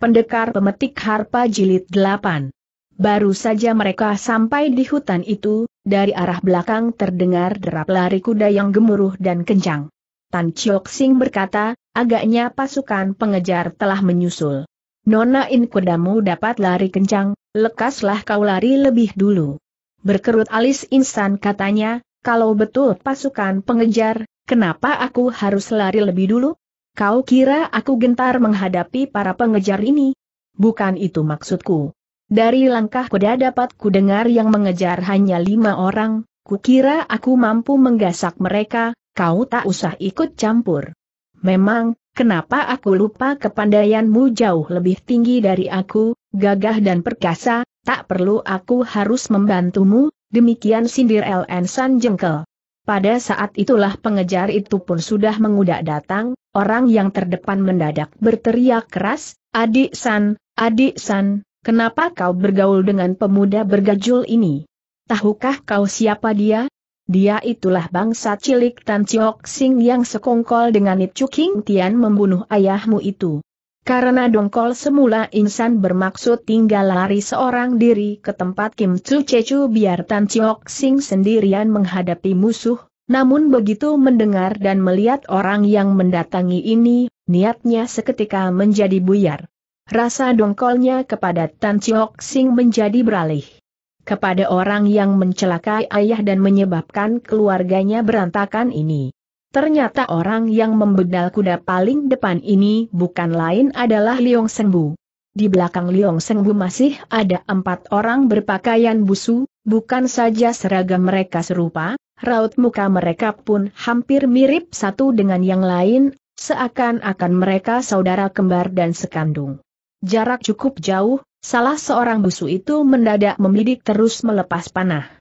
Pendekar Pemetik Harpa Jilid 8 Baru saja mereka sampai di hutan itu, dari arah belakang terdengar derap lari kuda yang gemuruh dan kencang. Tan Chiok Sing berkata, agaknya pasukan pengejar telah menyusul. Nona in kudamu dapat lari kencang, lekaslah kau lari lebih dulu. Berkerut alis insan katanya, kalau betul pasukan pengejar, kenapa aku harus lari lebih dulu? Kau kira aku gentar menghadapi para pengejar ini? Bukan itu maksudku. Dari langkah kuda dapat ku dengar yang mengejar hanya lima orang, kukira aku mampu menggasak mereka, kau tak usah ikut campur. Memang, kenapa aku lupa kepandaianmu jauh lebih tinggi dari aku, gagah dan perkasa, tak perlu aku harus membantumu, demikian sindir LN San Jengkel. Pada saat itulah pengejar itu pun sudah mengudak datang, Orang yang terdepan mendadak berteriak keras, Adik San, Adik San, kenapa kau bergaul dengan pemuda bergajul ini? Tahukah kau siapa dia? Dia itulah bangsa cilik Tan Chiok Sing yang sekongkol dengan Chu King Tian membunuh ayahmu itu. Karena dongkol semula insan bermaksud tinggal lari seorang diri ke tempat Kim Chu Chechu biar Tan Chiok Sing sendirian menghadapi musuh, namun begitu mendengar dan melihat orang yang mendatangi ini, niatnya seketika menjadi buyar. Rasa dongkolnya kepada Tan Chiok Sing menjadi beralih. Kepada orang yang mencelakai ayah dan menyebabkan keluarganya berantakan ini. Ternyata orang yang membedal kuda paling depan ini bukan lain adalah Liong Sengbu. Di belakang Liong Seng masih ada empat orang berpakaian busu, bukan saja seragam mereka serupa, raut muka mereka pun hampir mirip satu dengan yang lain, seakan-akan mereka saudara kembar dan sekandung. Jarak cukup jauh, salah seorang busu itu mendadak membidik terus melepas panah.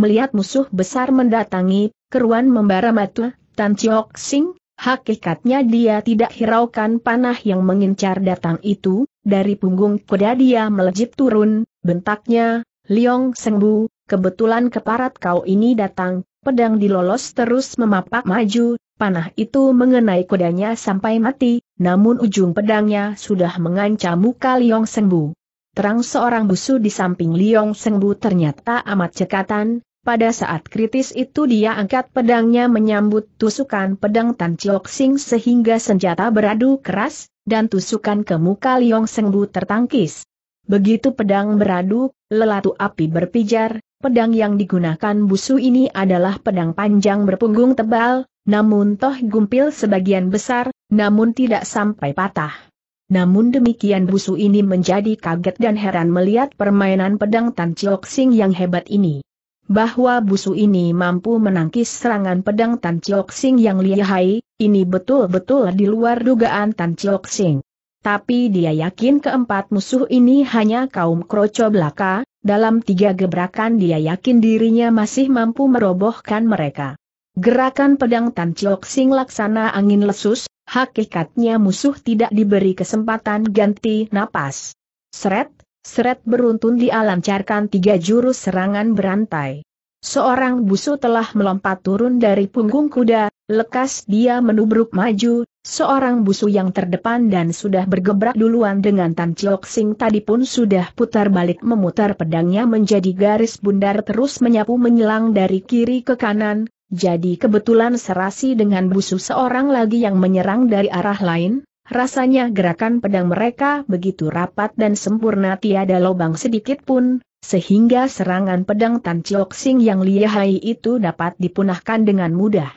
Melihat musuh besar mendatangi, keruan membara matu. Tan Chiok Sing, hakikatnya dia tidak hiraukan panah yang mengincar datang itu, dari punggung kuda dia melejit turun, bentaknya, Liong Sengbu, kebetulan keparat kau ini datang, pedang dilolos terus memapak maju, panah itu mengenai kudanya sampai mati, namun ujung pedangnya sudah mengancam muka Liong Sengbu. Terang seorang busu di samping Liong Sengbu ternyata amat cekatan, pada saat kritis itu dia angkat pedangnya menyambut tusukan pedang Tan Chiok Sing sehingga senjata beradu keras, dan tusukan ke muka Liong Sengbu tertangkis. Begitu pedang beradu, lelatu api berpijar, pedang yang digunakan busu ini adalah pedang panjang berpunggung tebal, namun toh gumpil sebagian besar, namun tidak sampai patah. Namun demikian busu ini menjadi kaget dan heran melihat permainan pedang Tan Chiok Sing yang hebat ini bahwa busu ini mampu menangkis serangan pedang Tan Chiok Sing yang lihai, ini betul-betul di luar dugaan Tan Chiok Sing. Tapi dia yakin keempat musuh ini hanya kaum kroco belaka, dalam tiga gebrakan dia yakin dirinya masih mampu merobohkan mereka. Gerakan pedang Tan Chiok Sing laksana angin lesus, hakikatnya musuh tidak diberi kesempatan ganti napas. Seret, Seret beruntun dialancarkan tiga jurus serangan berantai. Seorang busu telah melompat turun dari punggung kuda, lekas dia menubruk maju, seorang busu yang terdepan dan sudah bergebrak duluan dengan Tan Chiok Sing tadi pun sudah putar balik memutar pedangnya menjadi garis bundar terus menyapu menyelang dari kiri ke kanan, jadi kebetulan serasi dengan busu seorang lagi yang menyerang dari arah lain, Rasanya gerakan pedang mereka begitu rapat dan sempurna tiada lobang sedikit pun, sehingga serangan pedang Tan Chiok Sing yang lihai itu dapat dipunahkan dengan mudah.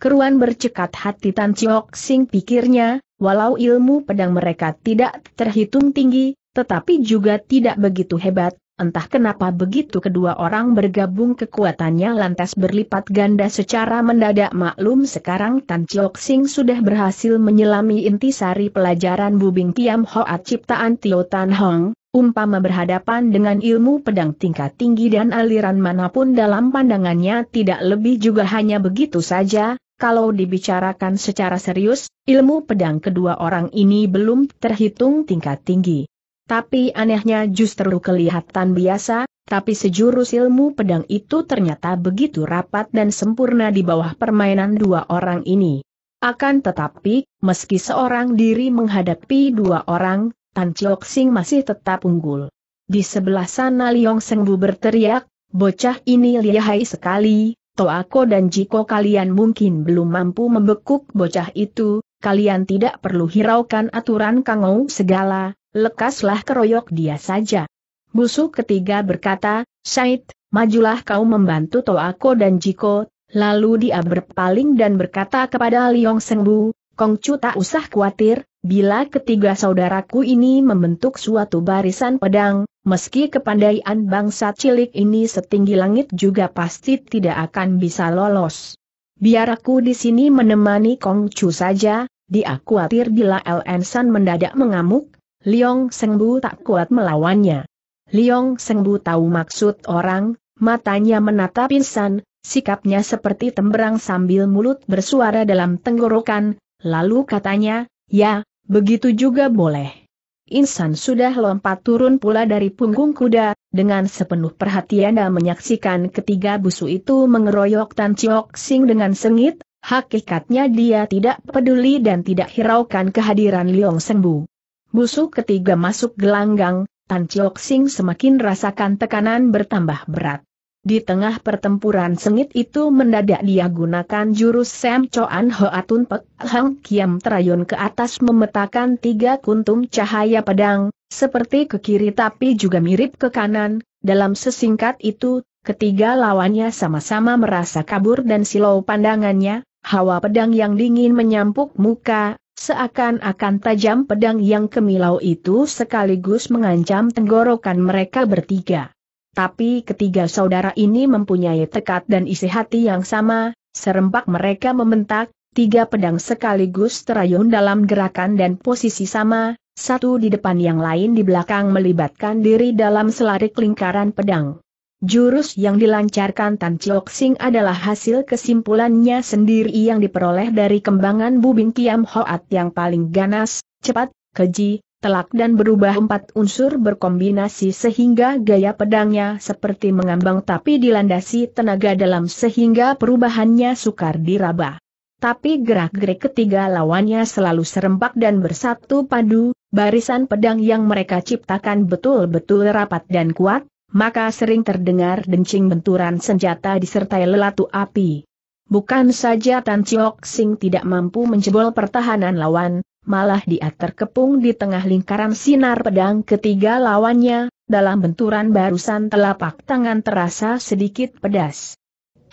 Keruan bercekat hati Tan Chiok Sing pikirnya, walau ilmu pedang mereka tidak terhitung tinggi, tetapi juga tidak begitu hebat, Entah kenapa begitu kedua orang bergabung kekuatannya lantas berlipat ganda secara mendadak maklum sekarang Tan Chiok Sing sudah berhasil menyelami intisari pelajaran Bubing Tiam Hoat ciptaan Tio Tan Hong, umpama berhadapan dengan ilmu pedang tingkat tinggi dan aliran manapun dalam pandangannya tidak lebih juga hanya begitu saja, kalau dibicarakan secara serius, ilmu pedang kedua orang ini belum terhitung tingkat tinggi. Tapi anehnya justru kelihatan biasa, tapi sejurus ilmu pedang itu ternyata begitu rapat dan sempurna di bawah permainan dua orang ini. Akan tetapi, meski seorang diri menghadapi dua orang, Tan Chiok Sing masih tetap unggul. Di sebelah sana Liong Sengbu berteriak, bocah ini lihai sekali, Toako dan Jiko kalian mungkin belum mampu membekuk bocah itu, kalian tidak perlu hiraukan aturan Kangou segala, lekaslah keroyok dia saja. Busuk ketiga berkata, Syait, majulah kau membantu Toako dan Jiko, lalu dia berpaling dan berkata kepada Liong Sengbu, Kongcu tak usah khawatir, bila ketiga saudaraku ini membentuk suatu barisan pedang, meski kepandaian bangsa cilik ini setinggi langit juga pasti tidak akan bisa lolos. Biar aku di sini menemani Kongcu saja, dia khawatir bila LN San mendadak mengamuk, Liong Sengbu tak kuat melawannya. Liong Sengbu tahu maksud orang, matanya menatap insan, sikapnya seperti temberang sambil mulut bersuara dalam tenggorokan, lalu katanya, ya, begitu juga boleh. Insan sudah lompat turun pula dari punggung kuda, dengan sepenuh perhatian dan menyaksikan ketiga busu itu mengeroyok Tan Chiok Sing dengan sengit, hakikatnya dia tidak peduli dan tidak hiraukan kehadiran Liong Sengbu. Busuk ketiga masuk gelanggang, Tan Chiok Sing semakin rasakan tekanan bertambah berat. Di tengah pertempuran sengit itu mendadak dia gunakan jurus Sam Choan Atun Pek Hang Kiam Trayon ke atas memetakan tiga kuntum cahaya pedang, seperti ke kiri tapi juga mirip ke kanan, dalam sesingkat itu, ketiga lawannya sama-sama merasa kabur dan silau pandangannya, hawa pedang yang dingin menyampuk muka, Seakan-akan tajam pedang yang kemilau itu sekaligus mengancam tenggorokan mereka bertiga. Tapi ketiga saudara ini mempunyai tekad dan isi hati yang sama, serempak mereka membentak, tiga pedang sekaligus terayun dalam gerakan dan posisi sama, satu di depan yang lain di belakang melibatkan diri dalam selarik lingkaran pedang. Jurus yang dilancarkan Tan Chiok Sing adalah hasil kesimpulannya sendiri yang diperoleh dari kembangan Bubing Kiam Hoat yang paling ganas, cepat, keji, telak dan berubah empat unsur berkombinasi sehingga gaya pedangnya seperti mengambang tapi dilandasi tenaga dalam sehingga perubahannya sukar diraba. Tapi gerak-gerik ketiga lawannya selalu serempak dan bersatu padu, barisan pedang yang mereka ciptakan betul-betul rapat dan kuat, maka sering terdengar dencing benturan senjata disertai lelatu api. Bukan saja Tan Chiok Sing tidak mampu menjebol pertahanan lawan, malah dia terkepung di tengah lingkaran sinar pedang ketiga lawannya, dalam benturan barusan telapak tangan terasa sedikit pedas.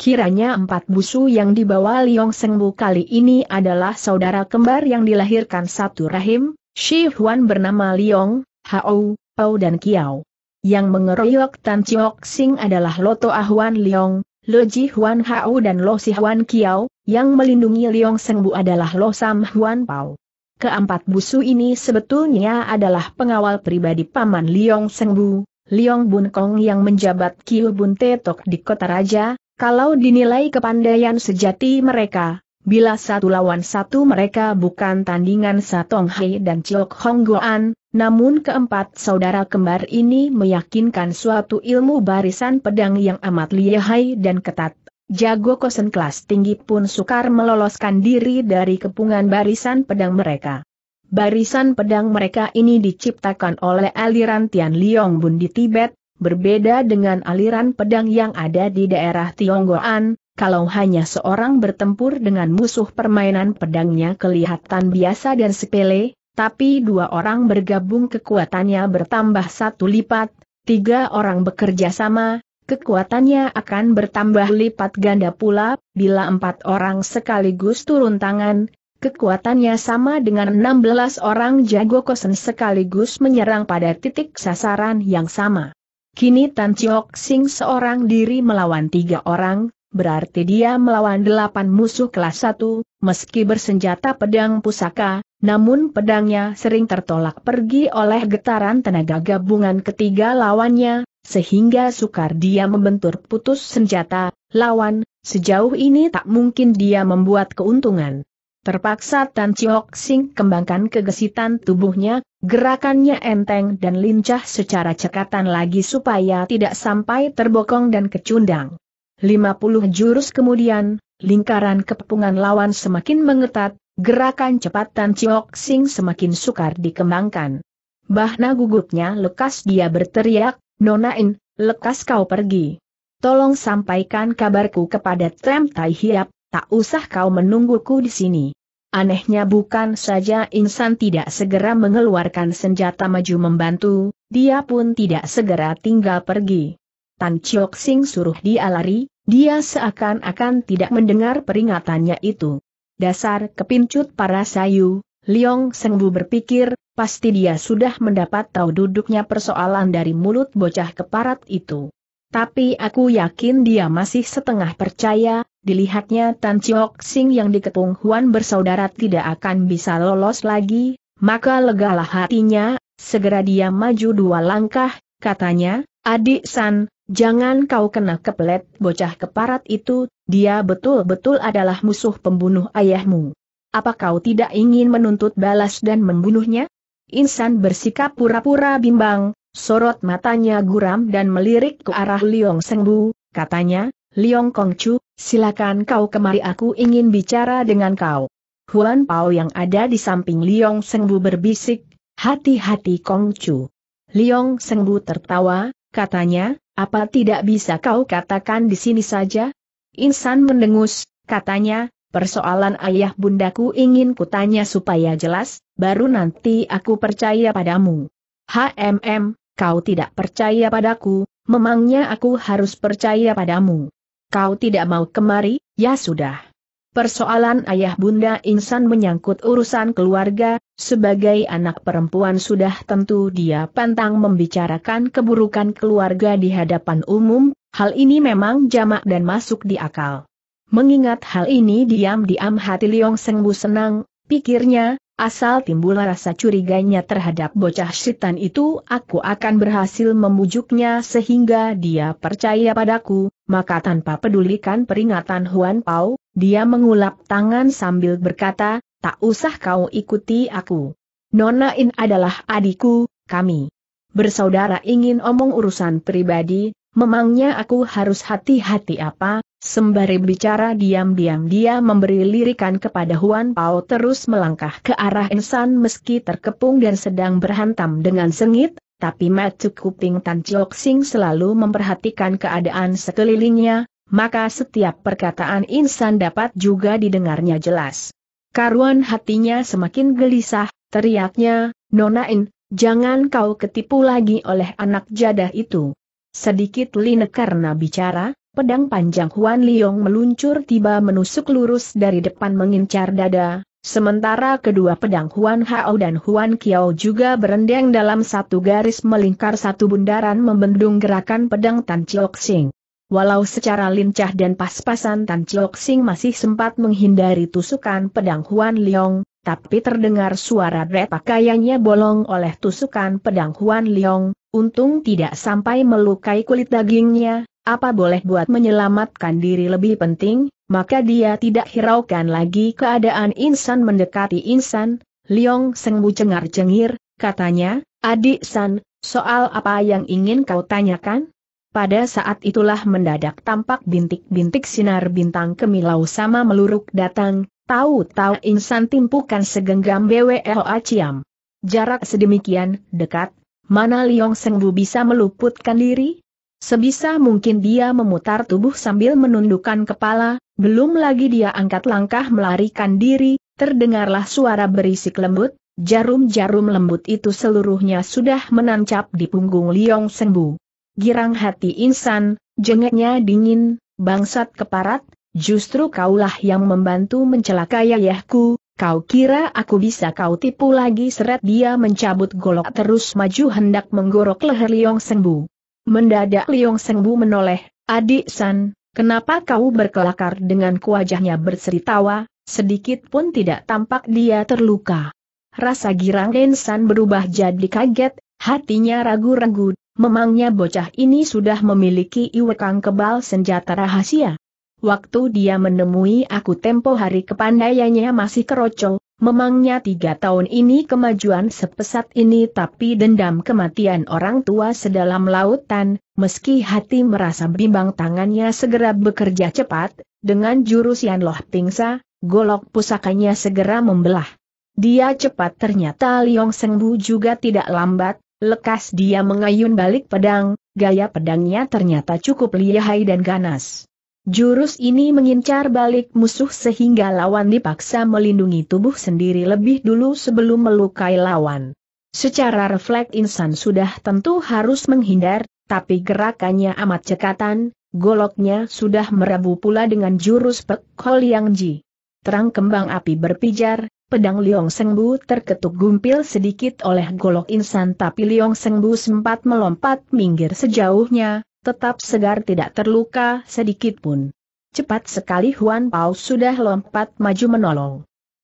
Kiranya empat busu yang dibawa Liong Sengbu kali ini adalah saudara kembar yang dilahirkan satu rahim, Shi Huan bernama Liong, Hao, Pau dan Kiao. Yang mengeroyok Tan Chiok Sing adalah Loto Ahuan Leong, Lo Ji Huan Hao dan Lo Si Huan Kiao, yang melindungi Leong Sengbu adalah Lo Sam Huan Pao. Keempat busu ini sebetulnya adalah pengawal pribadi Paman Leong Sengbu, Leong Bun Kong yang menjabat Kiu Bun Tetok di Kota Raja, kalau dinilai kepandaian sejati mereka, bila satu lawan satu mereka bukan tandingan Satong Hai dan Chok Hong Goan, namun keempat saudara kembar ini meyakinkan suatu ilmu barisan pedang yang amat lihai dan ketat. Jago kosen kelas tinggi pun sukar meloloskan diri dari kepungan barisan pedang mereka. Barisan pedang mereka ini diciptakan oleh aliran Tian Liong Bun di Tibet, berbeda dengan aliran pedang yang ada di daerah Tionggoan, kalau hanya seorang bertempur dengan musuh permainan pedangnya kelihatan biasa dan sepele, tapi dua orang bergabung kekuatannya bertambah satu lipat, tiga orang bekerja sama, kekuatannya akan bertambah lipat ganda pula, bila empat orang sekaligus turun tangan, kekuatannya sama dengan enam belas orang jago kosen sekaligus menyerang pada titik sasaran yang sama. Kini Tan Chiok Sing seorang diri melawan tiga orang, berarti dia melawan delapan musuh kelas satu, meski bersenjata pedang pusaka, namun pedangnya sering tertolak pergi oleh getaran tenaga gabungan ketiga lawannya, sehingga sukar dia membentur putus senjata, lawan, sejauh ini tak mungkin dia membuat keuntungan. Terpaksa Tan Chiok Sing kembangkan kegesitan tubuhnya, gerakannya enteng dan lincah secara cekatan lagi supaya tidak sampai terbokong dan kecundang. 50 jurus kemudian, lingkaran kepungan lawan semakin mengetat, gerakan cepat Tan Chiok Sing semakin sukar dikembangkan. Bahna gugupnya lekas dia berteriak, Nonain, lekas kau pergi. Tolong sampaikan kabarku kepada Trem Tai Hiap, tak usah kau menungguku di sini. Anehnya bukan saja insan tidak segera mengeluarkan senjata maju membantu, dia pun tidak segera tinggal pergi. Tan Chiok Sing suruh dia lari, dia seakan-akan tidak mendengar peringatannya itu. Dasar kepincut para sayu, Liong Sengbu berpikir, pasti dia sudah mendapat tahu duduknya persoalan dari mulut bocah keparat itu. Tapi aku yakin dia masih setengah percaya, dilihatnya Tan Chiok Sing yang diketung Huan bersaudara tidak akan bisa lolos lagi, maka legalah hatinya, segera dia maju dua langkah, katanya, Adik San, Jangan kau kena kepelet, bocah keparat itu, dia betul-betul adalah musuh pembunuh ayahmu. Apa kau tidak ingin menuntut balas dan membunuhnya? Insan bersikap pura-pura bimbang, sorot matanya guram dan melirik ke arah Liong Sengbu, katanya, Liong Kongcu, silakan kau kemari aku ingin bicara dengan kau. Huan Pao yang ada di samping Liong Sengbu berbisik, hati-hati Kongcu. Liong Sengbu tertawa, katanya, apa tidak bisa kau katakan di sini saja? Insan mendengus, katanya, persoalan ayah bundaku ingin kutanya supaya jelas, baru nanti aku percaya padamu. HMM, kau tidak percaya padaku, memangnya aku harus percaya padamu. Kau tidak mau kemari, ya sudah. Persoalan ayah bunda insan menyangkut urusan keluarga, sebagai anak perempuan sudah tentu dia pantang membicarakan keburukan keluarga di hadapan umum, hal ini memang jamak dan masuk di akal. Mengingat hal ini diam-diam hati Liong Sengbu senang, pikirnya, asal timbul rasa curiganya terhadap bocah setan itu aku akan berhasil memujuknya sehingga dia percaya padaku, maka tanpa pedulikan peringatan Huan Pao, dia mengulap tangan sambil berkata, tak usah kau ikuti aku. Nona In adalah adikku, kami. Bersaudara ingin omong urusan pribadi, memangnya aku harus hati-hati apa? Sembari bicara diam-diam dia memberi lirikan kepada Huan Pao terus melangkah ke arah insan meski terkepung dan sedang berhantam dengan sengit, tapi Matsu Kuping Tan Jok Sing selalu memperhatikan keadaan sekelilingnya, maka setiap perkataan insan dapat juga didengarnya jelas. Karuan hatinya semakin gelisah, teriaknya, Nonain, jangan kau ketipu lagi oleh anak jadah itu. Sedikit line karena bicara, pedang panjang Huan Liong meluncur tiba menusuk lurus dari depan mengincar dada, Sementara kedua pedang Huan Hao dan Huan Kiao juga berendeng dalam satu garis melingkar satu bundaran membendung gerakan pedang Tan Chiok Sing. Walau secara lincah dan pas-pasan Tan Chiok Sing masih sempat menghindari tusukan pedang Huan Liong, tapi terdengar suara dret pakaiannya bolong oleh tusukan pedang Huan Liong, untung tidak sampai melukai kulit dagingnya, apa boleh buat menyelamatkan diri lebih penting, maka dia tidak hiraukan lagi keadaan insan mendekati insan, Liong Seng Bu cengar-cengir, katanya, adik San, soal apa yang ingin kau tanyakan? Pada saat itulah mendadak tampak bintik-bintik sinar bintang kemilau sama meluruk datang, tahu-tahu insan timpukan segenggam BWLA Ciam. Jarak sedemikian, dekat, mana Liong Seng Bu bisa meluputkan diri? Sebisa mungkin dia memutar tubuh sambil menundukkan kepala, belum lagi dia angkat langkah melarikan diri, terdengarlah suara berisik lembut, jarum-jarum lembut itu seluruhnya sudah menancap di punggung Liong Senbu. Girang hati insan, jengeknya dingin, bangsat keparat, justru kaulah yang membantu mencelakai ayahku, Kau kira aku bisa kau tipu lagi seret dia mencabut golok terus maju hendak menggorok leher Liong Senbu. Mendadak Liong Sengbu menoleh, adik San, kenapa kau berkelakar dengan wajahnya berseri tawa, sedikit pun tidak tampak dia terluka. Rasa girang Den San berubah jadi kaget, hatinya ragu-ragu, memangnya bocah ini sudah memiliki iwekang kebal senjata rahasia. Waktu dia menemui aku tempo hari kepandaiannya masih keroco, memangnya tiga tahun ini kemajuan sepesat ini tapi dendam kematian orang tua sedalam lautan, meski hati merasa bimbang tangannya segera bekerja cepat, dengan jurus Yan Loh Tingsa, golok pusakanya segera membelah. Dia cepat ternyata Liong Sengbu juga tidak lambat, lekas dia mengayun balik pedang, gaya pedangnya ternyata cukup lihai dan ganas. Jurus ini mengincar balik musuh sehingga lawan dipaksa melindungi tubuh sendiri lebih dulu sebelum melukai lawan. Secara refleks insan sudah tentu harus menghindar, tapi gerakannya amat cekatan, goloknya sudah merabu pula dengan jurus Pek Kol Yang Ji. Terang kembang api berpijar, pedang Liong Sengbu terketuk gumpil sedikit oleh golok insan tapi Liong Sengbu sempat melompat minggir sejauhnya, tetap segar tidak terluka sedikit pun. Cepat sekali Huan Pao sudah lompat maju menolong.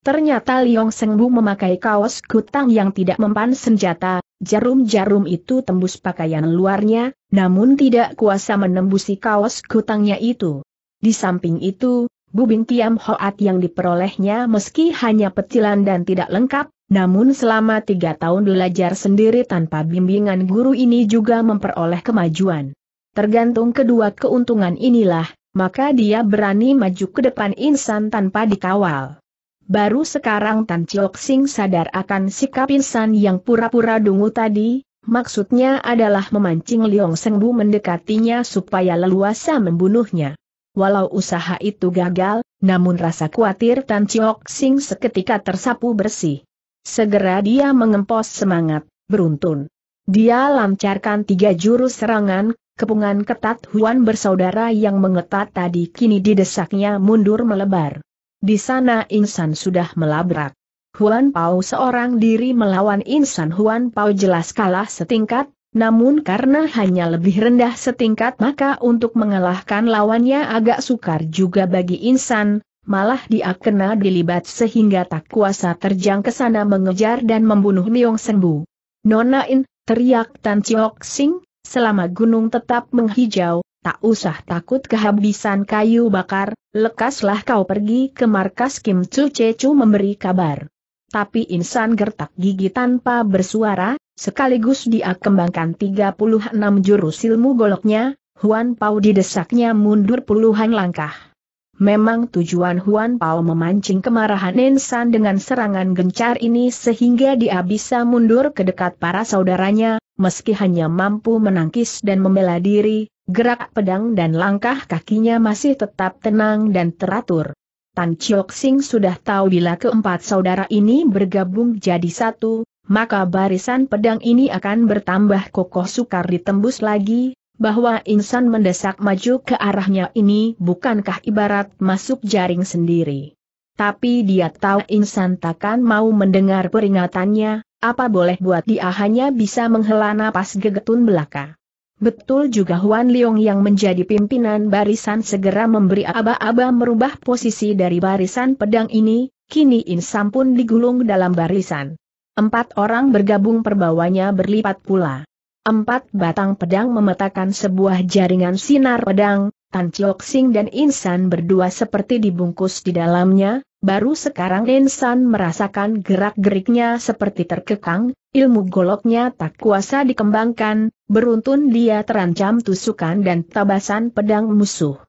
Ternyata Liong Sengbu memakai kaos kutang yang tidak mempan senjata, jarum-jarum itu tembus pakaian luarnya, namun tidak kuasa menembusi kaos kutangnya itu. Di samping itu, bubing Tiam Hoat yang diperolehnya meski hanya petilan dan tidak lengkap, namun selama tiga tahun belajar sendiri tanpa bimbingan guru ini juga memperoleh kemajuan. Tergantung kedua keuntungan inilah, maka dia berani maju ke depan insan tanpa dikawal. Baru sekarang Tan Chiok Sing sadar akan sikap insan yang pura-pura dungu tadi, maksudnya adalah memancing Liong Sengbu mendekatinya supaya leluasa membunuhnya. Walau usaha itu gagal, namun rasa khawatir Tan Chiok Sing seketika tersapu bersih. Segera dia mengempos semangat, beruntun. Dia lancarkan tiga jurus serangan, kepungan ketat Huan bersaudara yang mengetat tadi kini didesaknya mundur melebar. Di sana insan sudah melabrak. Huan Pao seorang diri melawan insan Huan Pao jelas kalah setingkat, namun karena hanya lebih rendah setingkat maka untuk mengalahkan lawannya agak sukar juga bagi insan, malah dia kena dilibat sehingga tak kuasa terjang ke sana mengejar dan membunuh Niong Senbu. Nona In, teriak Tan Chiok Sing, Selama gunung tetap menghijau, tak usah takut kehabisan kayu bakar, lekaslah kau pergi ke markas Kim Chu Chu memberi kabar. Tapi insan gertak gigi tanpa bersuara, sekaligus dia kembangkan 36 jurus ilmu goloknya, Huan Pao didesaknya mundur puluhan langkah. Memang tujuan Huan Pao memancing kemarahan Insan dengan serangan gencar ini sehingga dia bisa mundur ke dekat para saudaranya, meski hanya mampu menangkis dan membela diri, gerak pedang dan langkah kakinya masih tetap tenang dan teratur. Tan Chiok Sing sudah tahu bila keempat saudara ini bergabung jadi satu, maka barisan pedang ini akan bertambah kokoh sukar ditembus lagi, bahwa insan mendesak maju ke arahnya ini bukankah ibarat masuk jaring sendiri. Tapi dia tahu insan takkan mau mendengar peringatannya, apa boleh buat dia hanya bisa menghela napas gegetun belaka. Betul juga Huan Liong yang menjadi pimpinan barisan segera memberi aba-aba merubah posisi dari barisan pedang ini, kini Insam pun digulung dalam barisan. Empat orang bergabung perbawanya berlipat pula. Empat batang pedang memetakan sebuah jaringan sinar pedang, Tan Chiok Sing dan Insan berdua seperti dibungkus di dalamnya, baru sekarang Densan merasakan gerak-geriknya seperti terkekang, ilmu goloknya tak kuasa dikembangkan, beruntun dia terancam tusukan dan tabasan pedang musuh.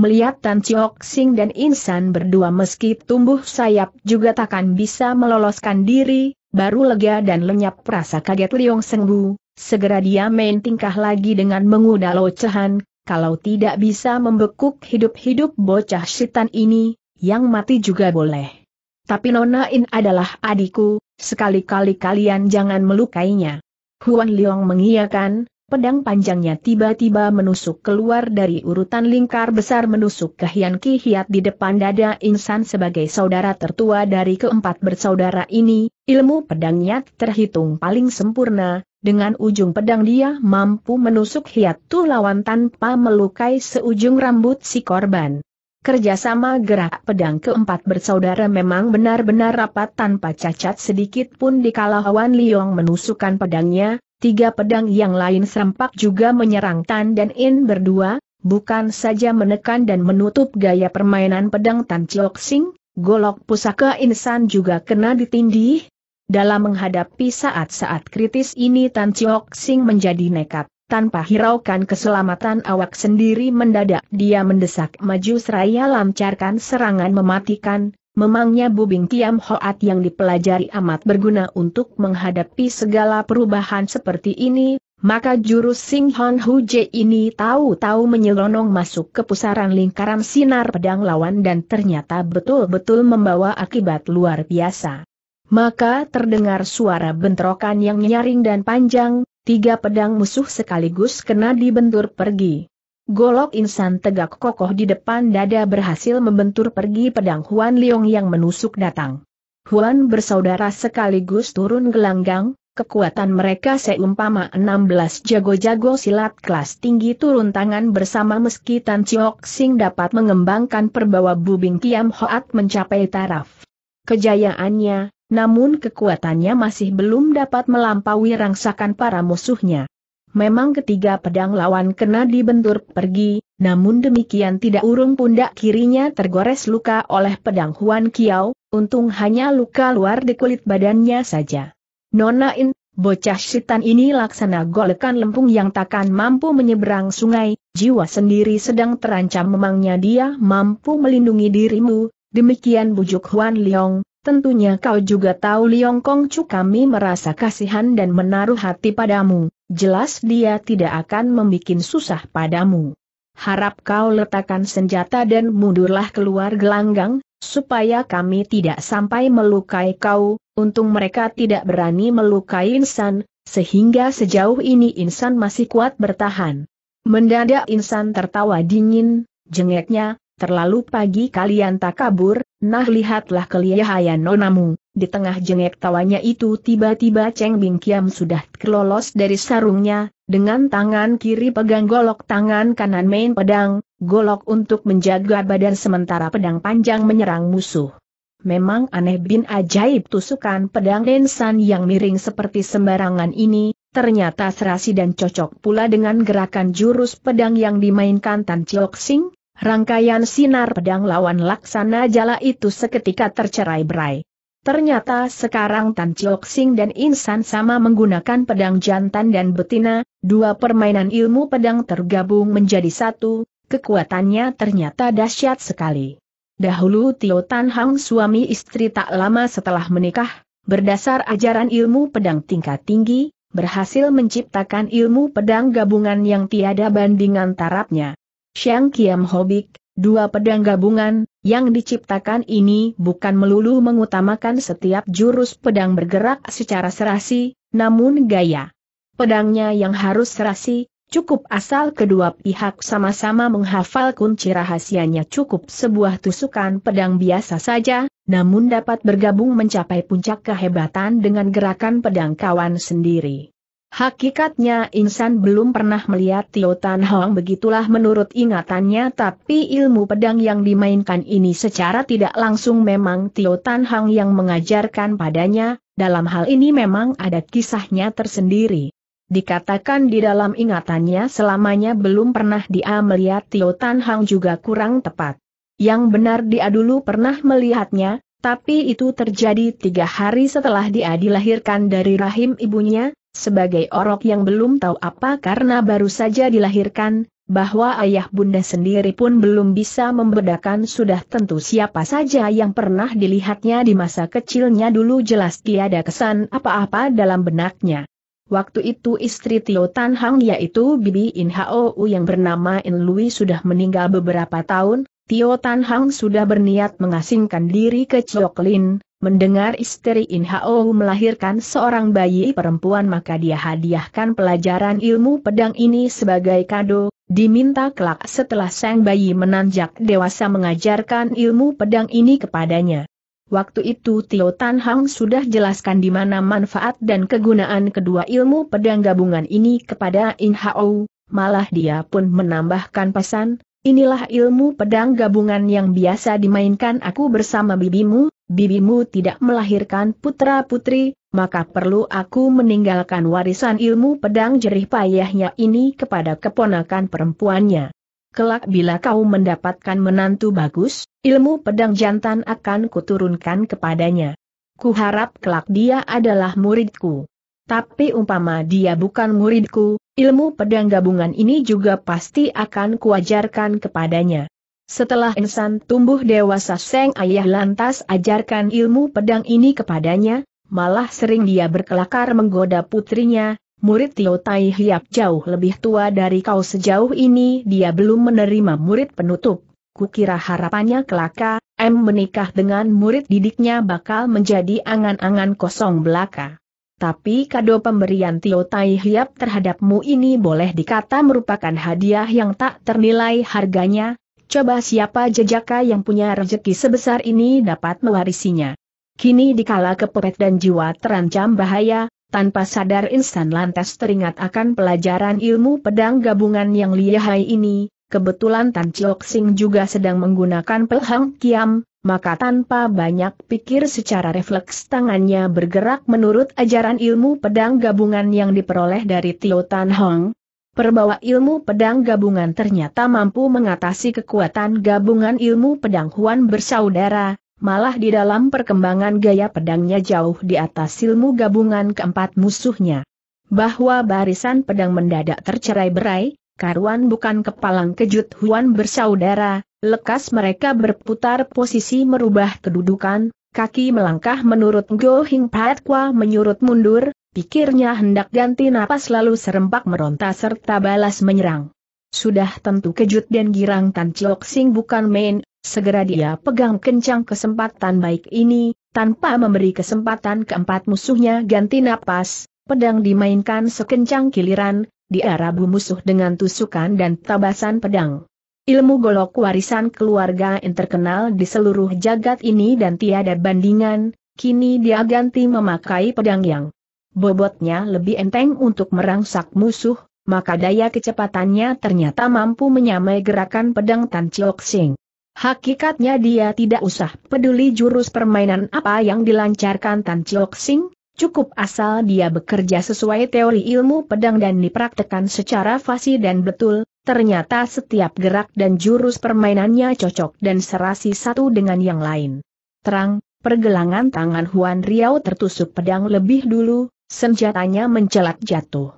Melihat Tan Chiok Sing dan Insan berdua meski tumbuh sayap juga takkan bisa meloloskan diri, baru lega dan lenyap rasa kaget Liong Sengbu, segera dia main tingkah lagi dengan mengudalo cehan, kalau tidak bisa membekuk hidup-hidup bocah setan ini, yang mati juga boleh. Tapi Nona In adalah adikku, sekali-kali kalian jangan melukainya. Huan Liong mengiyakan, pedang panjangnya tiba-tiba menusuk keluar dari urutan lingkar besar menusuk ke Hian Ki Hiat di depan dada insan sebagai saudara tertua dari keempat bersaudara ini, ilmu pedangnya terhitung paling sempurna, dengan ujung pedang dia mampu menusuk hiat tu lawan tanpa melukai seujung rambut si korban. Kerjasama gerak pedang keempat bersaudara memang benar-benar rapat tanpa cacat sedikit pun di Wan Liong menusukkan pedangnya, tiga pedang yang lain serempak juga menyerang Tan dan In berdua, bukan saja menekan dan menutup gaya permainan pedang Tan Chiok Sing, golok pusaka insan juga kena ditindih, dalam menghadapi saat-saat kritis ini Tan Chiok Sing menjadi nekat tanpa hiraukan keselamatan awak sendiri mendadak dia mendesak maju seraya lancarkan serangan mematikan, memangnya bubing Tiam Hoat yang dipelajari amat berguna untuk menghadapi segala perubahan seperti ini, maka jurus Sing Hon Huje ini tahu-tahu menyelonong masuk ke pusaran lingkaran sinar pedang lawan dan ternyata betul-betul membawa akibat luar biasa. Maka terdengar suara bentrokan yang nyaring dan panjang, Tiga pedang musuh sekaligus kena dibentur pergi. Golok insan tegak kokoh di depan dada berhasil membentur pergi pedang Huan Liong yang menusuk datang. Huan bersaudara sekaligus turun gelanggang, kekuatan mereka seumpama 16 jago-jago silat kelas tinggi turun tangan bersama meski Tan Chiok Sing dapat mengembangkan perbawa bubing Kiam Hoat mencapai taraf. Kejayaannya, namun kekuatannya masih belum dapat melampaui rangsakan para musuhnya. Memang ketiga pedang lawan kena dibentur pergi, namun demikian tidak urung pundak kirinya tergores luka oleh pedang Huan Kiao, untung hanya luka luar di kulit badannya saja. Nona In, bocah setan ini laksana golekan lempung yang takkan mampu menyeberang sungai, jiwa sendiri sedang terancam memangnya dia mampu melindungi dirimu, demikian bujuk Huan Liong, Tentunya kau juga tahu Liong Chu kami merasa kasihan dan menaruh hati padamu, jelas dia tidak akan membuat susah padamu. Harap kau letakkan senjata dan mundurlah keluar gelanggang, supaya kami tidak sampai melukai kau, untung mereka tidak berani melukai insan, sehingga sejauh ini insan masih kuat bertahan. Mendadak insan tertawa dingin, jengeknya, terlalu pagi kalian tak kabur, Nah lihatlah kelihayan nonamu, di tengah jengek tawanya itu tiba-tiba Cheng Bing Kiam sudah kelolos dari sarungnya, dengan tangan kiri pegang golok tangan kanan main pedang, golok untuk menjaga badan sementara pedang panjang menyerang musuh. Memang aneh bin ajaib tusukan pedang densan yang miring seperti sembarangan ini, ternyata serasi dan cocok pula dengan gerakan jurus pedang yang dimainkan Tan Chiok Sing, rangkaian sinar pedang lawan laksana jala itu seketika tercerai berai. Ternyata sekarang Tan Chiok Sing dan Insan sama menggunakan pedang jantan dan betina, dua permainan ilmu pedang tergabung menjadi satu, kekuatannya ternyata dahsyat sekali. Dahulu Tio Tan Hang suami istri tak lama setelah menikah, berdasar ajaran ilmu pedang tingkat tinggi, berhasil menciptakan ilmu pedang gabungan yang tiada bandingan tarafnya. Xiang Kiam Hobik, dua pedang gabungan, yang diciptakan ini bukan melulu mengutamakan setiap jurus pedang bergerak secara serasi, namun gaya. Pedangnya yang harus serasi, cukup asal kedua pihak sama-sama menghafal kunci rahasianya cukup sebuah tusukan pedang biasa saja, namun dapat bergabung mencapai puncak kehebatan dengan gerakan pedang kawan sendiri. Hakikatnya insan belum pernah melihat Tio Tan Hong begitulah menurut ingatannya tapi ilmu pedang yang dimainkan ini secara tidak langsung memang Tio Tan Hong yang mengajarkan padanya, dalam hal ini memang ada kisahnya tersendiri. Dikatakan di dalam ingatannya selamanya belum pernah dia melihat Tio Tan Hong juga kurang tepat. Yang benar dia dulu pernah melihatnya, tapi itu terjadi tiga hari setelah dia dilahirkan dari rahim ibunya, sebagai orok yang belum tahu apa karena baru saja dilahirkan, bahwa ayah bunda sendiri pun belum bisa membedakan sudah tentu siapa saja yang pernah dilihatnya di masa kecilnya dulu jelas tiada kesan apa-apa dalam benaknya. Waktu itu istri Tio Tan Hang yaitu Bibi In Hou yang bernama In Lui sudah meninggal beberapa tahun, Tio Tan Hang sudah berniat mengasingkan diri ke Cioklin, Mendengar istri In Hao melahirkan seorang bayi perempuan maka dia hadiahkan pelajaran ilmu pedang ini sebagai kado, diminta kelak setelah sang bayi menanjak dewasa mengajarkan ilmu pedang ini kepadanya. Waktu itu Tio Tan Hang sudah jelaskan di mana manfaat dan kegunaan kedua ilmu pedang gabungan ini kepada In Hao, malah dia pun menambahkan pesan, Inilah ilmu pedang gabungan yang biasa dimainkan aku bersama bibimu, bibimu tidak melahirkan putra-putri, maka perlu aku meninggalkan warisan ilmu pedang jerih payahnya ini kepada keponakan perempuannya. Kelak bila kau mendapatkan menantu bagus, ilmu pedang jantan akan kuturunkan kepadanya. Kuharap kelak dia adalah muridku. Tapi umpama dia bukan muridku, Ilmu pedang gabungan ini juga pasti akan kuajarkan kepadanya. Setelah insan tumbuh dewasa Seng Ayah lantas ajarkan ilmu pedang ini kepadanya, malah sering dia berkelakar menggoda putrinya, murid Tio Tai Hiap jauh lebih tua dari kau sejauh ini dia belum menerima murid penutup. Kukira harapannya kelaka, M menikah dengan murid didiknya bakal menjadi angan-angan kosong belaka. Tapi kado pemberian Tio Tai Hiap terhadapmu ini boleh dikata merupakan hadiah yang tak ternilai harganya, coba siapa jejaka yang punya rezeki sebesar ini dapat mewarisinya. Kini dikala kepepet dan jiwa terancam bahaya, tanpa sadar instan lantas teringat akan pelajaran ilmu pedang gabungan yang lihai ini, kebetulan Tan Chiok Sing juga sedang menggunakan pelhang kiam, maka tanpa banyak pikir secara refleks tangannya bergerak menurut ajaran ilmu pedang gabungan yang diperoleh dari Tio Tan Hong. Perbawa ilmu pedang gabungan ternyata mampu mengatasi kekuatan gabungan ilmu pedang Huan bersaudara, malah di dalam perkembangan gaya pedangnya jauh di atas ilmu gabungan keempat musuhnya. Bahwa barisan pedang mendadak tercerai berai, karuan bukan kepalang kejut Huan bersaudara, Lekas mereka berputar posisi merubah kedudukan, kaki melangkah menurut Go Hing Kwa menyurut mundur, pikirnya hendak ganti napas lalu serempak meronta serta balas menyerang. Sudah tentu kejut dan girang Tan Chok Sing bukan main, segera dia pegang kencang kesempatan baik ini, tanpa memberi kesempatan keempat musuhnya ganti napas, pedang dimainkan sekencang kiliran, di rabu musuh dengan tusukan dan tabasan pedang. Ilmu golok warisan keluarga yang terkenal di seluruh jagat ini dan tiada bandingan, kini dia ganti memakai pedang yang bobotnya lebih enteng untuk merangsak musuh, maka daya kecepatannya ternyata mampu menyamai gerakan pedang Tan Chiok Sing. Hakikatnya dia tidak usah peduli jurus permainan apa yang dilancarkan Tan Chiok Sing, cukup asal dia bekerja sesuai teori ilmu pedang dan dipraktekan secara fasih dan betul, Ternyata setiap gerak dan jurus permainannya cocok dan serasi satu dengan yang lain. Terang, pergelangan tangan Huan Riau tertusuk pedang lebih dulu, senjatanya mencelat jatuh.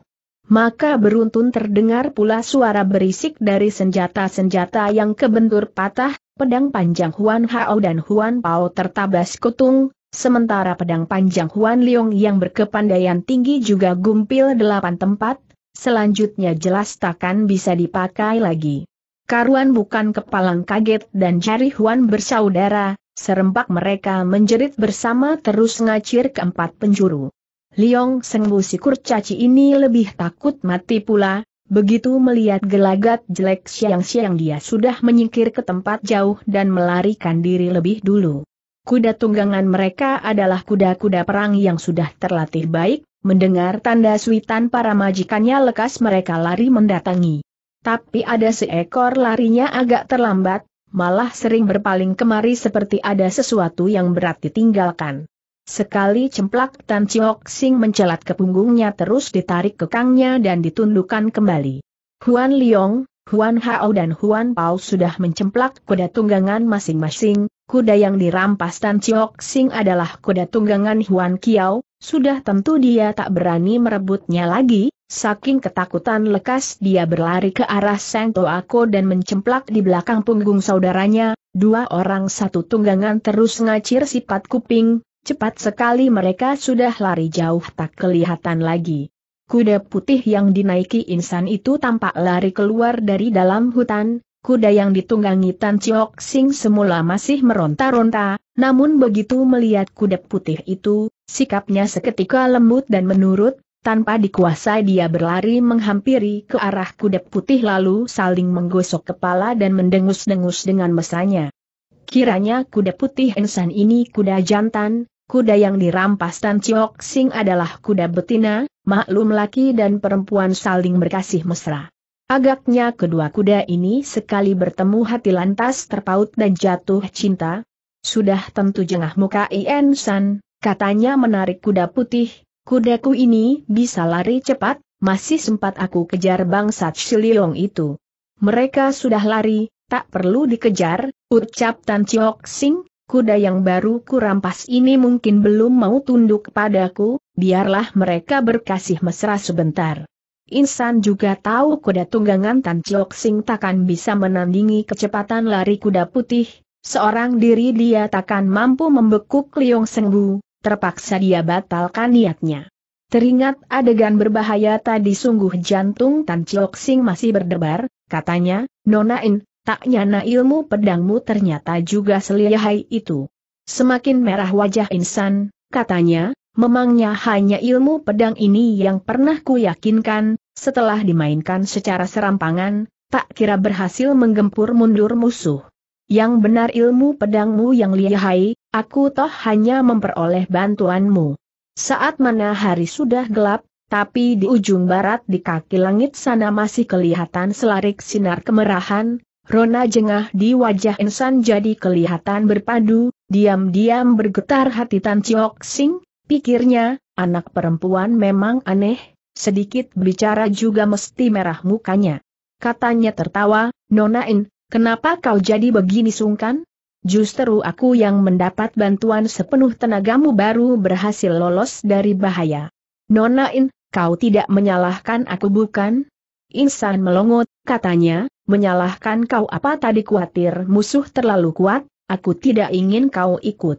Maka beruntun terdengar pula suara berisik dari senjata-senjata yang kebentur patah, pedang panjang Huan Hao dan Huan Pao tertabas kutung, sementara pedang panjang Huan Liong yang berkepandaian tinggi juga gumpil delapan tempat, selanjutnya jelas takkan bisa dipakai lagi. Karuan bukan kepalang kaget dan jari Huan bersaudara, serempak mereka menjerit bersama terus ngacir keempat empat penjuru. Liong Sengbu si kurcaci ini lebih takut mati pula, begitu melihat gelagat jelek siang-siang dia sudah menyingkir ke tempat jauh dan melarikan diri lebih dulu. Kuda tunggangan mereka adalah kuda-kuda perang yang sudah terlatih baik, Mendengar tanda suitan para majikannya lekas mereka lari mendatangi. Tapi ada seekor larinya agak terlambat, malah sering berpaling kemari seperti ada sesuatu yang berat ditinggalkan. Sekali cemplak Tan Chiok Sing mencelat ke punggungnya terus ditarik kekangnya dan ditundukkan kembali. Huan Liong, Huan Hao dan Huan Pao sudah mencemplak kuda tunggangan masing-masing, kuda yang dirampas Tan Chiok Sing adalah kuda tunggangan Huan Kiao, sudah tentu dia tak berani merebutnya lagi, saking ketakutan lekas dia berlari ke arah Seng Toako dan mencemplak di belakang punggung saudaranya, dua orang satu tunggangan terus ngacir sifat kuping, cepat sekali mereka sudah lari jauh tak kelihatan lagi. Kuda putih yang dinaiki insan itu tampak lari keluar dari dalam hutan, kuda yang ditunggangi Tan Chiok Sing semula masih meronta-ronta, namun begitu melihat kuda putih itu, sikapnya seketika lembut dan menurut, tanpa dikuasai dia berlari menghampiri ke arah kuda putih lalu saling menggosok kepala dan mendengus-dengus dengan mesanya. Kiranya kuda putih Ensan ini kuda jantan, kuda yang dirampas Tan Chiok Sing adalah kuda betina, maklum laki dan perempuan saling berkasih mesra. Agaknya kedua kuda ini sekali bertemu hati lantas terpaut dan jatuh cinta. Sudah tentu jengah muka Ien San, katanya menarik kuda putih, kudaku ini bisa lari cepat, masih sempat aku kejar bangsat Shiliong itu. Mereka sudah lari, tak perlu dikejar, ucap Tan Chiok Sing, kuda yang baru kurampas ini mungkin belum mau tunduk padaku, biarlah mereka berkasih mesra sebentar. Insan juga tahu kuda tunggangan Tan Chiok Sing takkan bisa menandingi kecepatan lari kuda putih, seorang diri dia takkan mampu membekuk Liong Sengbu, terpaksa dia batalkan niatnya. Teringat adegan berbahaya tadi sungguh jantung Tan Chiok Sing masih berdebar, katanya, Nona In, tak nyana ilmu pedangmu ternyata juga selihai itu. Semakin merah wajah insan, katanya, Memangnya hanya ilmu pedang ini yang pernah ku yakinkan, setelah dimainkan secara serampangan, tak kira berhasil menggempur mundur musuh. Yang benar ilmu pedangmu yang lihai, aku toh hanya memperoleh bantuanmu. Saat mana hari sudah gelap, tapi di ujung barat di kaki langit sana masih kelihatan selarik sinar kemerahan, rona jengah di wajah insan jadi kelihatan berpadu, diam-diam bergetar hati Tan Chiok Sing, Pikirnya, anak perempuan memang aneh, sedikit bicara juga mesti merah mukanya. Katanya tertawa, Nonain, kenapa kau jadi begini sungkan? Justru aku yang mendapat bantuan sepenuh tenagamu baru berhasil lolos dari bahaya. Nonain, kau tidak menyalahkan aku bukan? Insan melongot, katanya, menyalahkan kau apa tadi khawatir musuh terlalu kuat, aku tidak ingin kau ikut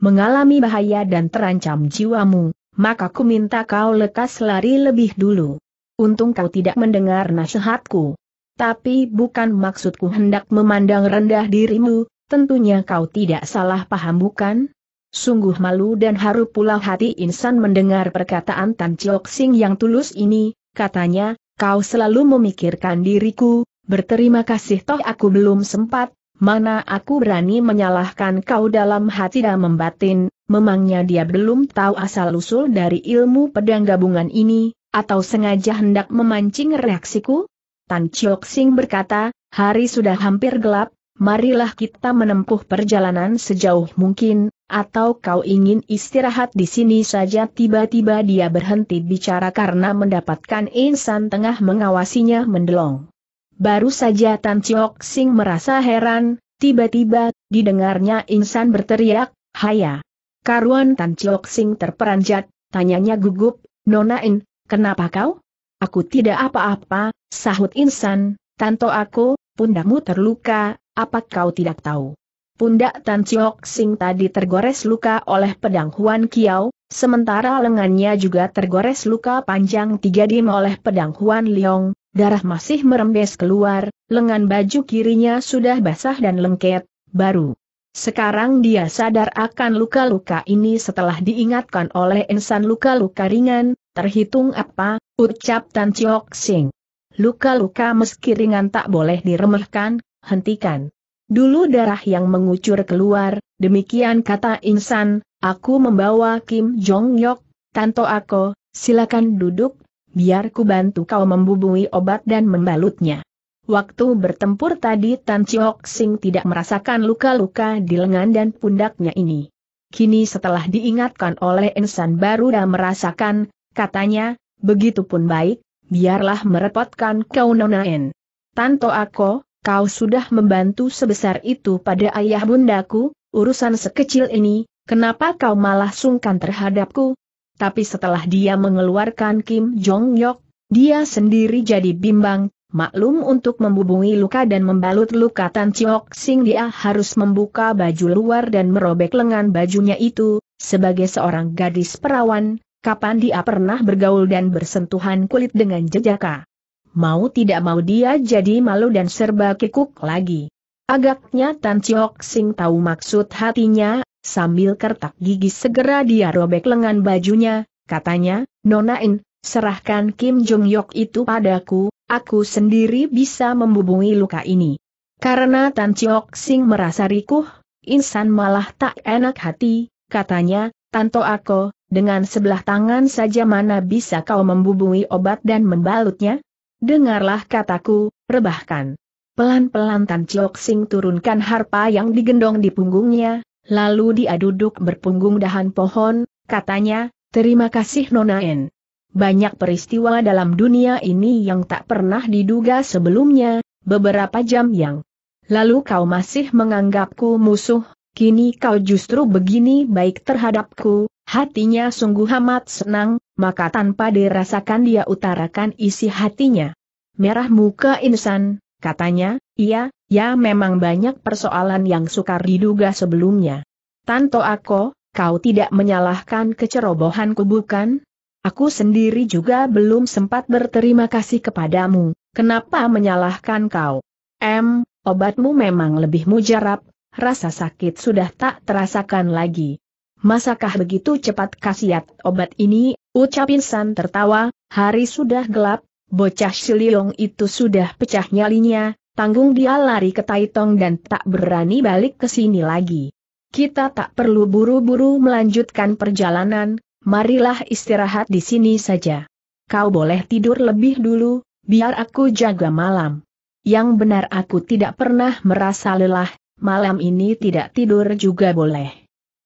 mengalami bahaya dan terancam jiwamu, maka ku minta kau lekas lari lebih dulu. Untung kau tidak mendengar nasihatku. Tapi bukan maksudku hendak memandang rendah dirimu, tentunya kau tidak salah paham bukan? Sungguh malu dan haru pula hati insan mendengar perkataan Tan Chiok Sing yang tulus ini, katanya, kau selalu memikirkan diriku, berterima kasih toh aku belum sempat, Mana aku berani menyalahkan kau dalam hati dan membatin, memangnya dia belum tahu asal-usul dari ilmu pedang gabungan ini, atau sengaja hendak memancing reaksiku? Tan Chok Sing berkata, hari sudah hampir gelap, marilah kita menempuh perjalanan sejauh mungkin, atau kau ingin istirahat di sini saja tiba-tiba dia berhenti bicara karena mendapatkan insan tengah mengawasinya mendelong. Baru saja Tan Chiok Sing merasa heran, tiba-tiba, didengarnya insan berteriak, Haya. Karuan Tan Chiok Sing terperanjat, tanyanya gugup, Nona In, kenapa kau? Aku tidak apa-apa, sahut insan, tanto aku, pundakmu terluka, apa kau tidak tahu? Pundak Tan Chiok Sing tadi tergores luka oleh pedang Huan Kiao, sementara lengannya juga tergores luka panjang tiga dim oleh pedang Huan Liong, darah masih merembes keluar, lengan baju kirinya sudah basah dan lengket, baru. Sekarang dia sadar akan luka-luka ini setelah diingatkan oleh insan luka-luka ringan, terhitung apa, ucap Tan Chiok Sing. Luka-luka meski ringan tak boleh diremehkan, hentikan. Dulu darah yang mengucur keluar, demikian kata insan, aku membawa Kim Jong Yok, Tanto Ako, silakan duduk, biar ku bantu kau membubui obat dan membalutnya. Waktu bertempur tadi Tan Chiok Sing tidak merasakan luka-luka di lengan dan pundaknya ini. Kini setelah diingatkan oleh Ensan baru dan merasakan, katanya, begitupun baik, biarlah merepotkan kau nonain. Tanto aku, kau sudah membantu sebesar itu pada ayah bundaku, urusan sekecil ini, kenapa kau malah sungkan terhadapku, tapi setelah dia mengeluarkan Kim Jong Yok, dia sendiri jadi bimbang, maklum untuk membubungi luka dan membalut luka Tan Chiok Sing dia harus membuka baju luar dan merobek lengan bajunya itu, sebagai seorang gadis perawan, kapan dia pernah bergaul dan bersentuhan kulit dengan jejaka. Mau tidak mau dia jadi malu dan serba kikuk lagi. Agaknya Tan Chiok Sing tahu maksud hatinya, Sambil kertak gigi segera dia robek lengan bajunya, katanya, Nona In, serahkan Kim Jong Yok itu padaku, aku sendiri bisa membubungi luka ini. Karena Tan Chiok Sing merasa rikuh, Insan malah tak enak hati, katanya, Tanto aku, dengan sebelah tangan saja mana bisa kau membubungi obat dan membalutnya? Dengarlah kataku, rebahkan. Pelan-pelan Tan Chiok Sing turunkan harpa yang digendong di punggungnya, Lalu dia duduk berpunggung dahan pohon, katanya, terima kasih Nona En. Banyak peristiwa dalam dunia ini yang tak pernah diduga sebelumnya, beberapa jam yang lalu kau masih menganggapku musuh, kini kau justru begini baik terhadapku, hatinya sungguh amat senang, maka tanpa dirasakan dia utarakan isi hatinya. Merah muka insan, katanya, iya, Ya memang banyak persoalan yang sukar diduga sebelumnya. Tanto aku, kau tidak menyalahkan kecerobohanku bukan? Aku sendiri juga belum sempat berterima kasih kepadamu, kenapa menyalahkan kau? M, obatmu memang lebih mujarab, rasa sakit sudah tak terasakan lagi. Masakah begitu cepat kasiat obat ini? Ucap insan tertawa, hari sudah gelap, bocah siliong itu sudah pecah nyalinya, tanggung dia lari ke Taitong dan tak berani balik ke sini lagi. Kita tak perlu buru-buru melanjutkan perjalanan, marilah istirahat di sini saja. Kau boleh tidur lebih dulu, biar aku jaga malam. Yang benar aku tidak pernah merasa lelah, malam ini tidak tidur juga boleh.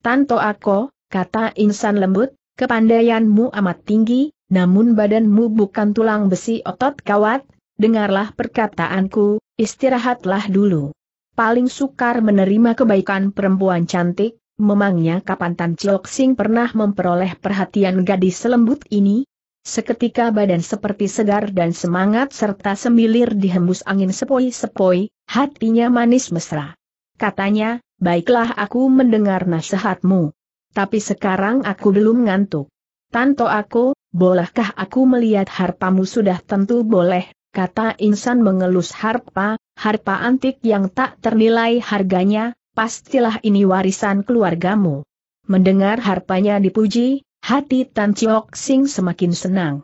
Tanto aku, kata insan lembut, kepandaianmu amat tinggi, namun badanmu bukan tulang besi otot kawat, dengarlah perkataanku, Istirahatlah dulu. Paling sukar menerima kebaikan perempuan cantik, memangnya kapan Tan Chok Sing pernah memperoleh perhatian gadis selembut ini? Seketika badan seperti segar dan semangat serta semilir dihembus angin sepoi-sepoi, hatinya manis mesra. Katanya, baiklah aku mendengar nasihatmu. Tapi sekarang aku belum ngantuk. Tanto aku, bolehkah aku melihat harpamu sudah tentu boleh, kata insan mengelus harpa, harpa antik yang tak ternilai harganya, pastilah ini warisan keluargamu. Mendengar harpanya dipuji, hati Tan Chiok Sing semakin senang.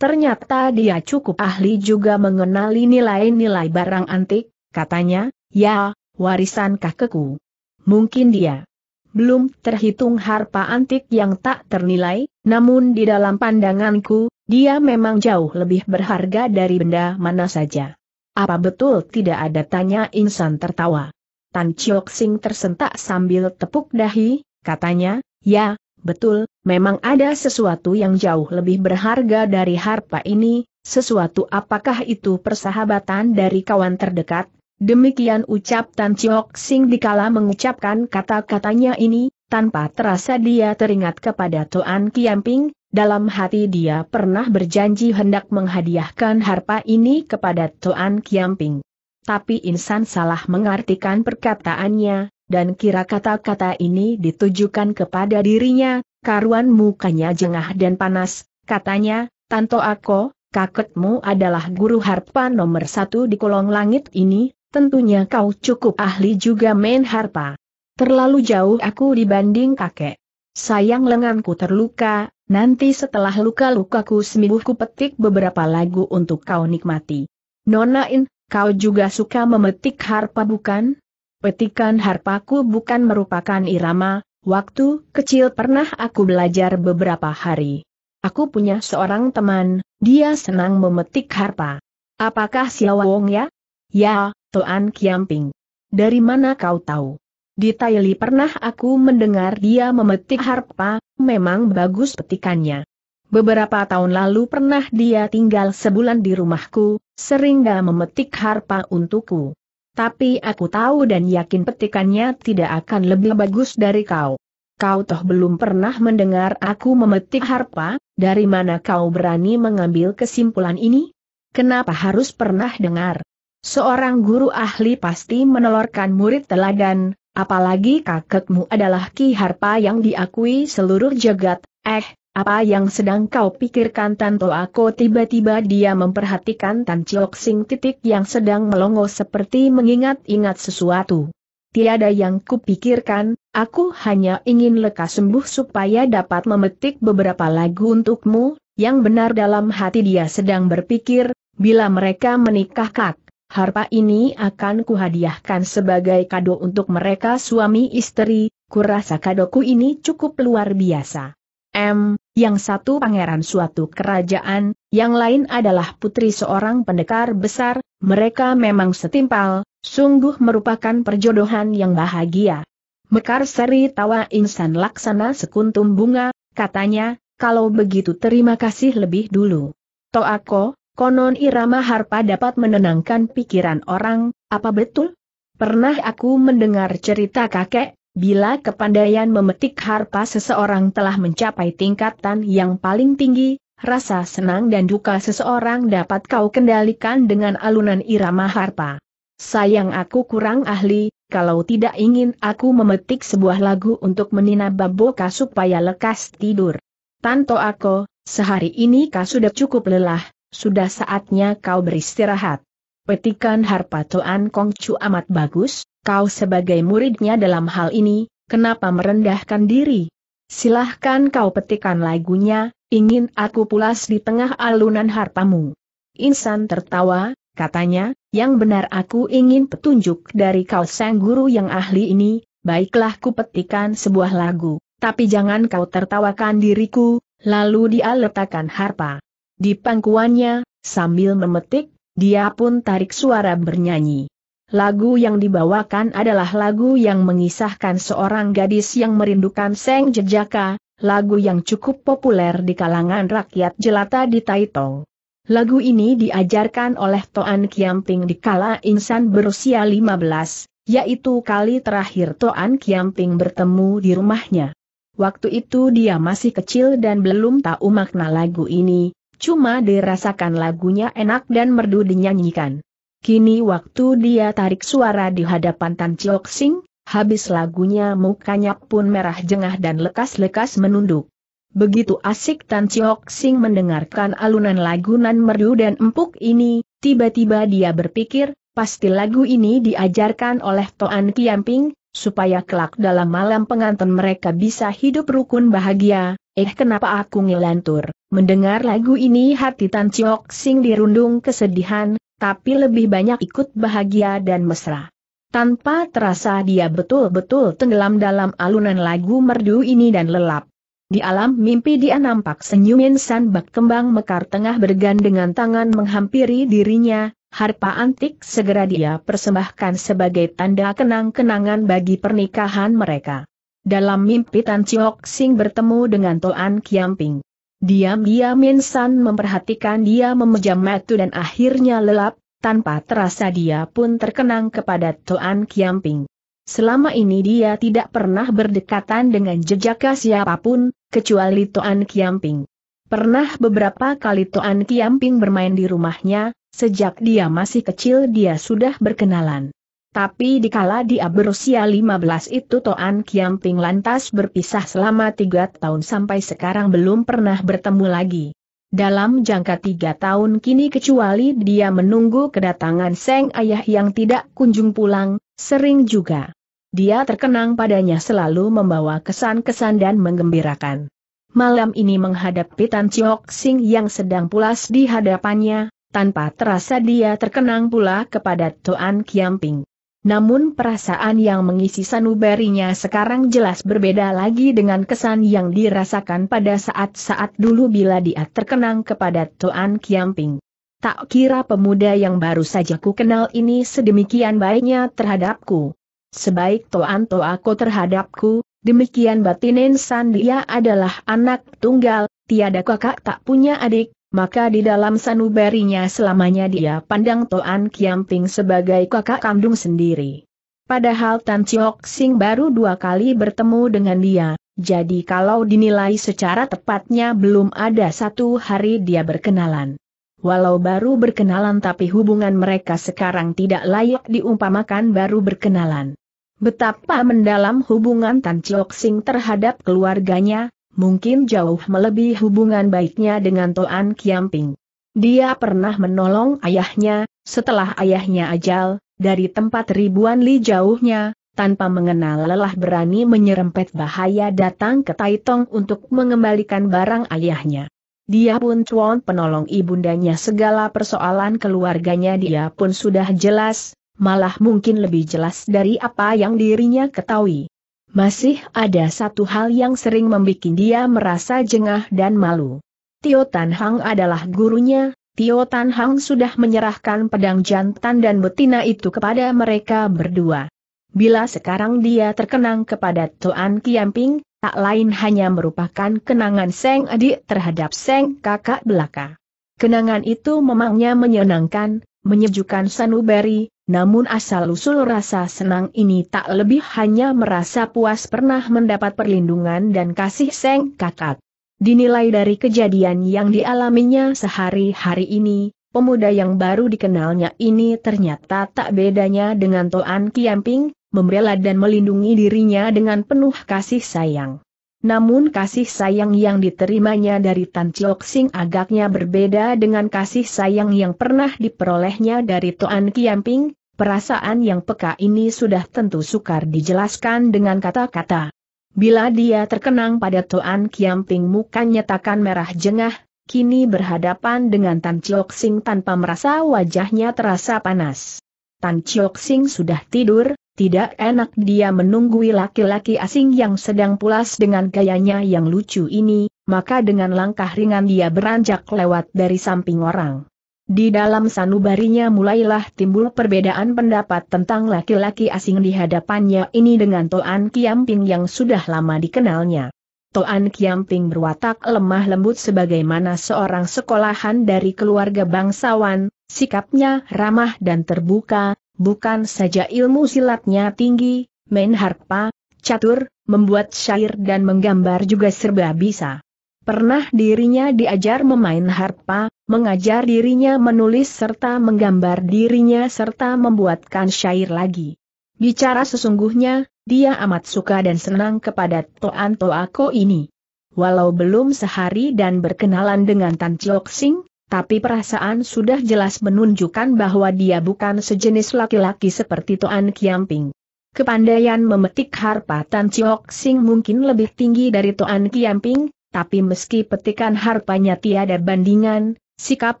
Ternyata dia cukup ahli juga mengenali nilai-nilai barang antik, katanya, ya, warisan kakekku. Mungkin dia belum terhitung harpa antik yang tak ternilai, namun di dalam pandanganku, dia memang jauh lebih berharga dari benda mana saja. Apa betul tidak ada tanya insan tertawa? Tan Chiok Sing tersentak sambil tepuk dahi, katanya, ya, betul, memang ada sesuatu yang jauh lebih berharga dari harpa ini, sesuatu apakah itu persahabatan dari kawan terdekat? Demikian ucap Tan Chiok Sing dikala mengucapkan kata-katanya ini, tanpa terasa dia teringat kepada Toan Kiamping, dalam hati dia pernah berjanji hendak menghadiahkan harpa ini kepada Tuan Kiamping. Tapi insan salah mengartikan perkataannya, dan kira kata-kata ini ditujukan kepada dirinya, karuan mukanya jengah dan panas, katanya, Tanto Ako, kakekmu adalah guru harpa nomor satu di kolong langit ini, tentunya kau cukup ahli juga main harpa. Terlalu jauh aku dibanding kakek. Sayang lenganku terluka, Nanti setelah luka-lukaku sembuh ku petik beberapa lagu untuk kau nikmati. Nona In, kau juga suka memetik harpa bukan? Petikan harpaku bukan merupakan irama, waktu kecil pernah aku belajar beberapa hari. Aku punya seorang teman, dia senang memetik harpa. Apakah si Wong ya? Ya, Tuan Kiamping. Dari mana kau tahu? Di Taili pernah aku mendengar dia memetik harpa, memang bagus petikannya. Beberapa tahun lalu pernah dia tinggal sebulan di rumahku, sering gak memetik harpa untukku. Tapi aku tahu dan yakin petikannya tidak akan lebih bagus dari kau. Kau toh belum pernah mendengar aku memetik harpa, dari mana kau berani mengambil kesimpulan ini? Kenapa harus pernah dengar? Seorang guru ahli pasti menelorkan murid teladan, Apalagi kakekmu adalah Ki Harpa yang diakui seluruh jagat, eh, apa yang sedang kau pikirkan Tanto aku tiba-tiba dia memperhatikan Tan Chiok Sing titik yang sedang melongo seperti mengingat-ingat sesuatu. Tiada yang kupikirkan, aku hanya ingin lekas sembuh supaya dapat memetik beberapa lagu untukmu, yang benar dalam hati dia sedang berpikir, bila mereka menikah kak, Harpa ini akan kuhadiahkan sebagai kado untuk mereka suami istri, kurasa kadoku ini cukup luar biasa. M, yang satu pangeran suatu kerajaan, yang lain adalah putri seorang pendekar besar, mereka memang setimpal, sungguh merupakan perjodohan yang bahagia. Mekar seri tawa insan laksana sekuntum bunga, katanya, kalau begitu terima kasih lebih dulu. Toako, Konon irama harpa dapat menenangkan pikiran orang, apa betul? Pernah aku mendengar cerita kakek, bila kepandaian memetik harpa seseorang telah mencapai tingkatan yang paling tinggi, rasa senang dan duka seseorang dapat kau kendalikan dengan alunan irama harpa. Sayang aku kurang ahli, kalau tidak ingin aku memetik sebuah lagu untuk menina baboka supaya lekas tidur. Tanto aku, sehari ini kau sudah cukup lelah, sudah saatnya kau beristirahat. Petikan Harpatoan Kongcu amat bagus, kau sebagai muridnya dalam hal ini, kenapa merendahkan diri? Silahkan kau petikan lagunya, ingin aku pulas di tengah alunan harpamu. Insan tertawa, katanya, yang benar aku ingin petunjuk dari kau sang guru yang ahli ini, baiklah ku petikan sebuah lagu, tapi jangan kau tertawakan diriku, lalu dia letakkan harpa. Di pangkuannya, sambil memetik, dia pun tarik suara bernyanyi. Lagu yang dibawakan adalah lagu yang mengisahkan seorang gadis yang merindukan Seng Jejaka, lagu yang cukup populer di kalangan rakyat jelata di Taitong. Lagu ini diajarkan oleh Toan Kiamping di kala insan berusia 15, yaitu kali terakhir Toan Kiamping bertemu di rumahnya. Waktu itu dia masih kecil dan belum tahu makna lagu ini, cuma dirasakan lagunya enak dan merdu dinyanyikan. Kini waktu dia tarik suara di hadapan Tan Chiok Sing, habis lagunya mukanya pun merah jengah dan lekas-lekas menunduk. Begitu asik Tan Chiok Sing mendengarkan alunan lagu-nan merdu dan empuk ini, tiba-tiba dia berpikir, pasti lagu ini diajarkan oleh Toan Kiamping, supaya kelak dalam malam pengantin mereka bisa hidup rukun bahagia. Eh kenapa aku ngelantur? Mendengar lagu ini hati Tan Chiok Sing dirundung kesedihan, tapi lebih banyak ikut bahagia dan mesra. Tanpa terasa dia betul-betul tenggelam dalam alunan lagu merdu ini dan lelap. Di alam mimpi dia nampak senyumin sanbak kembang mekar tengah bergandengan tangan menghampiri dirinya, Harpa antik segera dia persembahkan sebagai tanda kenang-kenangan bagi pernikahan mereka. Dalam mimpi Tan Chiok Sing bertemu dengan Toan Kiamping. Diam-diam Min San memperhatikan dia memejam matu dan akhirnya lelap, tanpa terasa dia pun terkenang kepada Toan Kiamping. Selama ini dia tidak pernah berdekatan dengan jejaka siapapun, kecuali Toan Kiamping. Pernah beberapa kali Toan Kiamping bermain di rumahnya, sejak dia masih kecil dia sudah berkenalan. Tapi dikala dia berusia 15 itu Toan Kiamping lantas berpisah selama tiga tahun sampai sekarang belum pernah bertemu lagi. Dalam jangka tiga tahun kini kecuali dia menunggu kedatangan Seng Ayah yang tidak kunjung pulang, sering juga. Dia terkenang padanya selalu membawa kesan-kesan dan menggembirakan malam ini menghadapi Tan Chiok Sing yang sedang pulas di hadapannya, tanpa terasa dia terkenang pula kepada Toan Kiamping. Namun perasaan yang mengisi sanubarinya sekarang jelas berbeda lagi dengan kesan yang dirasakan pada saat-saat dulu bila dia terkenang kepada Toan Kiamping. Tak kira pemuda yang baru saja ku kenal ini sedemikian baiknya terhadapku. Sebaik Toan Toako terhadapku, Demikian batinin Sandia dia adalah anak tunggal, tiada kakak tak punya adik, maka di dalam sanubarinya selamanya dia pandang Toan Kiamping sebagai kakak kandung sendiri. Padahal Tan Chiok Sing baru dua kali bertemu dengan dia, jadi kalau dinilai secara tepatnya belum ada satu hari dia berkenalan. Walau baru berkenalan tapi hubungan mereka sekarang tidak layak diumpamakan baru berkenalan. Betapa mendalam hubungan Tan Chiok Sing terhadap keluarganya, mungkin jauh melebihi hubungan baiknya dengan Toan Ping. Dia pernah menolong ayahnya, setelah ayahnya ajal, dari tempat ribuan li jauhnya, tanpa mengenal lelah berani menyerempet bahaya datang ke Taitong untuk mengembalikan barang ayahnya. Dia pun cuan penolong ibundanya segala persoalan keluarganya dia pun sudah jelas, malah mungkin lebih jelas dari apa yang dirinya ketahui. Masih ada satu hal yang sering membuat dia merasa jengah dan malu. Tio Tan Hang adalah gurunya, Tio Tan Hang sudah menyerahkan pedang jantan dan betina itu kepada mereka berdua. Bila sekarang dia terkenang kepada Tuan Kiamping, tak lain hanya merupakan kenangan Seng adik terhadap Seng kakak belaka. Kenangan itu memangnya menyenangkan, menyejukkan sanubari, namun asal-usul rasa senang ini tak lebih hanya merasa puas pernah mendapat perlindungan dan kasih seng kakak. Dinilai dari kejadian yang dialaminya sehari-hari ini, pemuda yang baru dikenalnya ini ternyata tak bedanya dengan Toan Kiamping, membela dan melindungi dirinya dengan penuh kasih sayang. Namun kasih sayang yang diterimanya dari Tan Chiok Sing agaknya berbeda dengan kasih sayang yang pernah diperolehnya dari Toan Kiamping, Perasaan yang peka ini sudah tentu sukar dijelaskan dengan kata-kata. Bila dia terkenang pada Toan Kiamping mukanya takkan merah jengah, kini berhadapan dengan Tan Chiok Sing tanpa merasa wajahnya terasa panas. Tan Chiok Sing sudah tidur, tidak enak dia menunggui laki-laki asing yang sedang pulas dengan gayanya yang lucu ini, maka dengan langkah ringan dia beranjak lewat dari samping orang. Di dalam sanubarinya mulailah timbul perbedaan pendapat tentang laki-laki asing di hadapannya ini dengan Toan Kiamping yang sudah lama dikenalnya. Toan Kiamping berwatak lemah lembut sebagaimana seorang sekolahan dari keluarga bangsawan, sikapnya ramah dan terbuka, bukan saja ilmu silatnya tinggi, main harpa, catur, membuat syair dan menggambar juga serba bisa. Pernah dirinya diajar memain harpa, mengajar dirinya menulis serta menggambar dirinya serta membuatkan syair lagi. Bicara sesungguhnya, dia amat suka dan senang kepada Toan Toako ini. Walau belum sehari dan berkenalan dengan Tan Chok Sing, tapi perasaan sudah jelas menunjukkan bahwa dia bukan sejenis laki-laki seperti Toan Kiamping. Kepandaian memetik harpa Tan Chok Sing mungkin lebih tinggi dari Toan Kiamping, tapi meski petikan harpanya tiada bandingan, sikap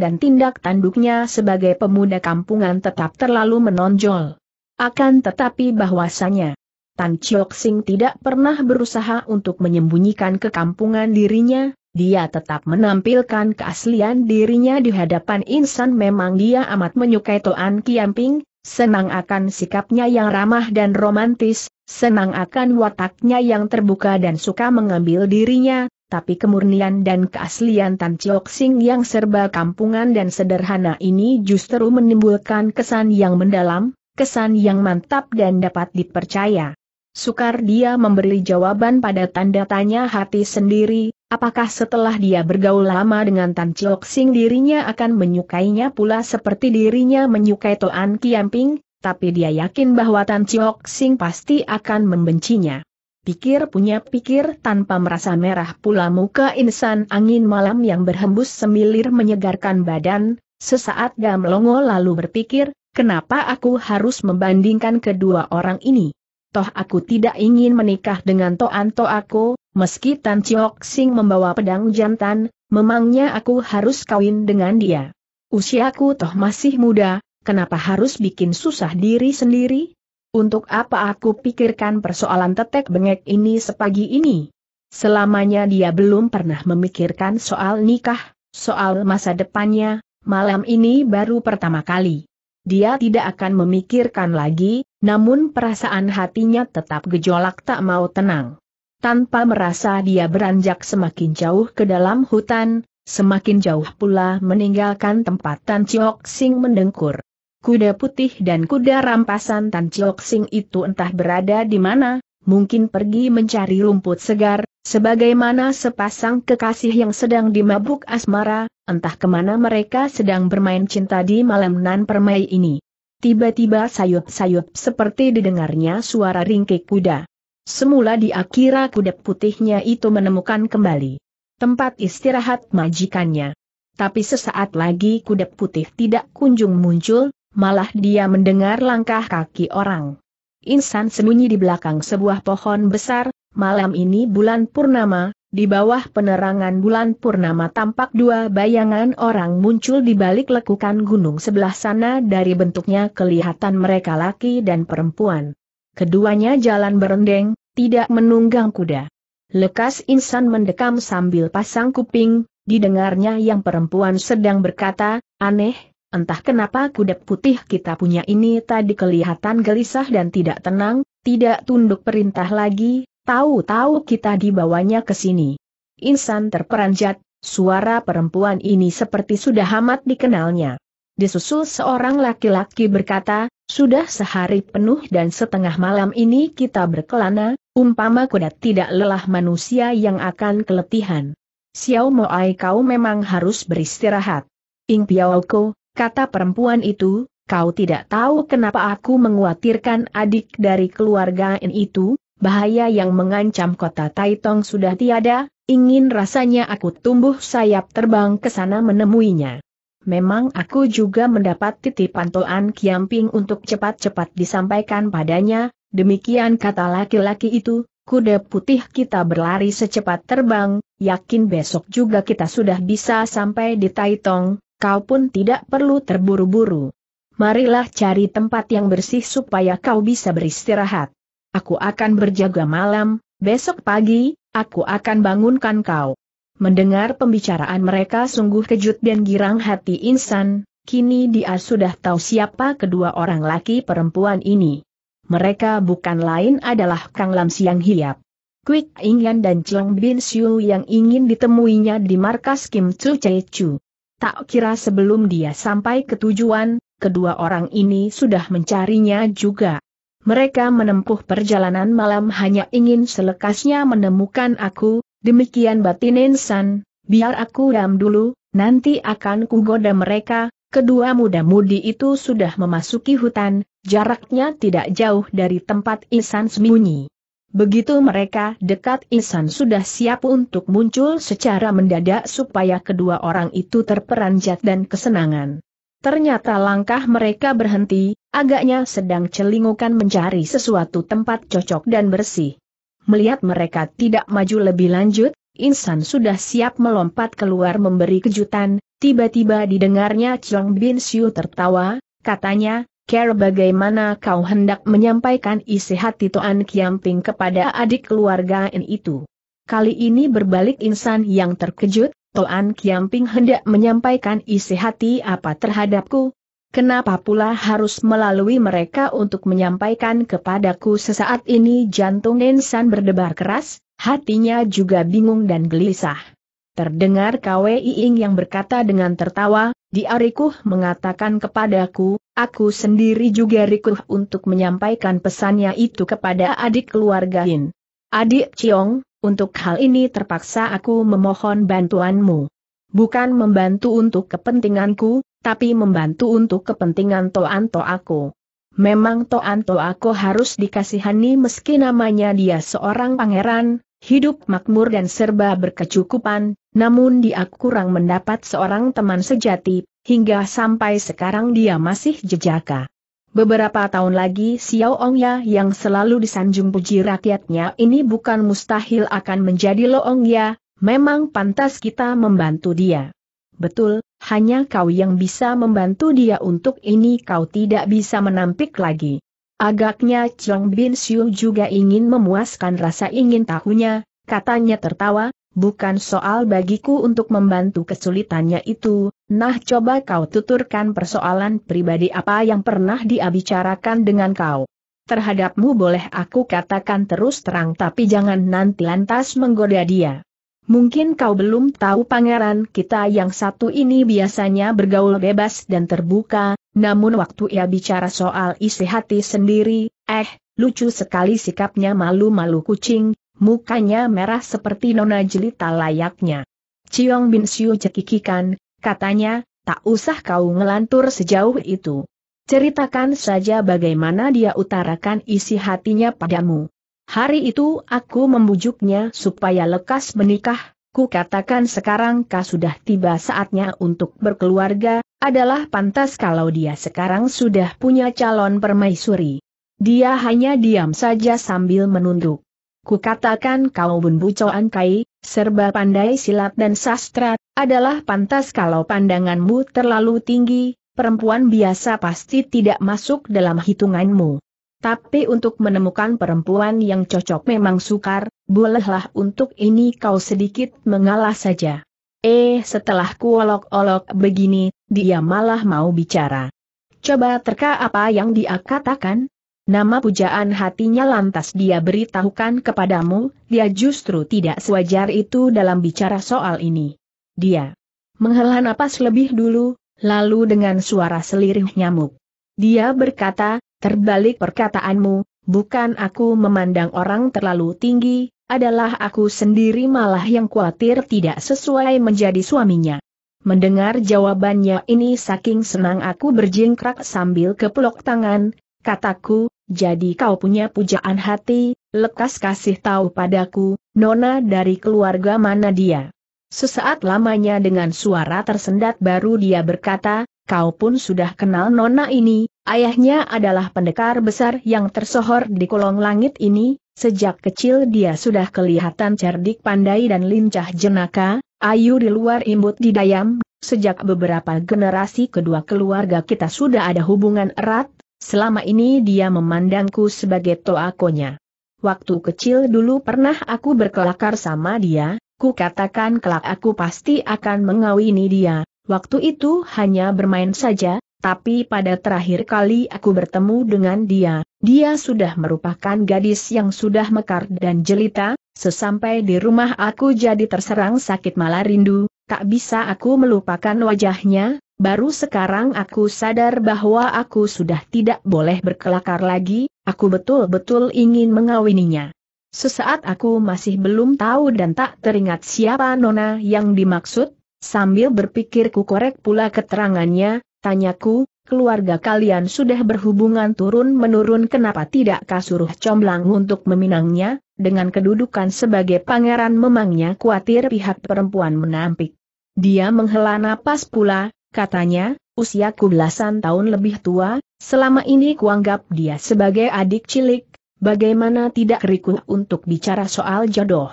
dan tindak tanduknya sebagai pemuda kampungan tetap terlalu menonjol. Akan tetapi bahwasanya, Tan Chiok Sing tidak pernah berusaha untuk menyembunyikan kekampungan dirinya, dia tetap menampilkan keaslian dirinya di hadapan insan memang dia amat menyukai Toan Kiamping, senang akan sikapnya yang ramah dan romantis, senang akan wataknya yang terbuka dan suka mengambil dirinya, tapi kemurnian dan keaslian Tan Chiok Sing yang serba kampungan dan sederhana ini justru menimbulkan kesan yang mendalam, kesan yang mantap dan dapat dipercaya. Sukar dia memberi jawaban pada tanda tanya hati sendiri, apakah setelah dia bergaul lama dengan Tan Chiok Sing dirinya akan menyukainya pula seperti dirinya menyukai Toan Kiamping, tapi dia yakin bahwa Tan Chiok Sing pasti akan membencinya pikir punya pikir tanpa merasa merah pula muka insan angin malam yang berhembus semilir menyegarkan badan, sesaat melongo lalu berpikir, kenapa aku harus membandingkan kedua orang ini? Toh aku tidak ingin menikah dengan Toanto aku, meski Tan Chiok Sing membawa pedang jantan, memangnya aku harus kawin dengan dia. Usiaku toh masih muda, kenapa harus bikin susah diri sendiri? Untuk apa aku pikirkan persoalan tetek bengek ini sepagi ini? Selamanya dia belum pernah memikirkan soal nikah, soal masa depannya, malam ini baru pertama kali. Dia tidak akan memikirkan lagi, namun perasaan hatinya tetap gejolak tak mau tenang. Tanpa merasa dia beranjak semakin jauh ke dalam hutan, semakin jauh pula meninggalkan tempat Tan Chiok Sing mendengkur kuda putih dan kuda rampasan Tan Chok Sing itu entah berada di mana, mungkin pergi mencari rumput segar, sebagaimana sepasang kekasih yang sedang dimabuk asmara, entah kemana mereka sedang bermain cinta di malam nan permai ini. Tiba-tiba sayup-sayup seperti didengarnya suara ringkik kuda. Semula di akira kuda putihnya itu menemukan kembali tempat istirahat majikannya. Tapi sesaat lagi kuda putih tidak kunjung muncul, malah dia mendengar langkah kaki orang. Insan sembunyi di belakang sebuah pohon besar, malam ini bulan purnama, di bawah penerangan bulan purnama tampak dua bayangan orang muncul di balik lekukan gunung sebelah sana dari bentuknya kelihatan mereka laki dan perempuan. Keduanya jalan berendeng, tidak menunggang kuda. Lekas insan mendekam sambil pasang kuping, didengarnya yang perempuan sedang berkata, aneh, Entah kenapa kuda putih kita punya ini tadi kelihatan gelisah dan tidak tenang, tidak tunduk perintah lagi, tahu-tahu kita dibawanya ke sini. Insan terperanjat, suara perempuan ini seperti sudah amat dikenalnya. Disusul seorang laki-laki berkata, sudah sehari penuh dan setengah malam ini kita berkelana, umpama kuda tidak lelah manusia yang akan keletihan. Xiao Moai kau memang harus beristirahat. Ing Ko kata perempuan itu, kau tidak tahu kenapa aku menguatirkan adik dari keluarga N itu, bahaya yang mengancam kota Taitong sudah tiada, ingin rasanya aku tumbuh sayap terbang ke sana menemuinya. Memang aku juga mendapat titipan Toan Kiamping untuk cepat-cepat disampaikan padanya, demikian kata laki-laki itu, kuda putih kita berlari secepat terbang, yakin besok juga kita sudah bisa sampai di Taitong, kau pun tidak perlu terburu-buru. Marilah cari tempat yang bersih supaya kau bisa beristirahat. Aku akan berjaga malam, besok pagi, aku akan bangunkan kau. Mendengar pembicaraan mereka sungguh kejut dan girang hati insan, kini dia sudah tahu siapa kedua orang laki perempuan ini. Mereka bukan lain adalah Kang Lam Siang Hiap. Quick Ingyan dan Chong Bin Siu yang ingin ditemuinya di markas Kim Chu Chai Chu. Tak kira sebelum dia sampai ke tujuan, kedua orang ini sudah mencarinya juga. Mereka menempuh perjalanan malam hanya ingin selekasnya menemukan aku, demikian batin insan, biar aku dam dulu, nanti akan kugoda mereka, kedua muda-mudi itu sudah memasuki hutan, jaraknya tidak jauh dari tempat insan sembunyi. Begitu mereka dekat Isan sudah siap untuk muncul secara mendadak supaya kedua orang itu terperanjat dan kesenangan. Ternyata langkah mereka berhenti, agaknya sedang celingukan mencari sesuatu tempat cocok dan bersih. Melihat mereka tidak maju lebih lanjut, Insan sudah siap melompat keluar memberi kejutan, tiba-tiba didengarnya Chong Bin Siu tertawa, katanya, care bagaimana kau hendak menyampaikan isi hati Toan Kiamping kepada adik keluarga itu. Kali ini berbalik insan yang terkejut, Toan Kiamping hendak menyampaikan isi hati apa terhadapku? Kenapa pula harus melalui mereka untuk menyampaikan kepadaku sesaat ini jantung insan berdebar keras, hatinya juga bingung dan gelisah. Terdengar KWI Ing yang berkata dengan tertawa, diarikuh mengatakan kepadaku, aku sendiri juga rikuh untuk menyampaikan pesannya itu kepada adik keluarga Hin. Adik Ciong, untuk hal ini terpaksa aku memohon bantuanmu. Bukan membantu untuk kepentinganku, tapi membantu untuk kepentingan Toanto aku. Memang Toanto aku harus dikasihani meski namanya dia seorang pangeran, hidup makmur dan serba berkecukupan, namun dia kurang mendapat seorang teman sejati, hingga sampai sekarang dia masih jejaka. Beberapa tahun lagi Xiao Ongya yang selalu disanjung puji rakyatnya ini bukan mustahil akan menjadi Lo Ongya, memang pantas kita membantu dia. Betul, hanya kau yang bisa membantu dia untuk ini kau tidak bisa menampik lagi. Agaknya Chong Bin Xiu juga ingin memuaskan rasa ingin tahunya, katanya tertawa, bukan soal bagiku untuk membantu kesulitannya itu, nah coba kau tuturkan persoalan pribadi apa yang pernah diabicarakan dengan kau. Terhadapmu boleh aku katakan terus terang tapi jangan nanti lantas menggoda dia. Mungkin kau belum tahu pangeran kita yang satu ini biasanya bergaul bebas dan terbuka, namun waktu ia bicara soal isi hati sendiri, eh, lucu sekali sikapnya malu-malu kucing, mukanya merah seperti nona jelita layaknya. Ciong Bin Siu cekikikan, katanya, tak usah kau ngelantur sejauh itu. Ceritakan saja bagaimana dia utarakan isi hatinya padamu. Hari itu aku membujuknya supaya lekas menikah, ku katakan sekarang kau sudah tiba saatnya untuk berkeluarga, adalah pantas kalau dia sekarang sudah punya calon permaisuri. Dia hanya diam saja sambil menunduk. Kukatakan kau bun bucoan kai, serba pandai silat dan sastra, adalah pantas kalau pandanganmu terlalu tinggi, perempuan biasa pasti tidak masuk dalam hitunganmu. Tapi untuk menemukan perempuan yang cocok memang sukar, bolehlah untuk ini kau sedikit mengalah saja. Eh setelah kuolok-olok begini, dia malah mau bicara. Coba terka apa yang dia katakan? Nama pujaan hatinya lantas dia beritahukan kepadamu, dia justru tidak sewajar itu dalam bicara soal ini. Dia menghela napas lebih dulu, lalu dengan suara selirih nyamuk. Dia berkata, terbalik perkataanmu, bukan aku memandang orang terlalu tinggi, adalah aku sendiri malah yang khawatir tidak sesuai menjadi suaminya. Mendengar jawabannya ini saking senang aku berjingkrak sambil kepelok tangan, Kataku, jadi kau punya pujaan hati, lekas kasih tahu padaku, nona dari keluarga mana dia. Sesaat lamanya dengan suara tersendat baru dia berkata, kau pun sudah kenal nona ini, ayahnya adalah pendekar besar yang tersohor di kolong langit ini, Sejak kecil dia sudah kelihatan cerdik pandai dan lincah jenaka, ayu di luar imbut dayam, sejak beberapa generasi kedua keluarga kita sudah ada hubungan erat, Selama ini dia memandangku sebagai toakonya. Waktu kecil dulu pernah aku berkelakar sama dia, ku katakan kelak aku pasti akan mengawini dia, waktu itu hanya bermain saja, tapi pada terakhir kali aku bertemu dengan dia, dia sudah merupakan gadis yang sudah mekar dan jelita, sesampai di rumah aku jadi terserang sakit malah rindu, tak bisa aku melupakan wajahnya, baru sekarang aku sadar bahwa aku sudah tidak boleh berkelakar lagi, aku betul-betul ingin mengawininya. Sesaat aku masih belum tahu dan tak teringat siapa Nona yang dimaksud, sambil berpikir ku korek pula keterangannya, tanyaku, keluarga kalian sudah berhubungan turun-menurun kenapa tidak kasuruh comblang untuk meminangnya, dengan kedudukan sebagai pangeran memangnya khawatir pihak perempuan menampik. Dia menghela napas pula, katanya, usiaku belasan tahun lebih tua, selama ini kuanggap dia sebagai adik cilik, bagaimana tidak riku untuk bicara soal jodoh.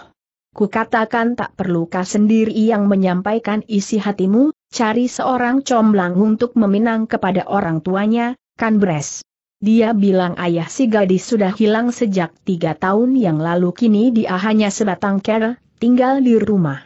Ku katakan tak perlukah sendiri yang menyampaikan isi hatimu, cari seorang comblang untuk meminang kepada orang tuanya, kan beres. Dia bilang ayah si gadis sudah hilang sejak tiga tahun yang lalu kini dia hanya sebatang kera, tinggal di rumah.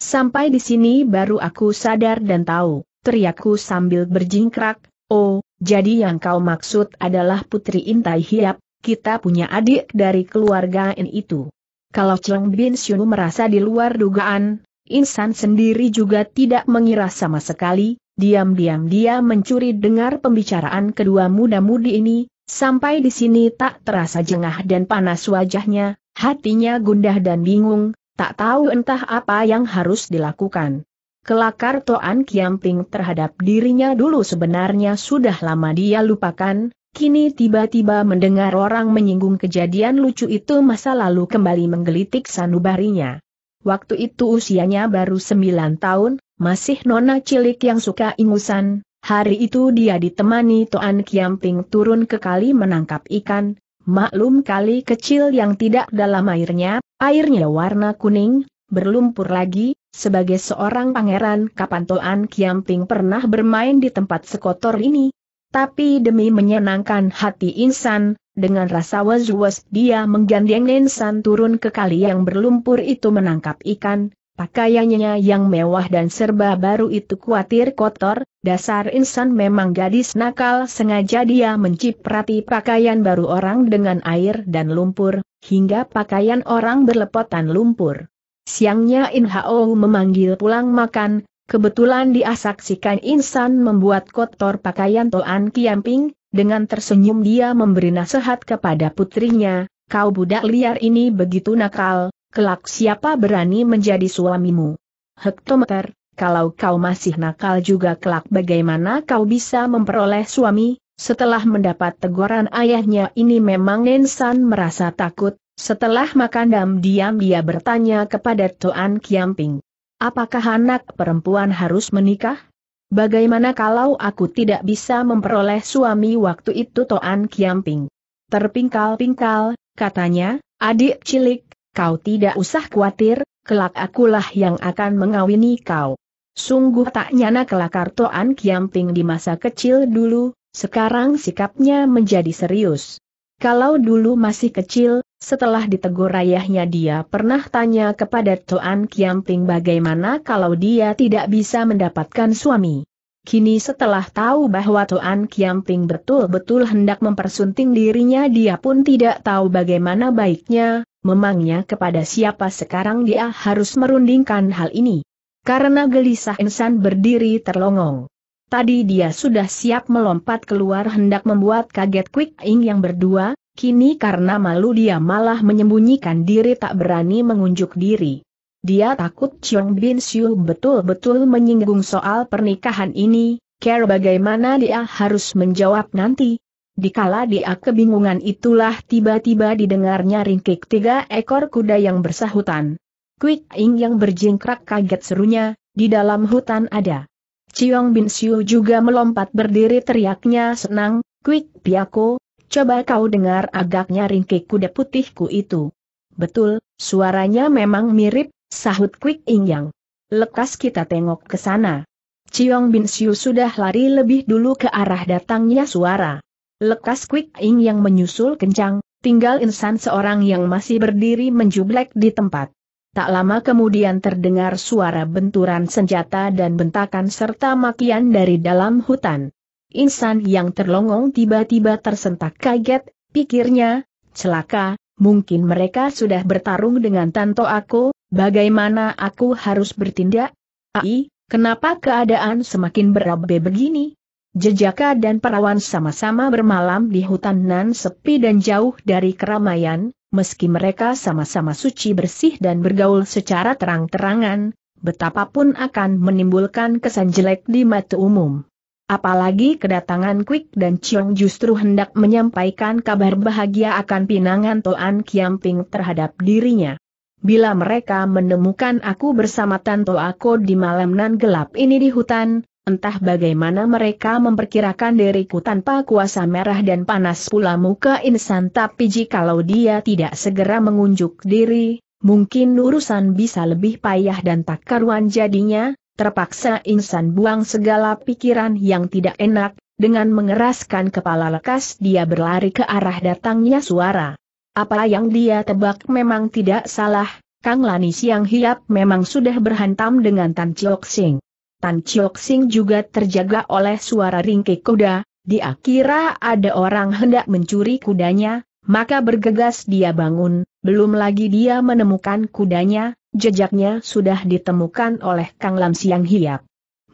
Sampai di sini baru aku sadar dan tahu teriakku sambil berjingkrak, oh, jadi yang kau maksud adalah Putri Intai Hiap, kita punya adik dari keluarga itu. Kalau Cheng Bin Xiu merasa di luar dugaan, Insan sendiri juga tidak mengira sama sekali, diam-diam dia mencuri dengar pembicaraan kedua muda-mudi ini, sampai di sini tak terasa jengah dan panas wajahnya, hatinya gundah dan bingung, tak tahu entah apa yang harus dilakukan. Kelakar Toan Kiamping terhadap dirinya dulu sebenarnya sudah lama dia lupakan, kini tiba-tiba mendengar orang menyinggung kejadian lucu itu masa lalu kembali menggelitik sanubarinya. Waktu itu usianya baru 9 tahun, masih nona cilik yang suka ingusan, hari itu dia ditemani Toan Kiamping turun ke kali menangkap ikan, maklum kali kecil yang tidak dalam airnya, airnya warna kuning, berlumpur lagi, sebagai seorang pangeran Kapantoan Kiamping pernah bermain di tempat sekotor ini. Tapi demi menyenangkan hati insan, dengan rasa was-was dia menggandeng insan turun ke kali yang berlumpur itu menangkap ikan, Pakaiannya yang mewah dan serba baru itu khawatir kotor, dasar insan memang gadis nakal sengaja dia menciprati pakaian baru orang dengan air dan lumpur, hingga pakaian orang berlepotan lumpur. Siangnya In Hao memanggil pulang makan, kebetulan dia saksikan insan membuat kotor pakaian Toan Kiamping, dengan tersenyum dia memberi nasihat kepada putrinya, kau budak liar ini begitu nakal, kelak siapa berani menjadi suamimu. Hektometer, kalau kau masih nakal juga kelak bagaimana kau bisa memperoleh suami, setelah mendapat teguran ayahnya ini memang Nensan merasa takut, setelah makan dam diam dia bertanya kepada Tuan Kiamping. Apakah anak perempuan harus menikah? Bagaimana kalau aku tidak bisa memperoleh suami waktu itu Toan Kiamping? Terpingkal-pingkal, katanya, adik cilik, kau tidak usah khawatir, kelak akulah yang akan mengawini kau. Sungguh tak nyana kelakar Toan Kiamping di masa kecil dulu, sekarang sikapnya menjadi serius. Kalau dulu masih kecil, setelah ditegur ayahnya dia pernah tanya kepada Toan Kiamping bagaimana kalau dia tidak bisa mendapatkan suami. Kini setelah tahu bahwa Toan Kiamping betul-betul hendak mempersunting dirinya dia pun tidak tahu bagaimana baiknya, memangnya kepada siapa sekarang dia harus merundingkan hal ini. Karena gelisah insan berdiri terlongong. Tadi dia sudah siap melompat keluar hendak membuat kaget Quick Ing yang berdua, Kini karena malu dia malah menyembunyikan diri tak berani mengunjuk diri. Dia takut Chiong Bin Siu betul-betul menyinggung soal pernikahan ini, care bagaimana dia harus menjawab nanti. Dikala dia kebingungan itulah tiba-tiba didengarnya ringkik tiga ekor kuda yang bersahutan. Quick Ing yang berjingkrak kaget serunya, di dalam hutan ada. Chiong Bin Siu juga melompat berdiri teriaknya senang, Quick Piako, Coba kau dengar agaknya ringkiku kuda putihku itu. Betul, suaranya memang mirip, sahut Kwik Yang. Lekas kita tengok ke sana. Ciong Bin Siu sudah lari lebih dulu ke arah datangnya suara. Lekas Quick Ing yang menyusul kencang, tinggal insan seorang yang masih berdiri menjublek di tempat. Tak lama kemudian terdengar suara benturan senjata dan bentakan serta makian dari dalam hutan insan yang terlongong tiba-tiba tersentak kaget, pikirnya, celaka, mungkin mereka sudah bertarung dengan Tanto aku, bagaimana aku harus bertindak? Ai, kenapa keadaan semakin berabe begini? Jejaka dan perawan sama-sama bermalam di hutan nan sepi dan jauh dari keramaian, meski mereka sama-sama suci bersih dan bergaul secara terang-terangan, betapapun akan menimbulkan kesan jelek di mata umum. Apalagi kedatangan Quick dan Chiong justru hendak menyampaikan kabar bahagia akan pinangan Toan Kiamping terhadap dirinya. Bila mereka menemukan aku bersama Tanto Ako di malam nan gelap ini di hutan, entah bagaimana mereka memperkirakan diriku tanpa kuasa merah dan panas pula muka insan tapi jikalau dia tidak segera mengunjuk diri, mungkin urusan bisa lebih payah dan tak karuan jadinya, terpaksa insan buang segala pikiran yang tidak enak, dengan mengeraskan kepala lekas dia berlari ke arah datangnya suara. Apa yang dia tebak memang tidak salah, Kang Lani Siang Hiap memang sudah berhantam dengan Tan Chiok Sing. Tan Chiok Sing juga terjaga oleh suara ringkik kuda, dia kira ada orang hendak mencuri kudanya, maka bergegas dia bangun, belum lagi dia menemukan kudanya, jejaknya sudah ditemukan oleh Kang Lam Siang Hiap.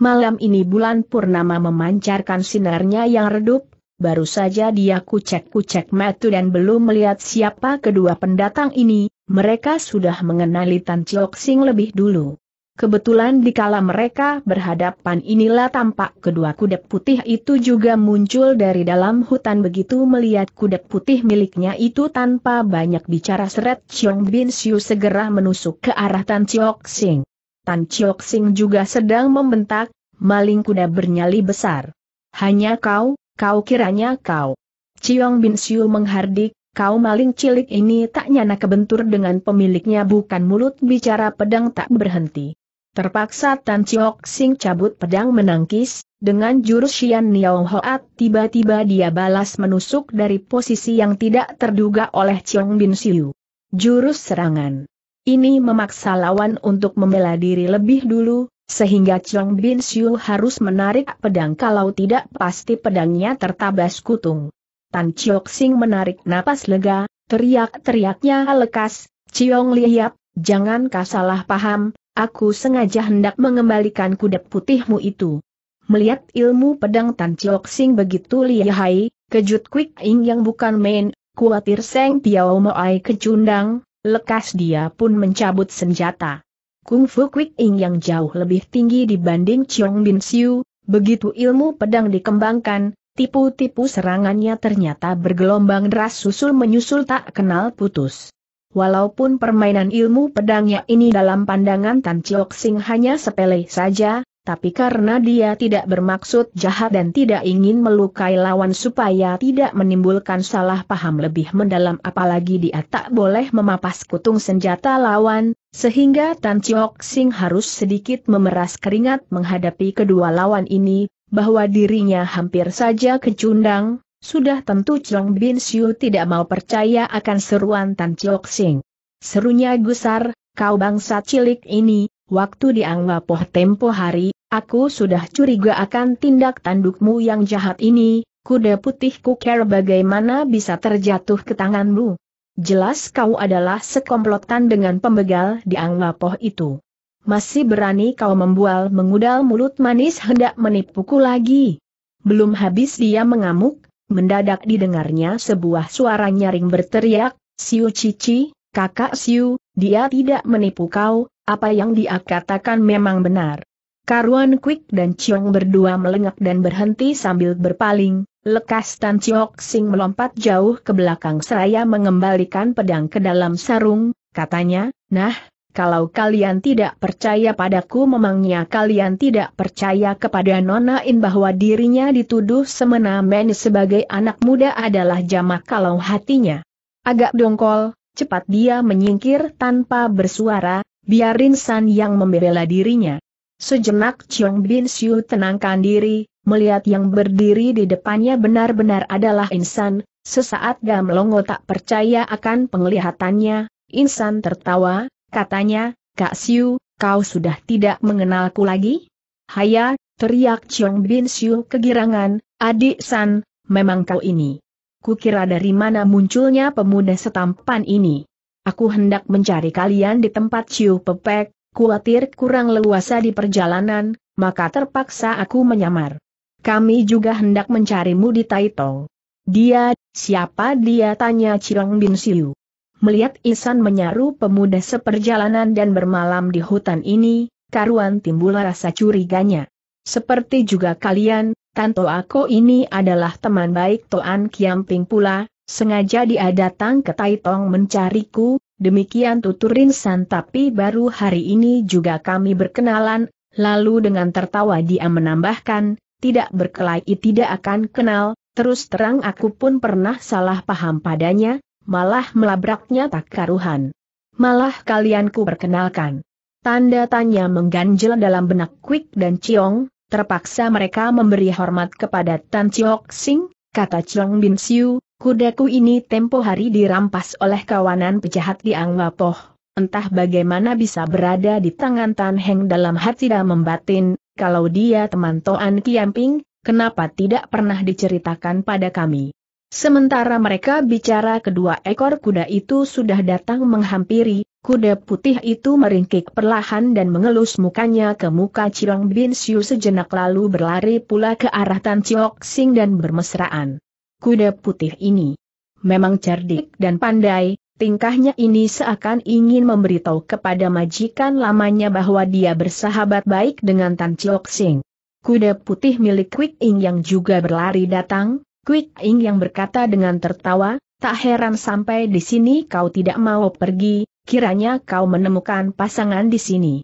Malam ini bulan purnama memancarkan sinarnya yang redup, baru saja dia kucek-kucek metu dan belum melihat siapa kedua pendatang ini, mereka sudah mengenali Tan Chok Sing lebih dulu. Kebetulan di kala mereka berhadapan inilah tampak kedua kuda putih itu juga muncul dari dalam hutan begitu melihat kuda putih miliknya itu tanpa banyak bicara seret Chiong Bin Siu segera menusuk ke arah Tan Chiok Sing. Tan Chiok Sing juga sedang membentak, maling kuda bernyali besar. Hanya kau, kau kiranya kau. Chiong Bin Siu menghardik, Kau maling cilik ini tak nyana kebentur dengan pemiliknya bukan mulut bicara pedang tak berhenti. Terpaksa Tan Chiok Sing cabut pedang menangkis, dengan jurus Xian Niao Hoat tiba-tiba dia balas menusuk dari posisi yang tidak terduga oleh Chiong Bin Siu. Jurus serangan. Ini memaksa lawan untuk membela diri lebih dulu, sehingga Chiong Bin Siu harus menarik pedang kalau tidak pasti pedangnya tertabas kutung. Tan Chiok Sing menarik napas lega, teriak-teriaknya lekas, Chiong Liap, jangan kau salah paham, Aku sengaja hendak mengembalikan kuda putihmu itu. Melihat ilmu pedang Tan Chiok Sing begitu lihai, kejut Quick Ing yang bukan main, kuatir Seng Piao Moai kecundang, lekas dia pun mencabut senjata. Kung Fu Quick Ing yang jauh lebih tinggi dibanding Chiong Bin Siu, begitu ilmu pedang dikembangkan, tipu-tipu serangannya ternyata bergelombang deras susul menyusul tak kenal putus. Walaupun permainan ilmu pedangnya ini dalam pandangan Tan Chiok Sing hanya sepele saja, tapi karena dia tidak bermaksud jahat dan tidak ingin melukai lawan supaya tidak menimbulkan salah paham lebih mendalam apalagi dia tak boleh memapas kutung senjata lawan, sehingga Tan Chiok Sing harus sedikit memeras keringat menghadapi kedua lawan ini, bahwa dirinya hampir saja kecundang, sudah tentu Chong Bin Xiu tidak mau percaya akan seruan Tan Chok Sing. Serunya gusar, kau bangsa cilik ini, waktu poh tempo hari, aku sudah curiga akan tindak tandukmu yang jahat ini, kuda putihku care bagaimana bisa terjatuh ke tanganmu. Jelas kau adalah sekomplotan dengan pembegal di Anglapoh itu. Masih berani kau membual mengudal mulut manis hendak menipuku lagi. Belum habis dia mengamuk, mendadak didengarnya sebuah suara nyaring berteriak, Siu Cici, kakak Siu, dia tidak menipu kau, apa yang dia katakan memang benar. Karuan Quick dan Chiong berdua melengak dan berhenti sambil berpaling, lekas Tan Chiok Sing melompat jauh ke belakang seraya mengembalikan pedang ke dalam sarung, katanya, nah, kalau kalian tidak percaya padaku memangnya kalian tidak percaya kepada Nona In bahwa dirinya dituduh semena-mena sebagai anak muda adalah jamak kalau hatinya agak dongkol, cepat dia menyingkir tanpa bersuara, biarin San yang membela dirinya. Sejenak Chong Bin Xiu tenangkan diri, melihat yang berdiri di depannya benar-benar adalah insan, sesaat Gam Longo tak percaya akan penglihatannya, insan tertawa, katanya, Kak Siu, kau sudah tidak mengenalku lagi? Haya, teriak Chong Bin Siu kegirangan, adik San, memang kau ini. Kukira dari mana munculnya pemuda setampan ini. Aku hendak mencari kalian di tempat Siu Pepek, kuatir kurang leluasa di perjalanan, maka terpaksa aku menyamar. Kami juga hendak mencarimu di Taito. Dia, siapa dia tanya Chong Bin Siu. Melihat Isan menyaru pemuda seperjalanan dan bermalam di hutan ini, karuan timbul rasa curiganya. Seperti juga kalian, Tanto Ako ini adalah teman baik Toan Kiamping pula, sengaja dia datang ke Taitong mencariku, demikian tutur San tapi baru hari ini juga kami berkenalan, lalu dengan tertawa dia menambahkan, tidak berkelahi tidak akan kenal, terus terang aku pun pernah salah paham padanya, malah melabraknya tak karuhan. Malah kalian ku perkenalkan. Tanda tanya mengganjel dalam benak Quick dan Chiong, terpaksa mereka memberi hormat kepada Tan Chiok Sing, kata Chiong Bin Siu, kudaku ini tempo hari dirampas oleh kawanan pejahat di Angwapoh. Entah bagaimana bisa berada di tangan Tan Heng dalam hati dan membatin, kalau dia teman Toan Kiamping, kenapa tidak pernah diceritakan pada kami. Sementara mereka bicara kedua ekor kuda itu sudah datang menghampiri, kuda putih itu meringkik perlahan dan mengelus mukanya ke muka Cirong Bin Siu sejenak lalu berlari pula ke arah Tan Chiok Sing dan bermesraan. Kuda putih ini memang cerdik dan pandai, tingkahnya ini seakan ingin memberitahu kepada majikan lamanya bahwa dia bersahabat baik dengan Tan Chiok Sing. Kuda putih milik Quick Ing yang juga berlari datang, Kuik Ing yang berkata dengan tertawa, tak heran sampai di sini kau tidak mau pergi, kiranya kau menemukan pasangan di sini.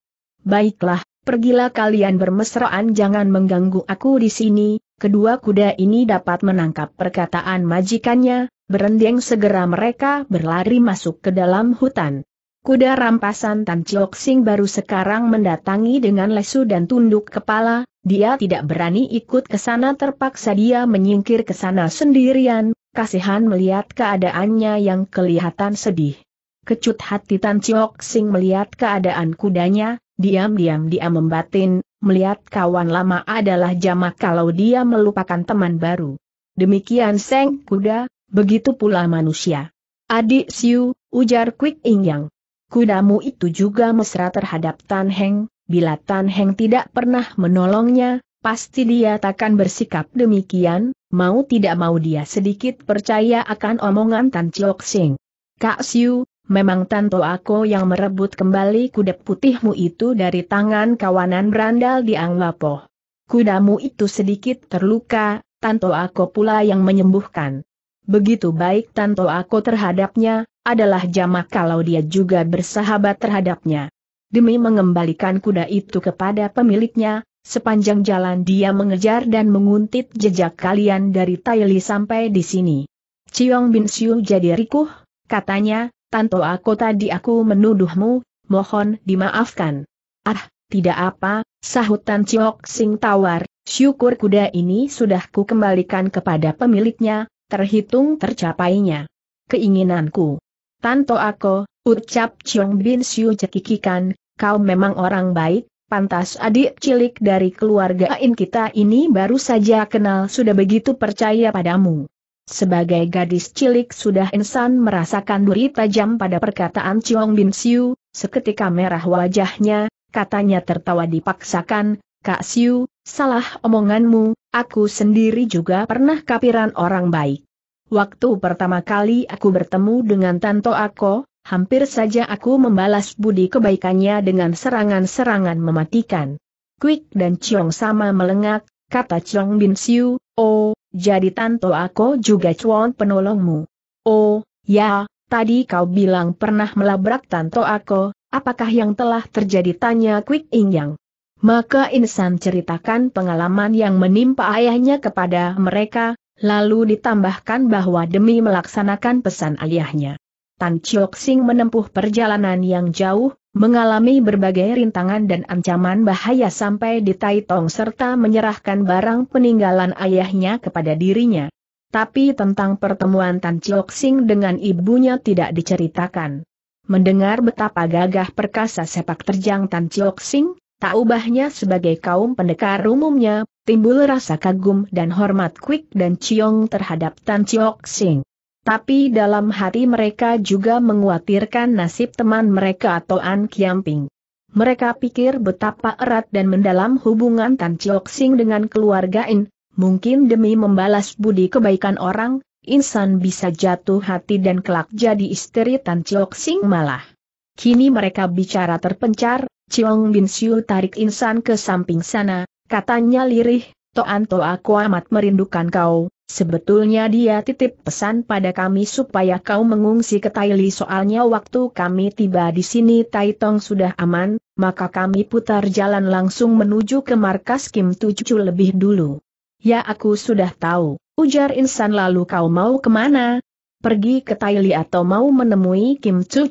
Baiklah, pergilah kalian bermesraan jangan mengganggu aku di sini, kedua kuda ini dapat menangkap perkataan majikannya, berendeng segera mereka berlari masuk ke dalam hutan. Kuda rampasan Tan Chok Sing baru sekarang mendatangi dengan lesu dan tunduk kepala, dia tidak berani ikut ke sana terpaksa dia menyingkir ke sana sendirian, kasihan melihat keadaannya yang kelihatan sedih. Kecut hati Tan Chok Sing melihat keadaan kudanya, diam-diam dia membatin, melihat kawan lama adalah jamak kalau dia melupakan teman baru. Demikian Seng Kuda, begitu pula manusia. Adik Siu, ujar Quick Yang kudamu itu juga mesra terhadap Tan Heng, bila Tan Heng tidak pernah menolongnya, pasti dia takkan bersikap demikian, mau tidak mau dia sedikit percaya akan omongan Tan Chok Sing. Kak Siu, memang Tanto Ako yang merebut kembali kuda putihmu itu dari tangan kawanan berandal di Anglapoh. Kudamu itu sedikit terluka, Tanto Ako pula yang menyembuhkan. Begitu baik Tanto Ako terhadapnya, adalah jamak kalau dia juga bersahabat terhadapnya. Demi mengembalikan kuda itu kepada pemiliknya, sepanjang jalan dia mengejar dan menguntit jejak kalian dari Taili sampai di sini. Ciong Bin Siu jadi rikuh, katanya, Tanto aku tadi aku menuduhmu, mohon dimaafkan. Ah, tidak apa, sahutan Ciok Sing tawar, syukur kuda ini sudah ku kembalikan kepada pemiliknya, terhitung tercapainya. Keinginanku. Tanto aku, ucap Chiong Bin Siu cekikikan, kau memang orang baik, pantas adik cilik dari keluarga Ain kita ini baru saja kenal sudah begitu percaya padamu. Sebagai gadis cilik sudah insan merasakan duri tajam pada perkataan Chiong Bin Siu, seketika merah wajahnya, katanya tertawa dipaksakan, Kak Siu, salah omonganmu, aku sendiri juga pernah kapiran orang baik. Waktu pertama kali aku bertemu dengan Tanto Ako, hampir saja aku membalas budi kebaikannya dengan serangan-serangan mematikan. Quick dan Chong sama melengak, kata Chong Bin Siu, oh, jadi Tanto Ako juga cuan penolongmu. Oh, ya, tadi kau bilang pernah melabrak Tanto Ako, apakah yang telah terjadi tanya Quick Yang. Maka insan ceritakan pengalaman yang menimpa ayahnya kepada mereka, Lalu ditambahkan bahwa demi melaksanakan pesan ayahnya. Tan Chiok Sing menempuh perjalanan yang jauh, mengalami berbagai rintangan dan ancaman bahaya sampai di Tai Tong serta menyerahkan barang peninggalan ayahnya kepada dirinya. Tapi tentang pertemuan Tan Chiok Sing dengan ibunya tidak diceritakan. Mendengar betapa gagah perkasa sepak terjang Tan Chiok Sing, tak ubahnya sebagai kaum pendekar umumnya, timbul rasa kagum dan hormat Quick dan Chiong terhadap Tan Chiok Sing. Tapi dalam hati mereka juga menguatirkan nasib teman mereka atau An Kiamping. Mereka pikir betapa erat dan mendalam hubungan Tan Chiok Sing dengan keluarga In, mungkin demi membalas budi kebaikan orang, insan bisa jatuh hati dan kelak jadi istri Tan Chiok Sing malah. Kini mereka bicara terpencar, Chiong Bin Siu tarik insan ke samping sana, Katanya lirih, Toanto aku amat merindukan kau, sebetulnya dia titip pesan pada kami supaya kau mengungsi ke Taili soalnya waktu kami tiba di sini Taitong sudah aman, maka kami putar jalan langsung menuju ke markas Kim Tujuh lebih dulu. Ya aku sudah tahu, ujar Insan lalu kau mau kemana? Pergi ke Taili atau mau menemui Kim Chu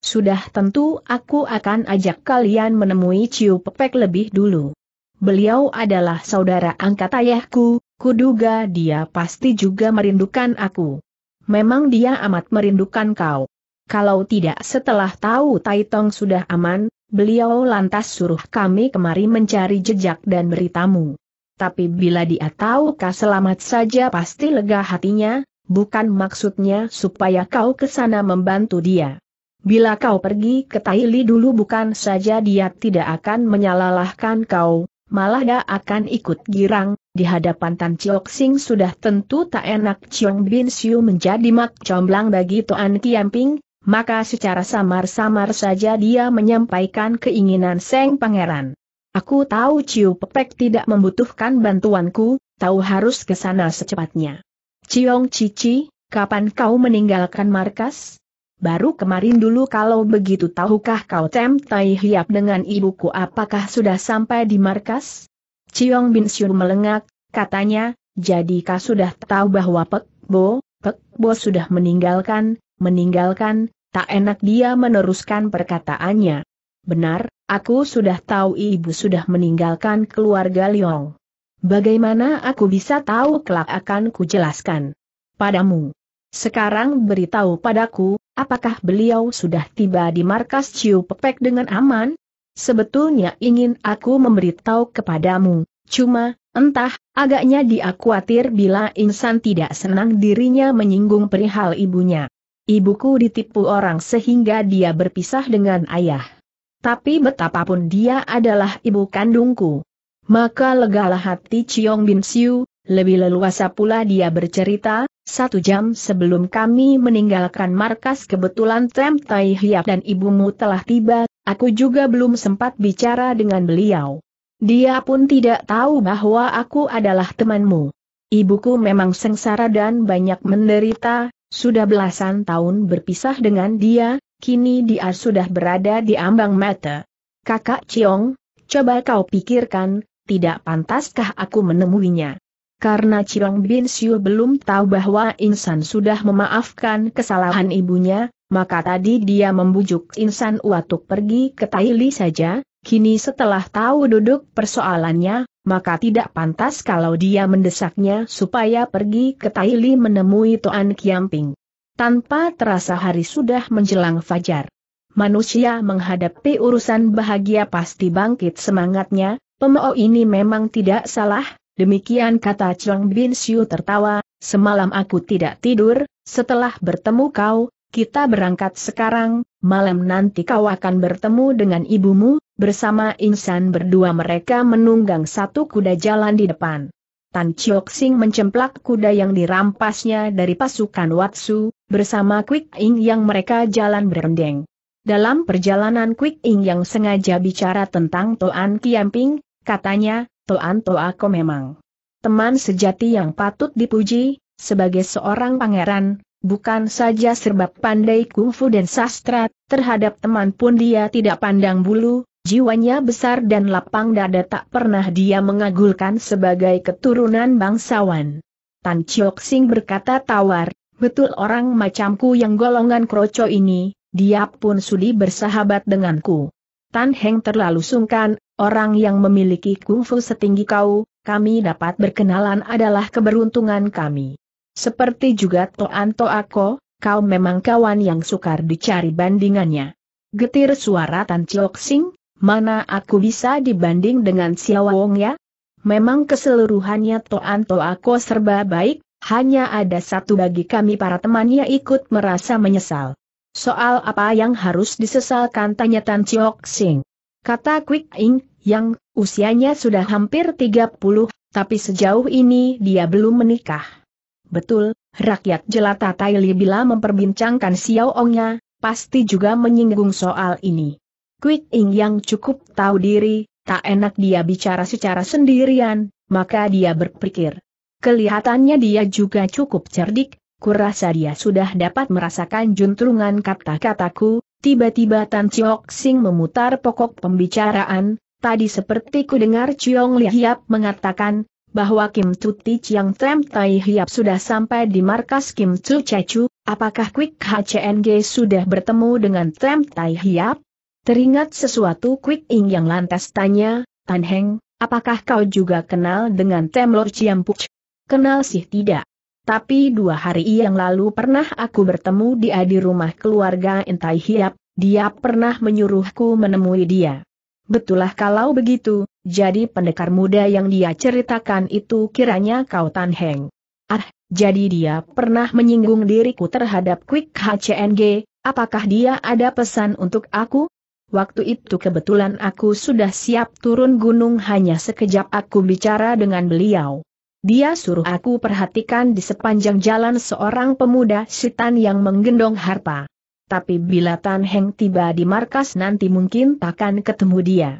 Sudah tentu aku akan ajak kalian menemui Ciu Pepek lebih dulu. Beliau adalah saudara angkat ayahku, kuduga dia pasti juga merindukan aku. Memang dia amat merindukan kau. Kalau tidak setelah tahu Taitong sudah aman, beliau lantas suruh kami kemari mencari jejak dan beritamu. Tapi bila dia tahu kau selamat saja pasti lega hatinya, bukan maksudnya supaya kau ke sana membantu dia. Bila kau pergi ke Taili dulu bukan saja dia tidak akan menyalalahkan kau, malah dia akan ikut girang, di hadapan Tan Chiok Sing sudah tentu tak enak Chiong Bin Siu menjadi mak comblang bagi Toan Kiamping, maka secara samar-samar saja dia menyampaikan keinginan Seng Pangeran. Aku tahu Ciu Pepek tidak membutuhkan bantuanku, tahu harus ke sana secepatnya. Ciong Cici, kapan kau meninggalkan markas? Baru kemarin dulu kalau begitu tahukah kau Tem Tai Hiap dengan ibuku apakah sudah sampai di markas? Ciong Bin Siu melengak, katanya, jadikah sudah tahu bahwa Pek Bo, Pek Bo sudah meninggalkan, meninggalkan, tak enak dia meneruskan perkataannya. Benar, aku sudah tahu ibu sudah meninggalkan keluarga Liong. Bagaimana aku bisa tahu kelak akan kujelaskan padamu. Sekarang beritahu padaku, apakah beliau sudah tiba di markas Ciu Pepek dengan aman? Sebetulnya ingin aku memberitahu kepadamu, cuma, entah, agaknya dia khawatir bila insan tidak senang dirinya menyinggung perihal ibunya. Ibuku ditipu orang sehingga dia berpisah dengan ayah. Tapi betapapun dia adalah ibu kandungku. Maka legalah hati Ciong Bin Siu, lebih leluasa pula dia bercerita, satu jam sebelum kami meninggalkan markas kebetulan Tem Tai Hiap dan ibumu telah tiba, aku juga belum sempat bicara dengan beliau. Dia pun tidak tahu bahwa aku adalah temanmu. Ibuku memang sengsara dan banyak menderita, sudah belasan tahun berpisah dengan dia, kini dia sudah berada di ambang mata. Kakak Ciong, coba kau pikirkan, tidak pantaskah aku menemuinya? karena Ciong Bin Siu belum tahu bahwa Insan sudah memaafkan kesalahan ibunya, maka tadi dia membujuk Insan untuk pergi ke Taili saja, kini setelah tahu duduk persoalannya, maka tidak pantas kalau dia mendesaknya supaya pergi ke Taili menemui Toan Kiamping. Tanpa terasa hari sudah menjelang fajar. Manusia menghadapi urusan bahagia pasti bangkit semangatnya, Pemao ini memang tidak salah, Demikian kata Chong Bin Siu tertawa, semalam aku tidak tidur, setelah bertemu kau, kita berangkat sekarang, malam nanti kau akan bertemu dengan ibumu, bersama insan berdua mereka menunggang satu kuda jalan di depan. Tan Chiok Sing mencemplak kuda yang dirampasnya dari pasukan Watsu, bersama Quick Ing yang mereka jalan berendeng. Dalam perjalanan Quick Ing yang sengaja bicara tentang Toan Kiamping, katanya, Toan aku memang teman sejati yang patut dipuji, sebagai seorang pangeran, bukan saja serba pandai kungfu dan sastra, terhadap teman pun dia tidak pandang bulu, jiwanya besar dan lapang dada tak pernah dia mengagulkan sebagai keturunan bangsawan. Tan Chiok Sing berkata tawar, betul orang macamku yang golongan kroco ini, dia pun sudi bersahabat denganku. Tan Heng terlalu sungkan, orang yang memiliki kungfu setinggi kau, kami dapat berkenalan adalah keberuntungan kami. Seperti juga Toan Toako, kau memang kawan yang sukar dicari bandingannya. Getir suara Tan Chok Sing, mana aku bisa dibanding dengan Xiao ya? Memang keseluruhannya Toan Toako serba baik, hanya ada satu bagi kami para temannya ikut merasa menyesal. Soal apa yang harus disesalkan tanya Tan Chok Sing. Kata Quick Ink yang usianya sudah hampir 30, tapi sejauh ini dia belum menikah. Betul, rakyat jelata Taili bila memperbincangkan Xiao Ongnya, pasti juga menyinggung soal ini. Quick Ing yang cukup tahu diri, tak enak dia bicara secara sendirian, maka dia berpikir. Kelihatannya dia juga cukup cerdik, kurasa dia sudah dapat merasakan juntrungan kata-kataku, tiba-tiba Tan Chiok Sing memutar pokok pembicaraan, tadi seperti ku dengar Chiong Li Hiap mengatakan, bahwa Kim Chu Ti Chiang Tem Tai Hiap sudah sampai di markas Kim Chu Chechu, apakah Quick HCNG sudah bertemu dengan Tem Tai Hiap? Teringat sesuatu Quick Ing yang lantas tanya, Tan Heng, apakah kau juga kenal dengan Tem Temlor Puch? Kenal sih tidak. Tapi dua hari yang lalu pernah aku bertemu dia di rumah keluarga Entai Hiap, dia pernah menyuruhku menemui dia. Betulah kalau begitu, jadi pendekar muda yang dia ceritakan itu kiranya kau Tan Heng. Ah, jadi dia pernah menyinggung diriku terhadap Quick HCNG, apakah dia ada pesan untuk aku? Waktu itu kebetulan aku sudah siap turun gunung hanya sekejap aku bicara dengan beliau. Dia suruh aku perhatikan di sepanjang jalan seorang pemuda setan yang menggendong harpa tapi bila Tan Heng tiba di markas nanti mungkin takkan ketemu dia.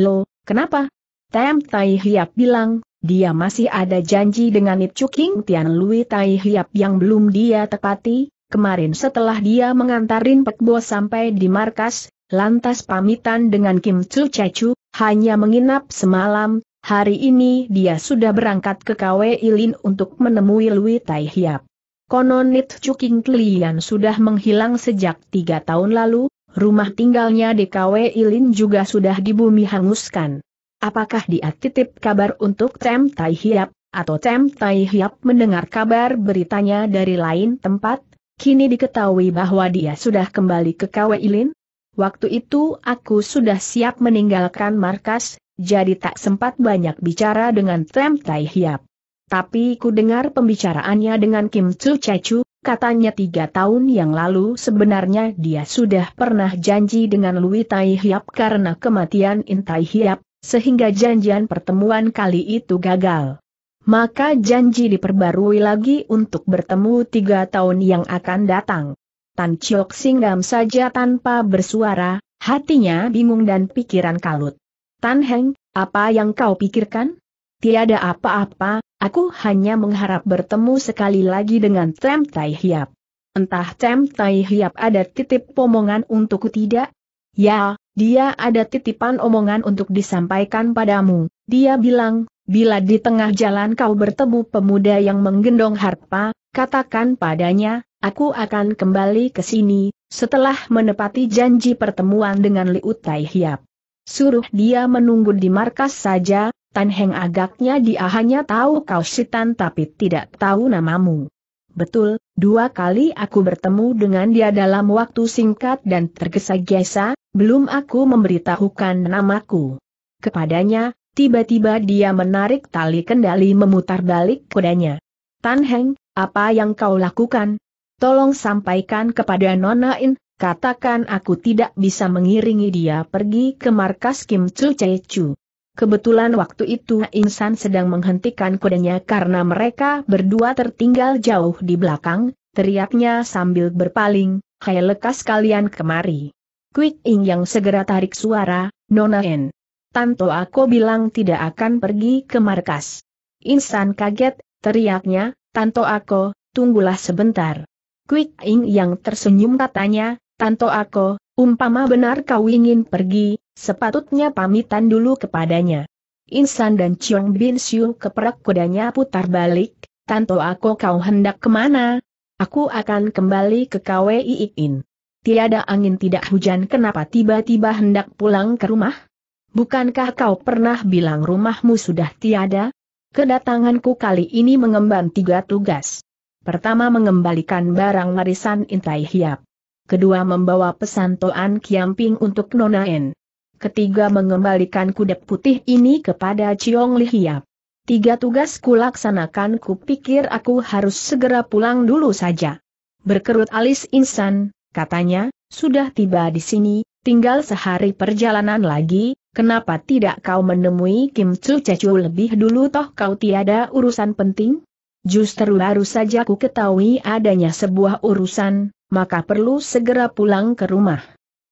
Lo, kenapa? Tem Tai Hiap bilang, dia masih ada janji dengan Ip Chuking Tian Lui Tai Hiap yang belum dia tepati, kemarin setelah dia mengantarin Pek Bo sampai di markas, lantas pamitan dengan Kim Chu Chechu, hanya menginap semalam, hari ini dia sudah berangkat ke KW Ilin untuk menemui Lui Tai Hiap. Konon nit cuking Klian sudah menghilang sejak tiga tahun lalu, rumah tinggalnya di KW Ilin juga sudah dibumi hanguskan. Apakah dia titip kabar untuk Tem Tai Hiap, atau Tem Tai Hiap mendengar kabar beritanya dari lain tempat? Kini diketahui bahwa dia sudah kembali ke KW Ilin. Waktu itu aku sudah siap meninggalkan markas, jadi tak sempat banyak bicara dengan Tem Tai Hiap. Tapi ku dengar pembicaraannya dengan Kim Tsu Chechu, katanya tiga tahun yang lalu sebenarnya dia sudah pernah janji dengan Lui Tai Hiap karena kematian Intai Tai Hiap, sehingga janjian pertemuan kali itu gagal. Maka janji diperbarui lagi untuk bertemu tiga tahun yang akan datang. Tan Chiok singgam saja tanpa bersuara, hatinya bingung dan pikiran kalut. Tan Heng, apa yang kau pikirkan? Tiada apa-apa, Aku hanya mengharap bertemu sekali lagi dengan Tem Tai Hiap. Entah Tem Tai Hiap ada titip omongan untukku tidak? Ya, dia ada titipan omongan untuk disampaikan padamu. Dia bilang, bila di tengah jalan kau bertemu pemuda yang menggendong harpa, katakan padanya, aku akan kembali ke sini, setelah menepati janji pertemuan dengan Liu Tai Hiap. Suruh dia menunggu di markas saja, Tan Heng agaknya dia hanya tahu kau sitan tapi tidak tahu namamu. Betul, dua kali aku bertemu dengan dia dalam waktu singkat dan tergesa-gesa, belum aku memberitahukan namaku. Kepadanya, tiba-tiba dia menarik tali kendali memutar balik kudanya. Tan Heng, apa yang kau lakukan? Tolong sampaikan kepada Nona In, katakan aku tidak bisa mengiringi dia pergi ke markas Kim Chu Chu. Kebetulan waktu itu Insan sedang menghentikan kudanya karena mereka berdua tertinggal jauh di belakang, teriaknya sambil berpaling, Hai lekas kalian kemari. Quick Ing yang segera tarik suara, Nona En, Tanto aku bilang tidak akan pergi ke markas. Insan kaget, teriaknya, Tanto aku, tunggulah sebentar. Quick Ing yang tersenyum katanya, Tanto aku, umpama benar kau ingin pergi, Sepatutnya pamitan dulu kepadanya. Insan dan Chiong Bin Siu keperak kudanya putar balik, Tanto aku kau hendak kemana? Aku akan kembali ke KWI In. Tiada angin tidak hujan kenapa tiba-tiba hendak pulang ke rumah? Bukankah kau pernah bilang rumahmu sudah tiada? Kedatanganku kali ini mengemban tiga tugas. Pertama mengembalikan barang warisan Intai Hiap. Kedua membawa pesan Toan Kiamping untuk Nona En ketiga mengembalikan kuda putih ini kepada Chiong Lihiap. Tiga tugas kulaksanakan kupikir aku harus segera pulang dulu saja. Berkerut alis insan, katanya, sudah tiba di sini, tinggal sehari perjalanan lagi, kenapa tidak kau menemui Kim Chu Cecu lebih dulu toh kau tiada urusan penting? Justru baru saja ku ketahui adanya sebuah urusan, maka perlu segera pulang ke rumah.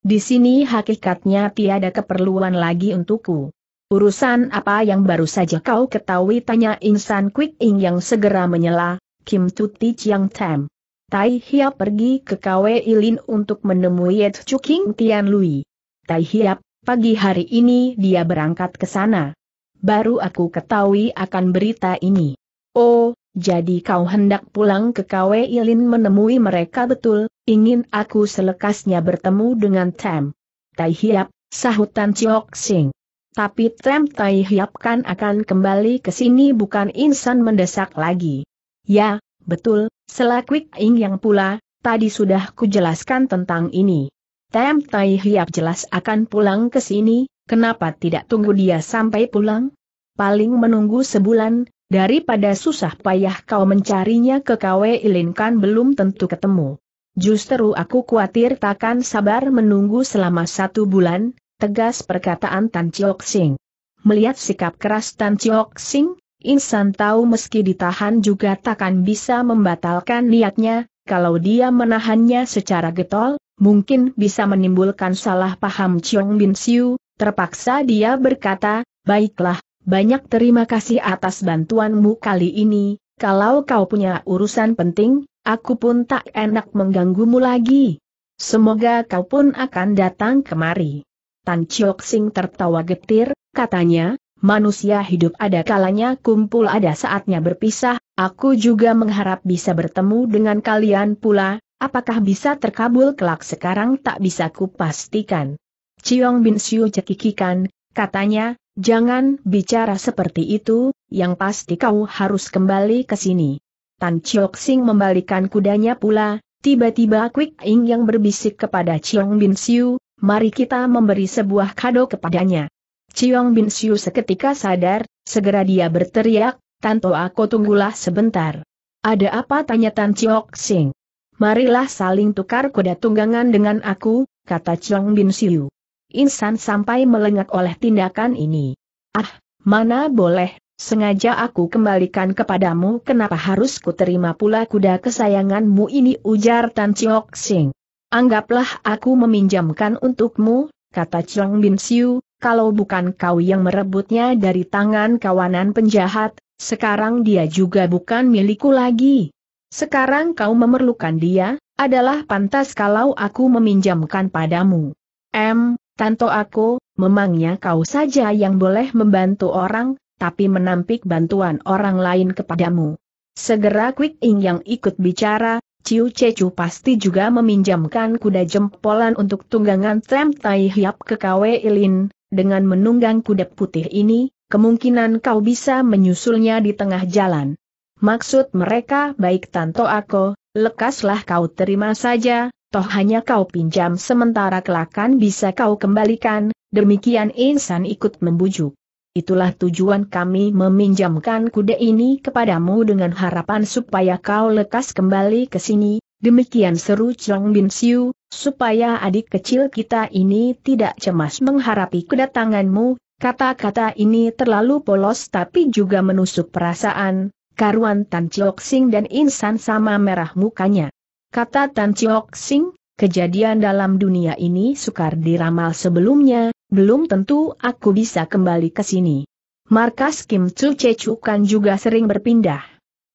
Di sini hakikatnya tiada keperluan lagi untukku. Urusan apa yang baru saja kau ketahui tanya insan Quick Ing yang segera menyela, Kim Tuti Chiang Tam. Tai Hiap pergi ke Kwe Ilin untuk menemui Yet King Tian Lui. Tai Hiap, pagi hari ini dia berangkat ke sana. Baru aku ketahui akan berita ini. Oh, jadi kau hendak pulang ke KW Ilin menemui mereka betul, ingin aku selekasnya bertemu dengan Tem. Tai Hiap, sahutan Ciok Sing. Tapi Tem Tai Hiap kan akan kembali ke sini bukan insan mendesak lagi. Ya, betul, selakwik ing yang pula, tadi sudah kujelaskan tentang ini. Tem Tai Hiap jelas akan pulang ke sini, kenapa tidak tunggu dia sampai pulang? Paling menunggu sebulan, Daripada susah payah kau mencarinya ke KW ilinkan belum tentu ketemu. Justru aku khawatir takkan sabar menunggu selama satu bulan, tegas perkataan Tan Chiok Sing. Melihat sikap keras Tan Chiok Sing, Insan tahu meski ditahan juga takkan bisa membatalkan niatnya, kalau dia menahannya secara getol, mungkin bisa menimbulkan salah paham Chiong Bin Siu, terpaksa dia berkata, baiklah, banyak terima kasih atas bantuanmu kali ini, kalau kau punya urusan penting, aku pun tak enak mengganggumu lagi. Semoga kau pun akan datang kemari. Tan Chiok Sing tertawa getir, katanya, manusia hidup ada kalanya kumpul ada saatnya berpisah, aku juga mengharap bisa bertemu dengan kalian pula, apakah bisa terkabul kelak sekarang tak bisa kupastikan. Chiong Bin Siu cekikikan, katanya, Jangan bicara seperti itu, yang pasti kau harus kembali ke sini. Tan Chiok Sing membalikan kudanya pula, tiba-tiba Quick Ing yang berbisik kepada Chiong Bin Siu, mari kita memberi sebuah kado kepadanya. Chiong Bin Siu seketika sadar, segera dia berteriak, Tanto aku tunggulah sebentar. Ada apa tanya Tan Chiok Sing? Marilah saling tukar kuda tunggangan dengan aku, kata Chiong Bin Siu. Insan sampai melengak oleh tindakan ini. Ah, mana boleh, sengaja aku kembalikan kepadamu kenapa harus ku terima pula kuda kesayanganmu ini ujar Tan Chiok Sing. Anggaplah aku meminjamkan untukmu, kata Chiang Bin Siu, kalau bukan kau yang merebutnya dari tangan kawanan penjahat, sekarang dia juga bukan milikku lagi. Sekarang kau memerlukan dia, adalah pantas kalau aku meminjamkan padamu. M. Tanto aku, memangnya kau saja yang boleh membantu orang, tapi menampik bantuan orang lain kepadamu. Segera Quick Ing yang ikut bicara, Ciu Cecu pasti juga meminjamkan kuda jempolan untuk tunggangan Trem Tai Hiap ke Kwe Ilin, dengan menunggang kuda putih ini, kemungkinan kau bisa menyusulnya di tengah jalan. Maksud mereka baik Tanto Ako, lekaslah kau terima saja, toh hanya kau pinjam sementara kelakan bisa kau kembalikan, demikian insan ikut membujuk. Itulah tujuan kami meminjamkan kuda ini kepadamu dengan harapan supaya kau lekas kembali ke sini, demikian seru Chong Bin Siu, supaya adik kecil kita ini tidak cemas mengharapi kedatanganmu, kata-kata ini terlalu polos tapi juga menusuk perasaan, karuan Tan Chok Sing dan Insan sama merah mukanya. Kata Tan Chiok Sing, kejadian dalam dunia ini sukar diramal sebelumnya, belum tentu aku bisa kembali ke sini. Markas Kim Chu kan juga sering berpindah.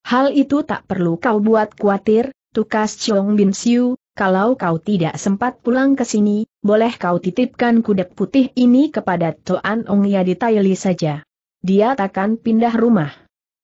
Hal itu tak perlu kau buat khawatir, tukas Chong Bin Siu, kalau kau tidak sempat pulang ke sini, boleh kau titipkan kuda putih ini kepada Toan Ong Ya di Taili saja. Dia takkan pindah rumah.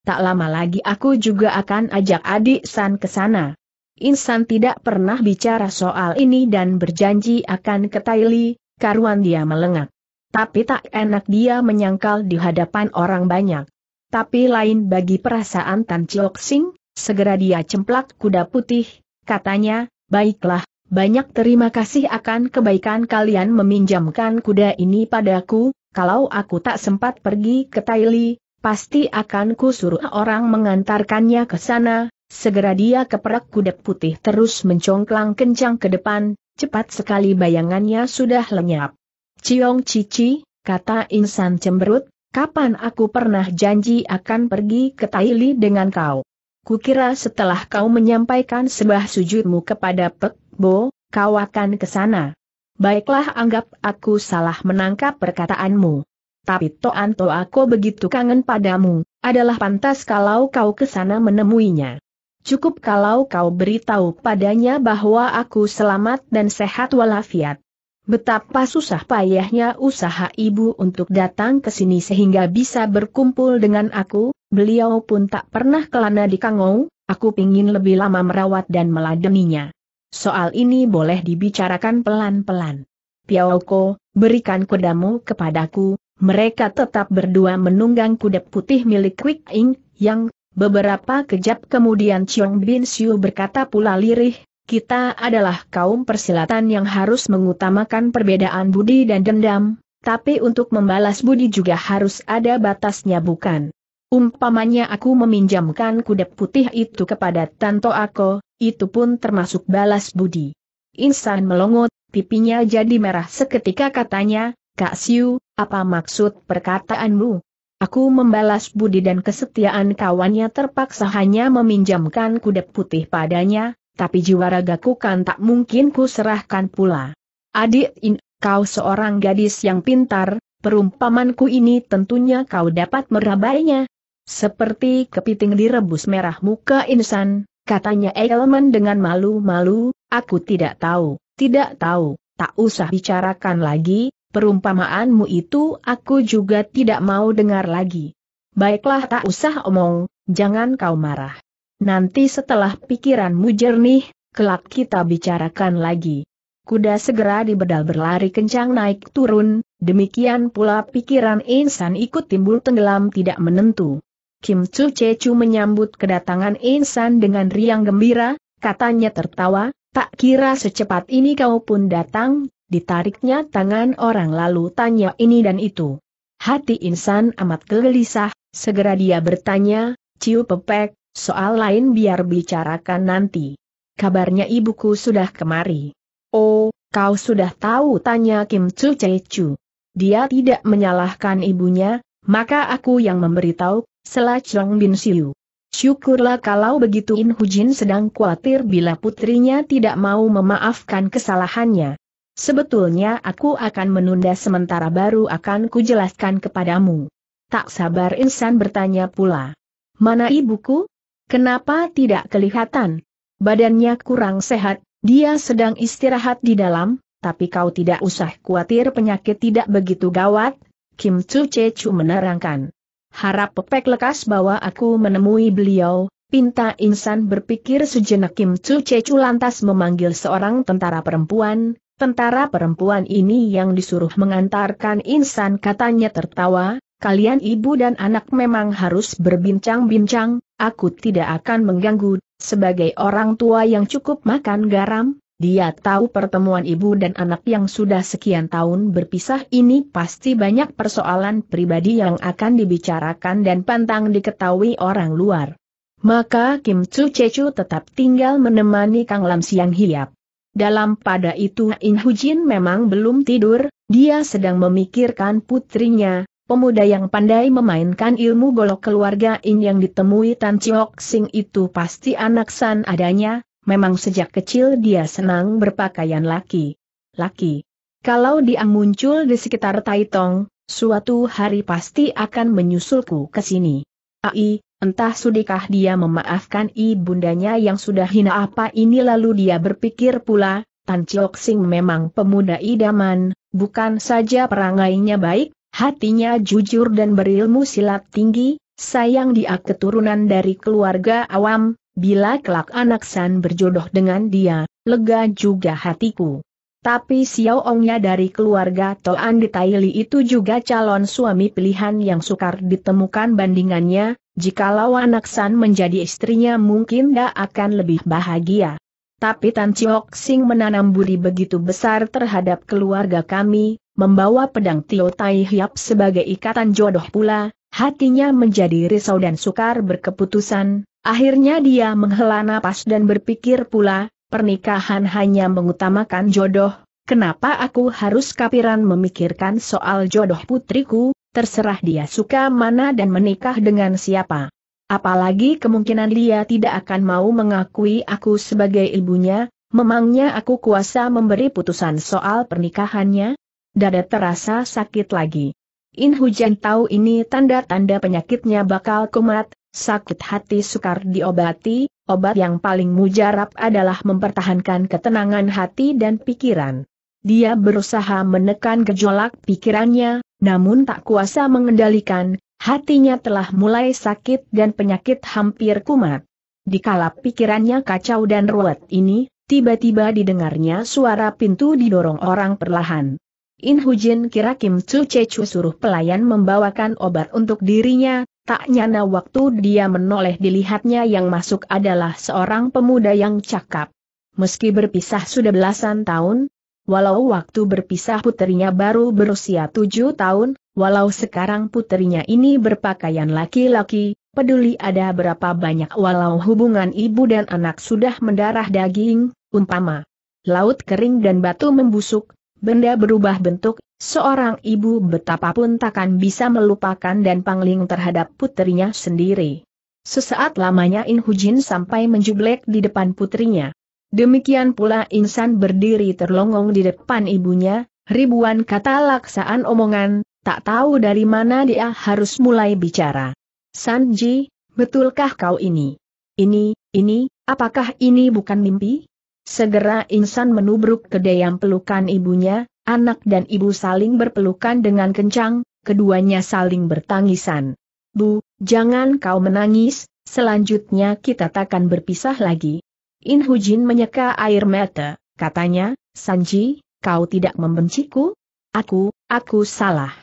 Tak lama lagi aku juga akan ajak adik San ke sana. Insan tidak pernah bicara soal ini dan berjanji akan ke Taili, karuan dia melengak. Tapi tak enak dia menyangkal di hadapan orang banyak. Tapi lain bagi perasaan Tan Chiok Sing, segera dia cemplak kuda putih, katanya, baiklah, banyak terima kasih akan kebaikan kalian meminjamkan kuda ini padaku, kalau aku tak sempat pergi ke Taili, pasti akan kusuruh orang mengantarkannya ke sana, Segera dia keperak kuda putih terus mencongklang kencang ke depan, cepat sekali bayangannya sudah lenyap. Ciong Cici, kata insan cemberut, kapan aku pernah janji akan pergi ke Taili dengan kau? Kukira setelah kau menyampaikan sebah sujudmu kepada Pek Bo, kau akan ke sana. Baiklah anggap aku salah menangkap perkataanmu. Tapi Toanto aku begitu kangen padamu, adalah pantas kalau kau ke sana menemuinya. Cukup kalau kau beritahu padanya bahwa aku selamat dan sehat walafiat. Betapa susah payahnya usaha ibu untuk datang ke sini sehingga bisa berkumpul dengan aku, beliau pun tak pernah kelana di Kangou, aku pingin lebih lama merawat dan meladeninya. Soal ini boleh dibicarakan pelan-pelan. Piaoko, berikan kudamu kepadaku, mereka tetap berdua menunggang kuda putih milik Quick Ing, yang Beberapa kejap kemudian Chiong Bin Xiu berkata pula lirih, kita adalah kaum persilatan yang harus mengutamakan perbedaan budi dan dendam, tapi untuk membalas budi juga harus ada batasnya bukan? Umpamanya aku meminjamkan kuda putih itu kepada Tanto Ako, itu pun termasuk balas budi. Insan melongot, pipinya jadi merah seketika katanya, Kak Siu, apa maksud perkataanmu? Aku membalas budi dan kesetiaan kawannya terpaksa hanya meminjamkan kuda putih padanya, tapi jiwa ragaku kan tak mungkin ku serahkan pula. Adik In, kau seorang gadis yang pintar, perumpamanku ini tentunya kau dapat merabainya. Seperti kepiting direbus merah muka insan, katanya Elman dengan malu-malu, aku tidak tahu, tidak tahu, tak usah bicarakan lagi, perumpamaanmu itu aku juga tidak mau dengar lagi. Baiklah tak usah omong, jangan kau marah. Nanti setelah pikiranmu jernih, kelak kita bicarakan lagi. Kuda segera dibedal berlari kencang naik turun, demikian pula pikiran insan ikut timbul tenggelam tidak menentu. Kim Chu Chechu menyambut kedatangan insan dengan riang gembira, katanya tertawa, tak kira secepat ini kau pun datang, ditariknya tangan orang lalu tanya ini dan itu. Hati insan amat gelisah, segera dia bertanya, Ciu Pepek, soal lain biar bicarakan nanti. Kabarnya ibuku sudah kemari. Oh, kau sudah tahu tanya Kim Chu Chu. Dia tidak menyalahkan ibunya, maka aku yang memberitahu, Selacong bin Siu. Syukurlah kalau begitu In Hujin sedang khawatir bila putrinya tidak mau memaafkan kesalahannya. Sebetulnya aku akan menunda sementara baru akan kujelaskan kepadamu. Tak sabar insan bertanya pula. Mana ibuku? Kenapa tidak kelihatan? Badannya kurang sehat, dia sedang istirahat di dalam, tapi kau tidak usah khawatir penyakit tidak begitu gawat, Kim Chu Chu menerangkan. Harap pepek lekas bahwa aku menemui beliau, Pinta Insan berpikir sejenak Kim Chu Chu lantas memanggil seorang tentara perempuan, Tentara perempuan ini yang disuruh mengantarkan insan katanya tertawa, kalian ibu dan anak memang harus berbincang-bincang, aku tidak akan mengganggu, sebagai orang tua yang cukup makan garam, dia tahu pertemuan ibu dan anak yang sudah sekian tahun berpisah ini pasti banyak persoalan pribadi yang akan dibicarakan dan pantang diketahui orang luar. Maka Kim Chu Chechu tetap tinggal menemani Kang Lam Siang Hiap. Dalam pada itu In Hujin memang belum tidur, dia sedang memikirkan putrinya, pemuda yang pandai memainkan ilmu golok keluarga In yang ditemui Tan Chiok Sing itu pasti anak san adanya, memang sejak kecil dia senang berpakaian laki. Laki. Kalau dia muncul di sekitar Taitong, suatu hari pasti akan menyusulku ke sini. Ai, Entah sudikah dia memaafkan ibundanya yang sudah hina apa ini lalu dia berpikir pula, Tan Chiok Sing memang pemuda idaman, bukan saja perangainya baik, hatinya jujur dan berilmu silat tinggi, sayang dia keturunan dari keluarga awam, bila kelak anak San berjodoh dengan dia, lega juga hatiku. Tapi Xiao Ongnya dari keluarga Toan di Taili itu juga calon suami pilihan yang sukar ditemukan bandingannya, jikalau anak San menjadi istrinya mungkin dia akan lebih bahagia. Tapi Tan Chiok Sing menanam budi begitu besar terhadap keluarga kami, membawa pedang Tio Tai Hiap sebagai ikatan jodoh pula, hatinya menjadi risau dan sukar berkeputusan, akhirnya dia menghela napas dan berpikir pula, pernikahan hanya mengutamakan jodoh, kenapa aku harus kapiran memikirkan soal jodoh putriku, terserah dia suka mana dan menikah dengan siapa. Apalagi kemungkinan dia tidak akan mau mengakui aku sebagai ibunya, memangnya aku kuasa memberi putusan soal pernikahannya? Dada terasa sakit lagi. In Hujan tahu ini tanda-tanda penyakitnya bakal kumat, Sakit hati sukar diobati, obat yang paling mujarab adalah mempertahankan ketenangan hati dan pikiran. Dia berusaha menekan gejolak pikirannya, namun tak kuasa mengendalikan, hatinya telah mulai sakit dan penyakit hampir kumat. Di Dikala pikirannya kacau dan ruwet ini, tiba-tiba didengarnya suara pintu didorong orang perlahan. In Hujin kira Kim Chu Chechu suruh pelayan membawakan obat untuk dirinya, Tak nyana waktu dia menoleh dilihatnya yang masuk adalah seorang pemuda yang cakap. Meski berpisah sudah belasan tahun, walau waktu berpisah putrinya baru berusia tujuh tahun, walau sekarang putrinya ini berpakaian laki-laki, peduli ada berapa banyak walau hubungan ibu dan anak sudah mendarah daging, umpama. Laut kering dan batu membusuk, benda berubah bentuk, Seorang ibu betapapun takkan bisa melupakan dan pangling terhadap putrinya sendiri. Sesaat lamanya In Hujin sampai menjublek di depan putrinya. Demikian pula insan berdiri terlongong di depan ibunya, ribuan kata laksaan omongan, tak tahu dari mana dia harus mulai bicara. Sanji, betulkah kau ini? Ini, ini, apakah ini bukan mimpi? Segera insan menubruk ke dayam pelukan ibunya, Anak dan ibu saling berpelukan dengan kencang, keduanya saling bertangisan. Bu, jangan kau menangis, selanjutnya kita takkan berpisah lagi. In Hujin menyeka air mata, katanya, Sanji, kau tidak membenciku? Aku, aku salah.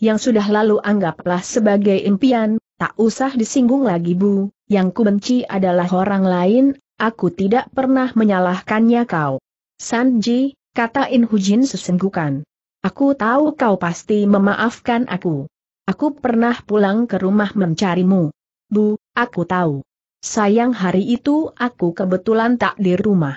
Yang sudah lalu anggaplah sebagai impian, tak usah disinggung lagi bu, yang ku benci adalah orang lain, aku tidak pernah menyalahkannya kau. Sanji, kata In Hujin sesenggukan. Aku tahu kau pasti memaafkan aku. Aku pernah pulang ke rumah mencarimu. Bu, aku tahu. Sayang hari itu aku kebetulan tak di rumah.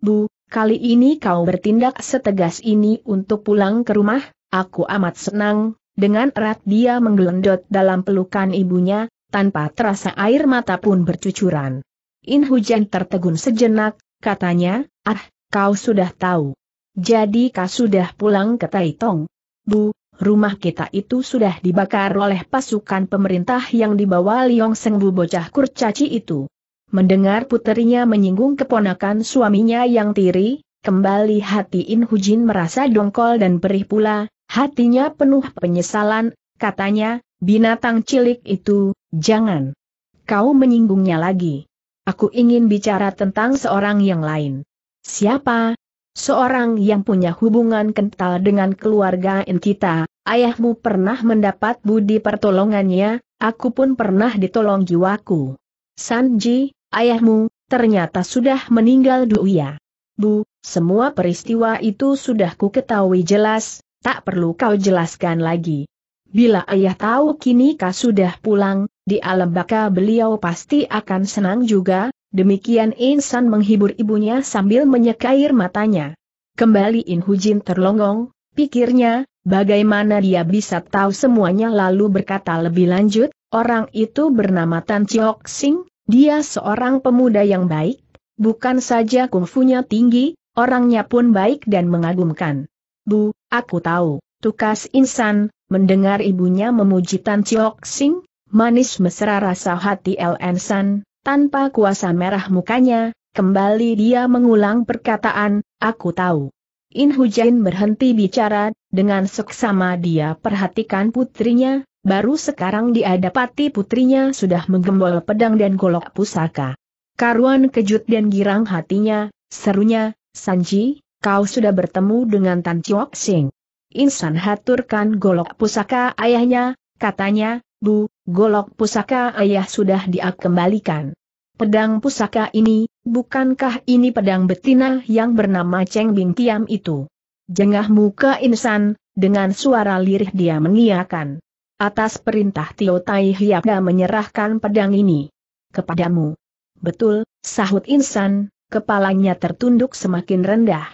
Bu, kali ini kau bertindak setegas ini untuk pulang ke rumah, aku amat senang. Dengan erat dia menggelendot dalam pelukan ibunya, tanpa terasa air mata pun bercucuran. In Hujan tertegun sejenak, katanya, ah, kau sudah tahu. Jadi kau sudah pulang ke Taitong? Bu, rumah kita itu sudah dibakar oleh pasukan pemerintah yang dibawa Liong Bu bocah kurcaci itu. Mendengar puterinya menyinggung keponakan suaminya yang tiri, kembali hati In Hujin merasa dongkol dan perih pula, hatinya penuh penyesalan, katanya, binatang cilik itu, jangan. Kau menyinggungnya lagi. Aku ingin bicara tentang seorang yang lain. Siapa, seorang yang punya hubungan kental dengan keluarga kita, ayahmu pernah mendapat budi pertolongannya, aku pun pernah ditolong jiwaku. Sanji, ayahmu, ternyata sudah meninggal dunia. Bu, semua peristiwa itu sudah ku ketahui jelas, tak perlu kau jelaskan lagi. Bila ayah tahu kini kau sudah pulang, di alam baka beliau pasti akan senang juga, Demikian Insan menghibur ibunya sambil menyekair matanya. Kembali In Hujin terlongong, pikirnya, bagaimana dia bisa tahu semuanya lalu berkata lebih lanjut, orang itu bernama Tan Chiok Sing, dia seorang pemuda yang baik, bukan saja kungfunya tinggi, orangnya pun baik dan mengagumkan. Bu, aku tahu, tukas Insan, mendengar ibunya memuji Tan Chiok Sing, manis mesra rasa hati El San, tanpa kuasa merah mukanya, kembali dia mengulang perkataan, aku tahu. In Hujain berhenti bicara, dengan seksama dia perhatikan putrinya, baru sekarang dia dapati putrinya sudah menggembol pedang dan golok pusaka. Karuan kejut dan girang hatinya, serunya, Sanji, kau sudah bertemu dengan Tan Chiok Sing. Insan haturkan golok pusaka ayahnya, katanya, Bu, golok pusaka ayah sudah diakembalikan. Pedang pusaka ini, bukankah ini pedang betina yang bernama Cheng Bing Tiam itu? Jengah muka insan, dengan suara lirih dia mengiakan. Atas perintah Tio Tai Hiaga menyerahkan pedang ini. Kepadamu. Betul, sahut insan, kepalanya tertunduk semakin rendah.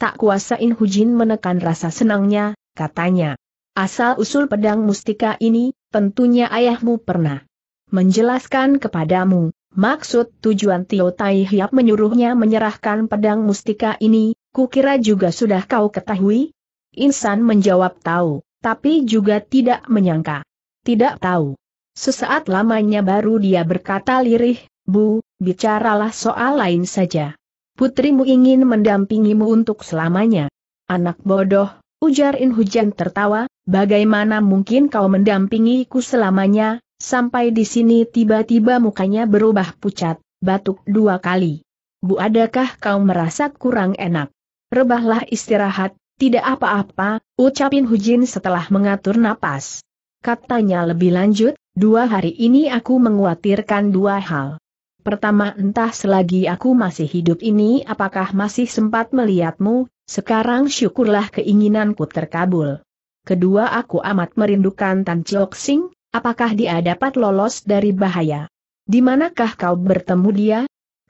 Tak kuasain Hujin menekan rasa senangnya, katanya. Asal usul pedang mustika ini, tentunya ayahmu pernah menjelaskan kepadamu, maksud tujuan Tio Tai Hiap menyuruhnya menyerahkan pedang mustika ini, kukira juga sudah kau ketahui? Insan menjawab tahu, tapi juga tidak menyangka. Tidak tahu. Sesaat lamanya baru dia berkata lirih, Bu, bicaralah soal lain saja. Putrimu ingin mendampingimu untuk selamanya. Anak bodoh, ujar In Hujan tertawa, Bagaimana mungkin kau mendampingiku selamanya, sampai di sini tiba-tiba mukanya berubah pucat, batuk dua kali. Bu adakah kau merasa kurang enak? Rebahlah istirahat, tidak apa-apa, ucapin Hujin setelah mengatur napas. Katanya lebih lanjut, dua hari ini aku menguatirkan dua hal. Pertama entah selagi aku masih hidup ini apakah masih sempat melihatmu, sekarang syukurlah keinginanku terkabul kedua aku amat merindukan Tan Chok Sing, apakah dia dapat lolos dari bahaya? Di manakah kau bertemu dia?